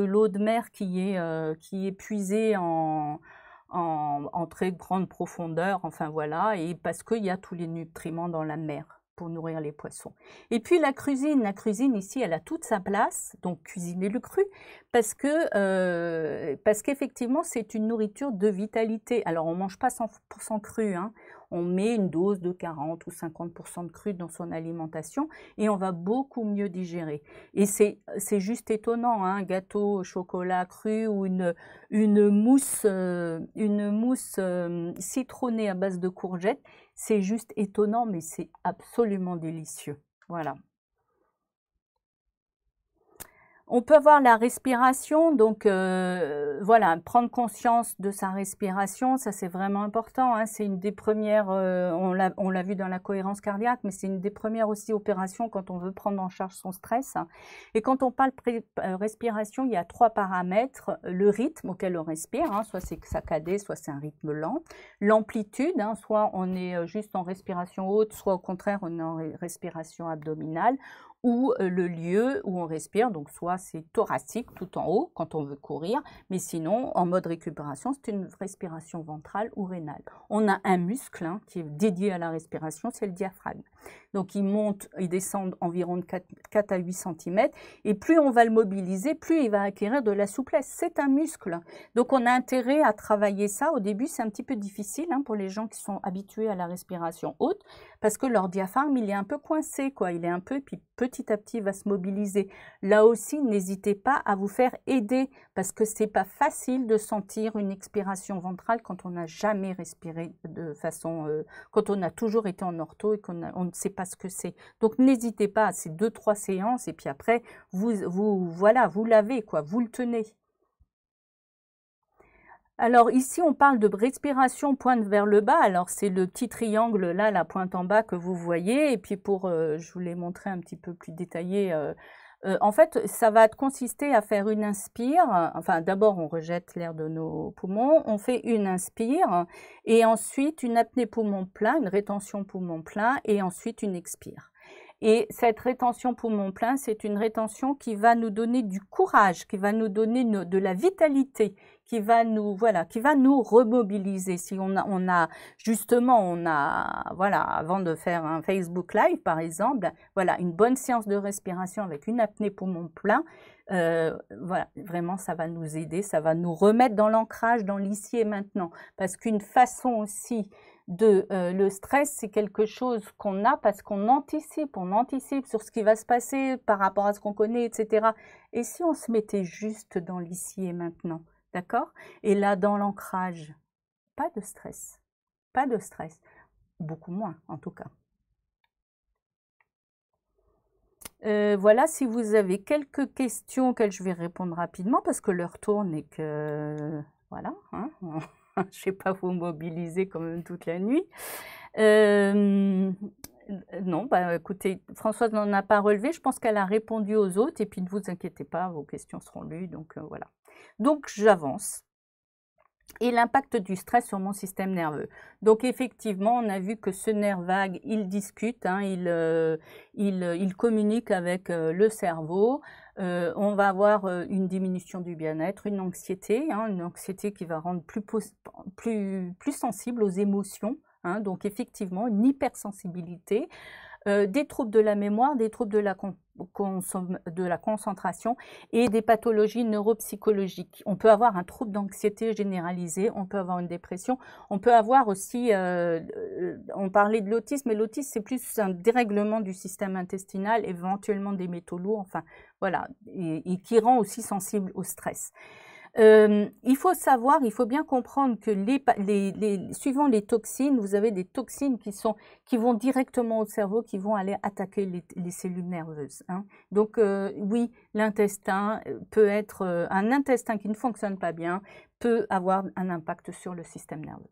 l'eau de mer qui est, euh, qui est puisée en, en, en, très grande profondeur. Enfin voilà, et parce qu'il y a tous les nutriments dans la mer pour nourrir les poissons. Et puis la cuisine, la cuisine ici, elle a toute sa place, donc cuisiner le cru, parce que euh, parce qu'effectivement c'est une nourriture de vitalité. Alors on mange pas 100% cru, hein. on met une dose de 40 ou 50% de cru dans son alimentation et on va beaucoup mieux digérer. Et c'est juste étonnant, hein, un gâteau au chocolat cru ou une une mousse euh, une mousse euh, citronnée à base de courgettes c'est juste étonnant, mais c'est absolument délicieux. Voilà. On peut voir la respiration, donc euh, voilà, prendre conscience de sa respiration, ça c'est vraiment important. Hein. c'est une des premières, euh, on l'a vu dans la cohérence cardiaque, mais c'est une des premières aussi opérations quand on veut prendre en charge son stress. Et quand on parle euh, respiration, il y a trois paramètres le rythme auquel on respire, hein, soit c'est saccadé, soit c'est un rythme lent, l'amplitude, hein, soit on est juste en respiration haute, soit au contraire on est en respiration abdominale ou euh, le lieu où on respire. Donc soit c'est thoracique tout en haut quand on veut courir, mais sinon en mode récupération, c'est une respiration ventrale ou rénale. On a un muscle hein, qui est dédié à la respiration, c'est le diaphragme. Donc il monte, il descend environ de 4, à 8 cm et plus on va le mobiliser, plus il va acquérir de la souplesse. C'est un muscle. Donc on a intérêt à travailler ça. Au début, c'est un petit peu difficile hein, pour les gens qui sont habitués à la respiration haute parce que leur diaphragme, il est un peu coincé, quoi. Il est un peu, puis petit à petit va se mobiliser. Là aussi, n'hésitez pas à vous faire aider parce que ce n'est pas facile de sentir une expiration ventrale quand on n'a jamais respiré de façon, euh, quand on a toujours été en ortho et qu'on ne sait pas ce que c'est. Donc n'hésitez pas à ces deux trois séances et puis après vous vous voilà vous l'avez quoi, vous le tenez. Alors ici, on parle de respiration pointe vers le bas. Alors c'est le petit triangle là, la pointe en bas que vous voyez. Et puis pour, euh, je vous l'ai montré un petit peu plus détaillé. Euh, euh, en fait, ça va consister à faire une inspire. Enfin, d'abord, on rejette l'air de nos poumons. On fait une inspire et ensuite une apnée poumon plein, une rétention poumon plein et ensuite une expire. Et cette rétention poumon plein, c'est une rétention qui va nous donner du courage, qui va nous donner de la vitalité, qui va nous voilà, qui va nous remobiliser. Si on a, on a justement, on a voilà, avant de faire un Facebook Live par exemple, voilà, une bonne séance de respiration avec une apnée poumon plein. Euh, voilà, vraiment, ça va nous aider, ça va nous remettre dans l'ancrage, dans l'ici et maintenant. Parce qu'une façon aussi de euh, le stress, c'est quelque chose qu'on a parce qu'on anticipe, on anticipe sur ce qui va se passer par rapport à ce qu'on connaît, etc. Et si on se mettait juste dans l'ici et maintenant, d'accord Et là, dans l'ancrage, pas de stress, pas de stress, beaucoup moins en tout cas. Euh, voilà, si vous avez quelques questions auxquelles je vais répondre rapidement, parce que l'heure tourne et que... Voilà. Hein *laughs* je ne sais pas vous mobiliser quand même toute la nuit. Euh, non, bah, écoutez, Françoise n'en a pas relevé. Je pense qu'elle a répondu aux autres. Et puis, ne vous inquiétez pas, vos questions seront lues. Donc, euh, voilà. Donc, j'avance. Et l'impact du stress sur mon système nerveux. Donc, effectivement, on a vu que ce nerf vague, il discute, hein, il, euh, il, il, communique avec le cerveau. Euh, on va avoir euh, une diminution du bien-être, une anxiété, hein, une anxiété qui va rendre plus, sensible aux émotions. Hein, donc effectivement, une hypersensibilité, euh, des troubles de la mémoire, des troubles de la de la concentration et des pathologies neuropsychologiques. On peut avoir un trouble d'anxiété généralisé, on peut avoir une dépression, on peut avoir aussi, euh, euh, on parlait de l'autisme, mais l'autisme c'est plus un dérèglement du système intestinal, éventuellement des métaux lourds, enfin voilà, et qui rend aussi sensible au stress. Euh, il faut savoir, il faut bien comprendre que suivant les toxines, vous avez des toxines qui, vont directement au cerveau, qui vont aller attaquer les, cellules nerveuses. Hein. Donc euh, oui, l'intestin euh, peut être, un intestin qui ne fonctionne pas bien peut avoir un impact sur le système nerveux.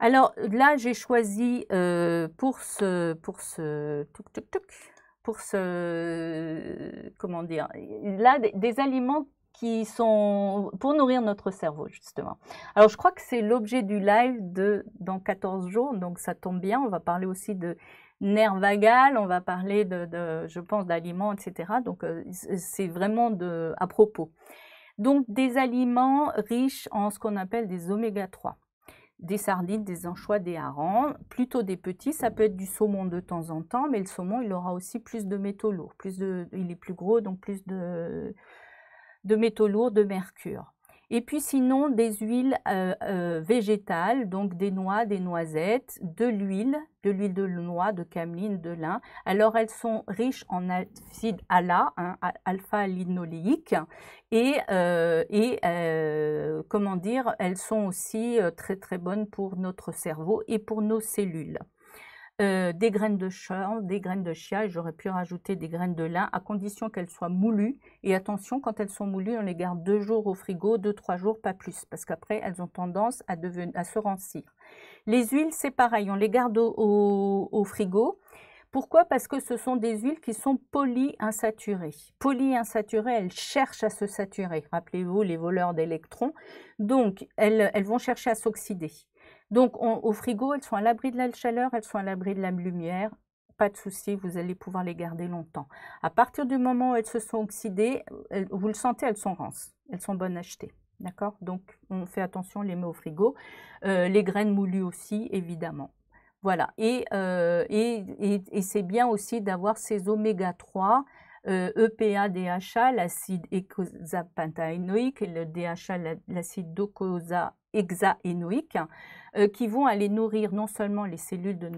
Alors là, j'ai choisi pour ce, pour ce, pour ce, comment dire, là, des, aliments qui sont pour nourrir notre cerveau, justement. Alors, je crois que c'est l'objet du live de dans 14 jours, donc ça tombe bien. On va parler aussi de nerfs vagal, on va parler, de, je pense, d'aliments, etc. Donc, euh, c'est vraiment de, à propos. Donc, des aliments riches en ce qu'on appelle des oméga 3 des sardines, des anchois, des harengs, plutôt des petits, ça peut être du saumon de temps en temps, mais le saumon, il aura aussi plus de métaux lourds, plus de, il est plus gros, donc plus de, de métaux lourds, de mercure. Et puis sinon des huiles euh, euh, végétales, donc des noix, des noisettes, de l'huile, de l'huile de noix, de cameline, de lin. Alors elles sont riches en acide ALA, hein, alpha-linoléique, et, euh, et comment dire, elles sont aussi très très bonnes pour notre cerveau et pour nos cellules. Euh, des graines de chanvre, des graines de chia, et j'aurais pu rajouter des graines de lin, à condition qu'elles soient moulues. Et attention, quand elles sont moulues, on les garde deux jours au frigo, deux, trois jours, pas plus, parce qu'après, elles ont tendance à, à se rancir. Les huiles, c'est pareil, on les garde au, frigo. Pourquoi Parce que ce sont des huiles qui sont polyinsaturées. Polyinsaturées, elles cherchent à se saturer. Rappelez-vous les voleurs d'électrons. Donc, elles, elles vont chercher à s'oxyder. Donc au frigo, elles sont à l'abri de la chaleur, elles sont à l'abri de la lumière. Pas de souci, vous allez pouvoir les garder longtemps. À partir du moment où elles se sont oxydées, vous le sentez, elles sont rances, elles sont bonnes à acheter. D'accord Donc on fait attention, on les met au frigo. Euh, les graines moulues aussi, évidemment. Voilà. Et, euh, c'est bien aussi d'avoir ces oméga 3 EPA, euh, e DHA, l'acide eicosapentaénoïque, et le DHA, l'acide docosahexaénoïque, euh, qui vont aller nourrir non seulement les cellules de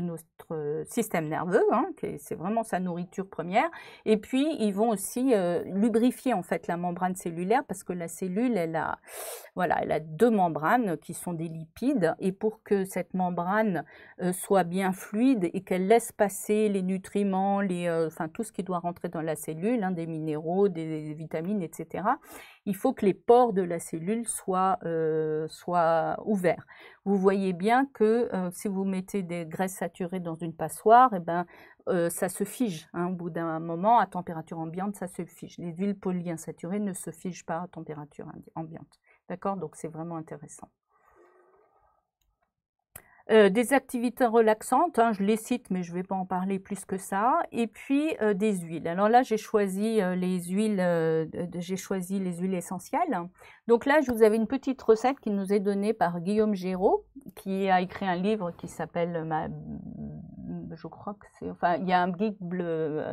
notre, euh, système nerveux, hein, c'est vraiment sa nourriture première, et puis ils vont aussi euh, lubrifier en fait la membrane cellulaire parce que la cellule, elle a, voilà, elle deux membranes qui sont des lipides, et pour que cette membrane soit bien fluide et qu'elle laisse passer les nutriments, enfin tout ce qui doit rentrer dans la cellule, hein, des minéraux, des, vitamines, etc., il faut que les pores de la cellule soient ouverts vous voyez bien que euh, si vous mettez des graisses saturées dans une passoire, eh ben, euh, ça se fige. Hein. au bout d'un moment, à température ambiante, ça se fige. Les huiles polyinsaturées ne se figent pas à température ambiante. D'accord Donc c'est vraiment intéressant. Euh, des activités relaxantes, hein, je les cite mais je ne vais pas en parler plus que ça, et puis euh, des huiles. Alors là j'ai choisi, euh, les huiles, j'ai choisi les huiles essentielles. Donc là je vous avais une petite recette qui nous est donnée par Guillaume Géraud qui a écrit un livre qui s'appelle je crois que c'est, enfin il y a un, bleu,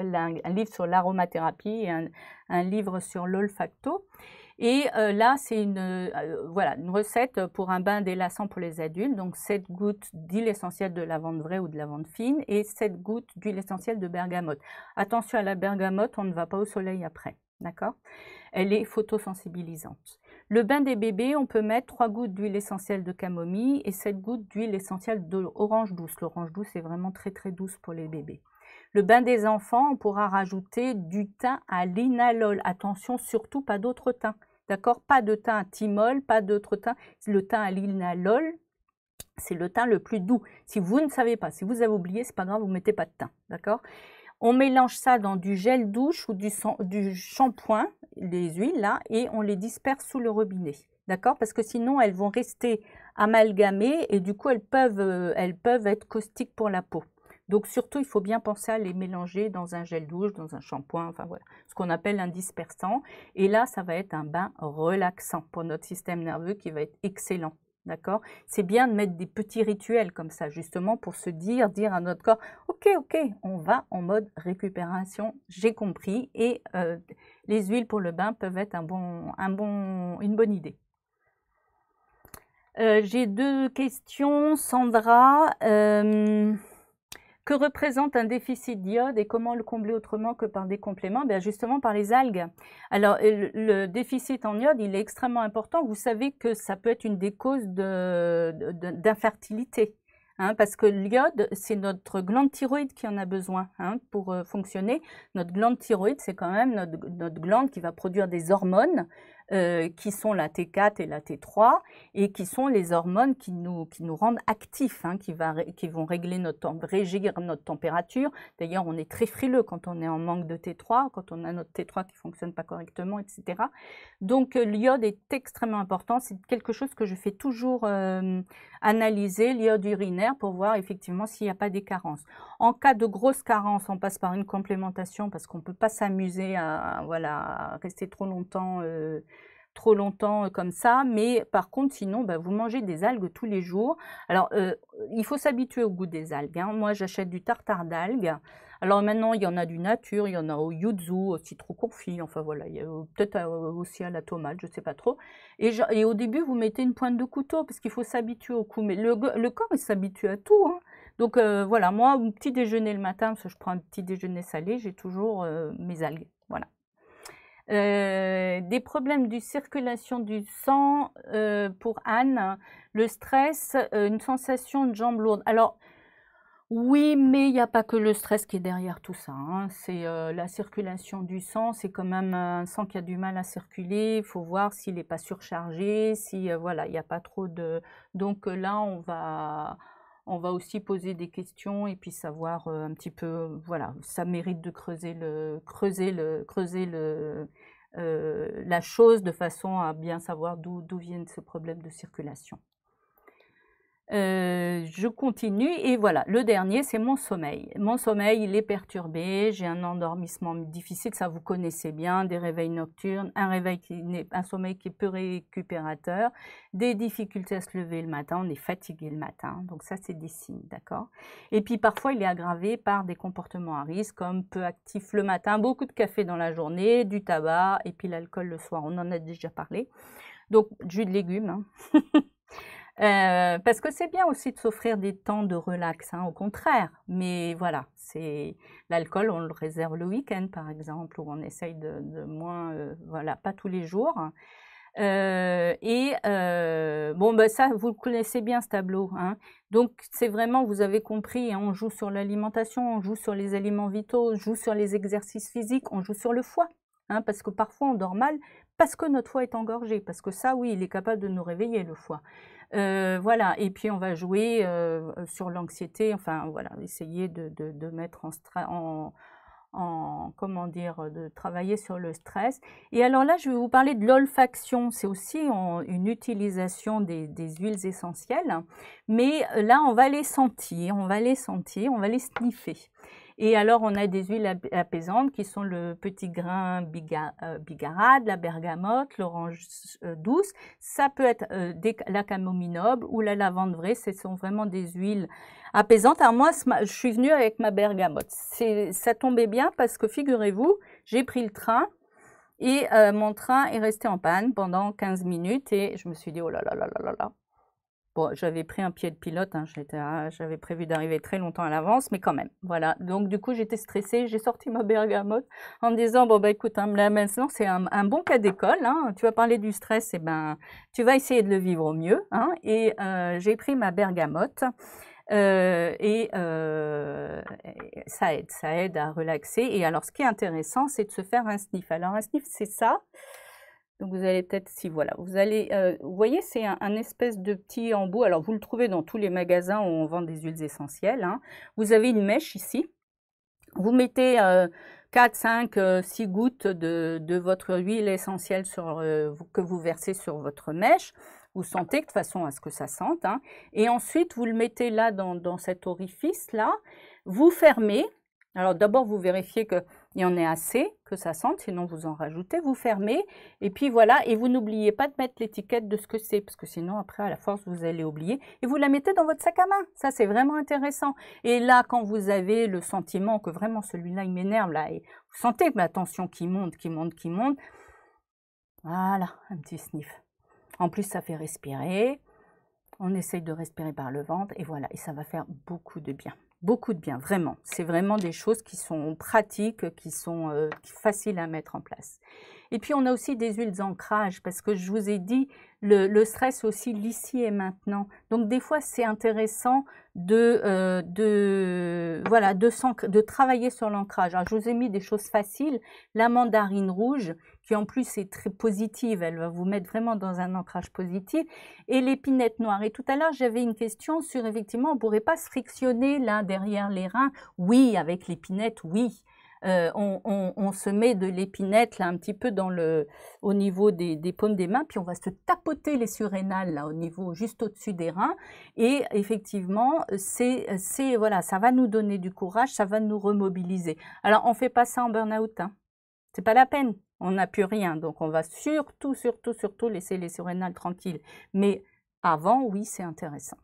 un livre sur l'aromathérapie et un livre sur l'olfacto. Et euh, là, c'est une, euh, euh, voilà, une recette pour un bain délassant pour les adultes. Donc 7 gouttes d'huile essentielle de lavande vraie ou de lavande fine et 7 gouttes d'huile essentielle de bergamote. Attention à la bergamote, on ne va pas au soleil après. D'accord Elle est photosensibilisante. Le bain des bébés, on peut mettre 3 gouttes d'huile essentielle de camomille et 7 gouttes d'huile essentielle d'orange douce. L'orange douce est vraiment très très douce pour les bébés. Le bain des enfants, on pourra rajouter du thym à l'inalol. Attention, surtout pas d'autres thym. D'accord Pas de thym thymol, pas d'autre thym. Le thym à linalol, c'est le thym le plus doux. Si vous ne savez pas, si vous avez oublié, c'est pas grave, vous mettez pas de thym. D'accord on mélange ça dans du gel douche ou du, du shampoing, les huiles là, et on les disperse sous le robinet. D'accord Parce que sinon, elles vont rester amalgamées et du coup, elles peuvent, euh, elles peuvent être caustiques pour la peau. Donc surtout, il faut bien penser à les mélanger dans un gel douche, dans un shampoing, enfin voilà, ce qu'on appelle un dispersant. Et là, ça va être un bain relaxant pour notre système nerveux qui va être excellent. D'accord C'est bien de mettre des petits rituels comme ça, justement, pour se dire, dire à notre corps, OK, OK, on va en mode récupération, j'ai compris. Et euh, les huiles pour le bain peuvent être un bon, un bon, une bonne idée. Euh, j'ai deux questions. Sandra, euh, que représente un déficit d'iode et comment le combler autrement que par des compléments ben Justement par les algues. Alors le, déficit en iode, il est extrêmement important. Vous savez que ça peut être une des causes d'infertilité. Hein, parce que l'iode, c'est notre glande thyroïde qui en a besoin hein, pour euh, fonctionner. Notre glande thyroïde, c'est quand même notre, notre, glande qui va produire des hormones euh, qui sont la T4 et la T3, et qui sont les hormones qui nous, qui nous rendent actifs, hein, qui, va, qui, vont régler notre régir notre température. D'ailleurs, on est très frileux quand on est en manque de T3, quand on a notre T3 qui ne fonctionne pas correctement, etc. Donc, euh, l'iode est extrêmement important. C'est quelque chose que je fais toujours euh, analyser, l'iode urinaire, pour voir effectivement s'il n'y a pas des carences. En cas de grosse carence, on passe par une complémentation parce qu'on ne peut pas s'amuser à, voilà, rester trop longtemps trop longtemps euh, comme ça, mais par contre, sinon, bah, vous mangez des algues tous les jours. Alors, euh, il faut s'habituer au goût des algues. Hein. Moi, j'achète du tartare d'algues. Alors maintenant, il y en a du nature, il y en a au yuzu, au citron confit, enfin voilà, euh, peut-être aussi à la tomate, je ne sais pas trop. Et, au début, vous mettez une pointe de couteau parce qu'il faut s'habituer au goût. Mais le, corps, il s'habitue à tout. Hein. Donc voilà, moi, au petit déjeuner le matin, parce que je prends un petit déjeuner salé, j'ai toujours mes algues. Voilà. Euh, des problèmes de circulation du sang euh, pour Anne, le stress, euh, une sensation de jambes lourdes. Alors, oui, mais il n'y a pas que le stress qui est derrière tout ça. Hein. C'est la circulation du sang, c'est quand même un sang qui a du mal à circuler. Il faut voir s'il n'est pas surchargé, si voilà, il n'y a pas trop de. Donc là, on va on va aussi poser des questions et puis savoir euh, un petit peu, voilà, ça mérite de creuser le, creuser le, creuser euh, la chose de façon à bien savoir d'où vient ce problème de circulation. Euh, je continue et voilà, le dernier, c'est mon sommeil. Mon sommeil, il est perturbé, j'ai un endormissement difficile, ça vous connaissez bien, des réveils nocturnes, un, un sommeil qui est peu récupérateur, des difficultés à se lever le matin, on est fatigué le matin, donc ça c'est des signes, d'accord Et puis parfois, il est aggravé par des comportements à risque comme peu actif le matin, beaucoup de café dans la journée, du tabac et puis l'alcool le soir, on en a déjà parlé. Donc, jus de légumes, hein. *laughs* Euh, parce que c'est bien aussi de s'offrir des temps de relax, hein, au contraire. Mais voilà, c'est l'alcool, on le réserve le week-end par exemple, ou on essaye de, moins, euh, voilà, pas tous les jours. Euh, et bon, bah, ça, vous le connaissez bien ce tableau. Hein. Donc c'est vraiment, vous avez compris, hein, on joue sur l'alimentation, on joue sur les aliments vitaux, on joue sur les exercices physiques, on joue sur le foie. parce que parfois on dort mal, parce que notre foie est engorgé, parce que ça, oui, il est capable de nous réveiller, le foie. Euh, voilà, et puis on va jouer euh, sur l'anxiété, enfin voilà, essayer de, mettre en, en, comment dire, de travailler sur le stress. Et alors là, je vais vous parler de l'olfaction, c'est aussi une utilisation des, huiles essentielles, mais là, on va les sentir, on va les sentir, on va les sniffer. Et alors, on a des huiles apaisantes qui sont le petit grain euh, bigarade, la bergamote, l'orange euh, douce. Ça peut être euh, la camomille noble ou la lavande vraie. Ce sont vraiment des huiles apaisantes. Alors moi, je suis venue avec ma bergamote. Ça tombait bien parce que, figurez-vous, j'ai pris le train. Et mon train est resté en panne pendant 15 minutes et je me suis dit, oh là là là là là là, Bon, j'avais pris un pied de pilote, hein, ah, j'avais prévu d'arriver très longtemps à l'avance, mais quand même, voilà. Donc du coup, j'étais stressée, j'ai sorti ma bergamote en me disant, bon, ben, écoute, hein, là, maintenant, c'est un, bon cas d'école, hein. tu vas parler du stress, et eh ben, tu vas essayer de le vivre au mieux. Hein. et euh, j'ai pris ma bergamote. Euh, et euh, ça aide, ça aide à relaxer. Et alors, ce qui est intéressant, c'est de se faire un sniff. Alors, un sniff, c'est ça. Donc vous allez peut-être, si voilà, vous allez, euh, vous voyez, c'est un, espèce de petit embout. Alors vous le trouvez dans tous les magasins où on vend des huiles essentielles. Hein. Vous avez une mèche ici. Vous mettez 4, 5, 6 gouttes de, de votre huile essentielle sur, euh, que vous versez sur votre mèche. Vous sentez de façon à ce que ça sente. Hein. Et ensuite, vous le mettez là dans, dans cet orifice-là. Vous fermez. Alors d'abord, vous vérifiez que il y en est assez que ça sente, sinon vous en rajoutez, vous fermez, et puis voilà, et vous n'oubliez pas de mettre l'étiquette de ce que c'est, parce que sinon après à la force vous allez oublier, et vous la mettez dans votre sac à main, ça c'est vraiment intéressant. Et là, quand vous avez le sentiment que vraiment celui-là il m'énerve, là, et vous sentez que la tension qui monte, qui monte, qui monte, voilà, un petit sniff. En plus, ça fait respirer, on essaye de respirer par le ventre, et voilà, et ça va faire beaucoup de bien beaucoup de bien, vraiment. C'est vraiment des choses qui sont pratiques, qui sont euh, faciles à mettre en place. Et puis, on a aussi des huiles d'ancrage, parce que je vous ai dit, le, stress aussi, l'ici et maintenant. Donc, des fois, c'est intéressant de, euh, de, de travailler sur l'ancrage. Alors, je vous ai mis des choses faciles. La mandarine rouge, qui en plus est très positive, elle va vous mettre vraiment dans un ancrage positif, et l'épinette noire. Et tout à l'heure, j'avais une question sur, effectivement, on ne pourrait pas se frictionner là, derrière les reins. Oui, avec l'épinette, oui. Euh, on, se met de l'épinette là un petit peu dans le, au niveau des, des, paumes des mains, puis on va se tapoter les surrénales là au niveau juste au-dessus des reins. Et effectivement, c'est, c'est voilà, ça va nous donner du courage, ça va nous remobiliser. Alors on fait pas ça en burn-out, hein. c'est pas la peine on n'a plus rien. Donc, on va surtout, surtout, surtout laisser les surrénales tranquilles. Mais avant, oui, c'est intéressant.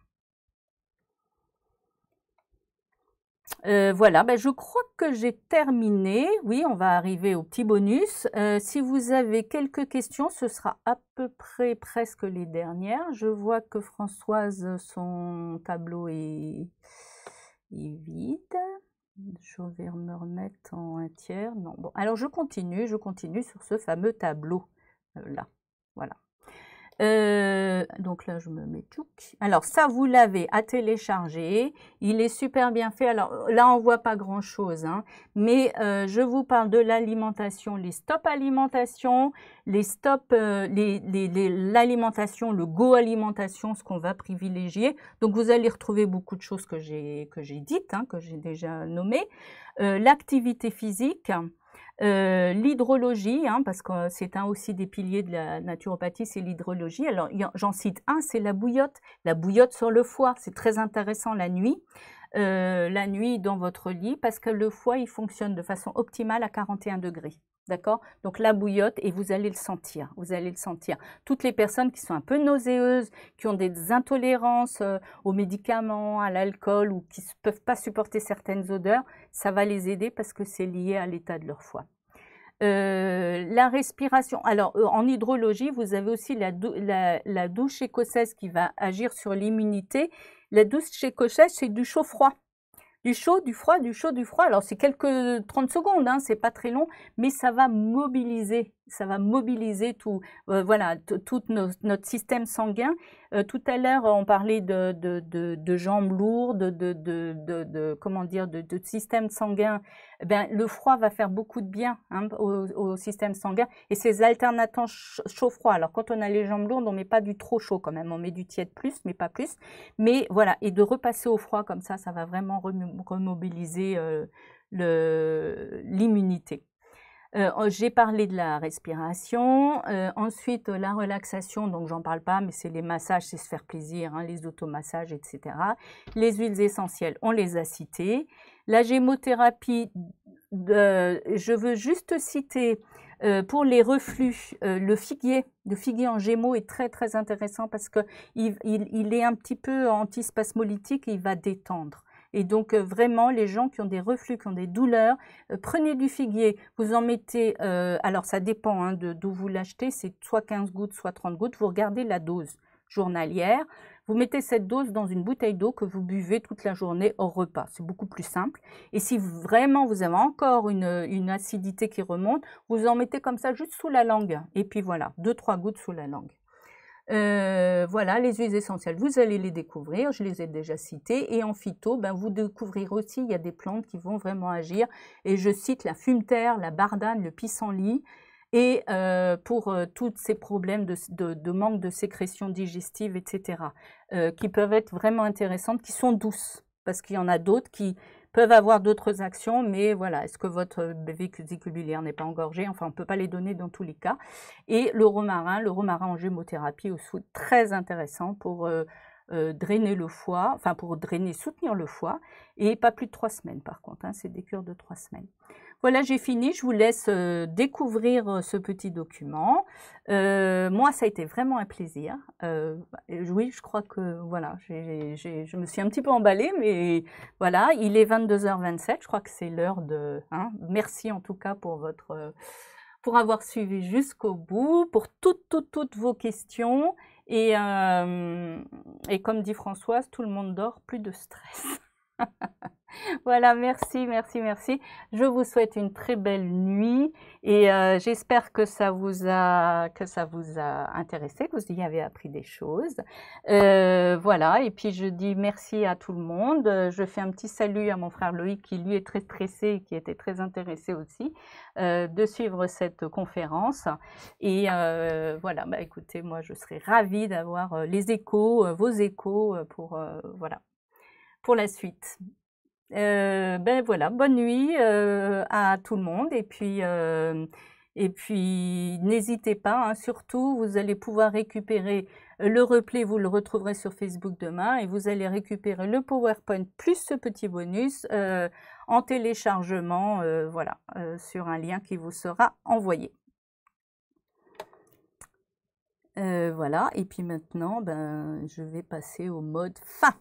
Euh, voilà, ben, je crois que j'ai terminé. Oui, on va arriver au petit bonus. Euh, si vous avez quelques questions, ce sera à peu près presque les dernières. Je vois que Françoise, son tableau est vide. Je vais me remettre en un tiers. Non. Bon, alors je continue, je continue sur ce fameux tableau euh, là. Voilà. Euh, donc là, je me mets tout. Alors ça, vous l'avez à télécharger. Il est super bien fait. Alors là, on voit pas grand-chose, hein. mais euh, je vous parle de l'alimentation, les stops alimentation, les stops, euh, l'alimentation, le go alimentation, ce qu'on va privilégier. Donc vous allez retrouver beaucoup de choses que j'ai que j'ai dites, hein, que j'ai déjà nommées. Euh, l'activité physique. Euh, l'hydrologie, hein, parce que c'est un aussi des piliers de la naturopathie, c'est l'hydrologie. Alors j'en cite un, c'est la bouillotte, la bouillotte sur le foie. C'est très intéressant la nuit, euh, la nuit dans votre lit, parce que le foie il fonctionne de façon optimale à 41 degrés. D'accord Donc la bouillotte, et vous allez le sentir. Vous allez le sentir. Toutes les personnes qui sont un peu nauséeuses, qui ont des intolérances euh, aux médicaments, à l'alcool ou qui ne peuvent pas supporter certaines odeurs, ça va les aider parce que c'est lié à l'état de leur foie. Euh, la respiration. Alors, euh, en hydrologie, vous avez aussi la, la douche écossaise qui va agir sur l'immunité. La douche écossaise, c'est du chaud-froid du chaud, du froid, du chaud, du froid. Alors c'est quelques 30 secondes, hein, c'est pas très long, mais ça va mobiliser ça va mobiliser tout, euh, voilà, tout notre système sanguin. Euh, tout à l'heure, on parlait de, jambes lourdes, de, comment dire, de, système sanguin. Eh le froid va faire beaucoup de bien hein, au, système sanguin. Et ces alternatants chaud-froid. Alors, quand on a les jambes lourdes, on met pas du trop chaud quand même. On met du tiède plus, mais pas plus. Mais voilà, et de repasser au froid comme ça, ça va vraiment remobiliser euh, l'immunité. Euh, j'ai parlé de la respiration. Euh, ensuite, euh, la relaxation, donc j'en parle pas, mais c'est les massages, c'est se faire plaisir, hein, les automassages, etc. Les huiles essentielles, on les a citées. La gémothérapie, je veux juste citer pour les reflux, le figuier, le figuier en gémeaux est très très intéressant parce qu'il est un petit peu antispasmolytique et il va détendre. Et donc euh, vraiment, les gens qui ont des reflux, qui ont des douleurs, euh, prenez du figuier, vous en mettez, euh, alors ça dépend hein, d'où vous l'achetez, c'est soit 15 gouttes, soit 30 gouttes, vous regardez la dose journalière. Vous mettez cette dose dans une bouteille d'eau que vous buvez toute la journée au repas. C'est beaucoup plus simple. Et si vraiment vous avez encore une, une, acidité qui remonte, vous en mettez comme ça juste sous la langue. Et puis voilà, deux, trois gouttes sous la langue. Euh, voilà, les huiles essentielles, vous allez les découvrir, je les ai déjà citées. Et en phyto, ben, vous découvrirez aussi, il y a des plantes qui vont vraiment agir. Et je cite la fumeterre, la bardane, le pissenlit. Et euh, pour euh, tous ces problèmes de, de, manque de sécrétion digestive, etc., qui peuvent être vraiment intéressantes, qui sont douces, parce qu'il y en a d'autres qui, peuvent avoir d'autres actions, mais voilà, est-ce que votre euh, biliaire n'est pas engorgé Enfin, on ne peut pas les donner dans tous les cas. Et le romarin, le romarin en gémothérapie aussi, très intéressant pour euh, euh, drainer le foie, enfin pour drainer, soutenir le foie, et pas plus de trois semaines par contre, hein, c'est des cures de trois semaines. Voilà, j'ai fini. Je vous laisse euh, découvrir euh, ce petit document. Euh, moi, ça a été vraiment un plaisir. oui, je crois que voilà, je me suis un petit peu emballée, mais voilà, il est 22h27. Je crois que c'est l'heure de. Hein, merci en tout cas pour votre pour avoir suivi jusqu'au bout, pour toutes, toutes, toutes vos questions. Et, euh, et comme dit Françoise, tout le monde dort, plus de stress. *laughs* *laughs* voilà, merci, merci, merci. Je vous souhaite une très belle nuit et euh, j'espère que ça vous a que ça vous a intéressé, que vous y avez appris des choses. Euh, voilà, et puis je dis merci à tout le monde. Je fais un petit salut à mon frère Loïc qui lui est très stressé et qui était très intéressé aussi euh, de suivre cette conférence. Et voilà, bah écoutez, moi je serais ravie d'avoir les échos, vos échos pour voilà pour la suite. Euh, ben voilà, bonne nuit euh, à tout le monde et puis, euh, et puis n'hésitez pas, hein, surtout vous allez pouvoir récupérer le replay, vous le retrouverez sur Facebook demain et vous allez récupérer le PowerPoint plus ce petit bonus en téléchargement, voilà, sur un lien qui vous sera envoyé. voilà, et puis maintenant, ben, je vais passer au mode fin.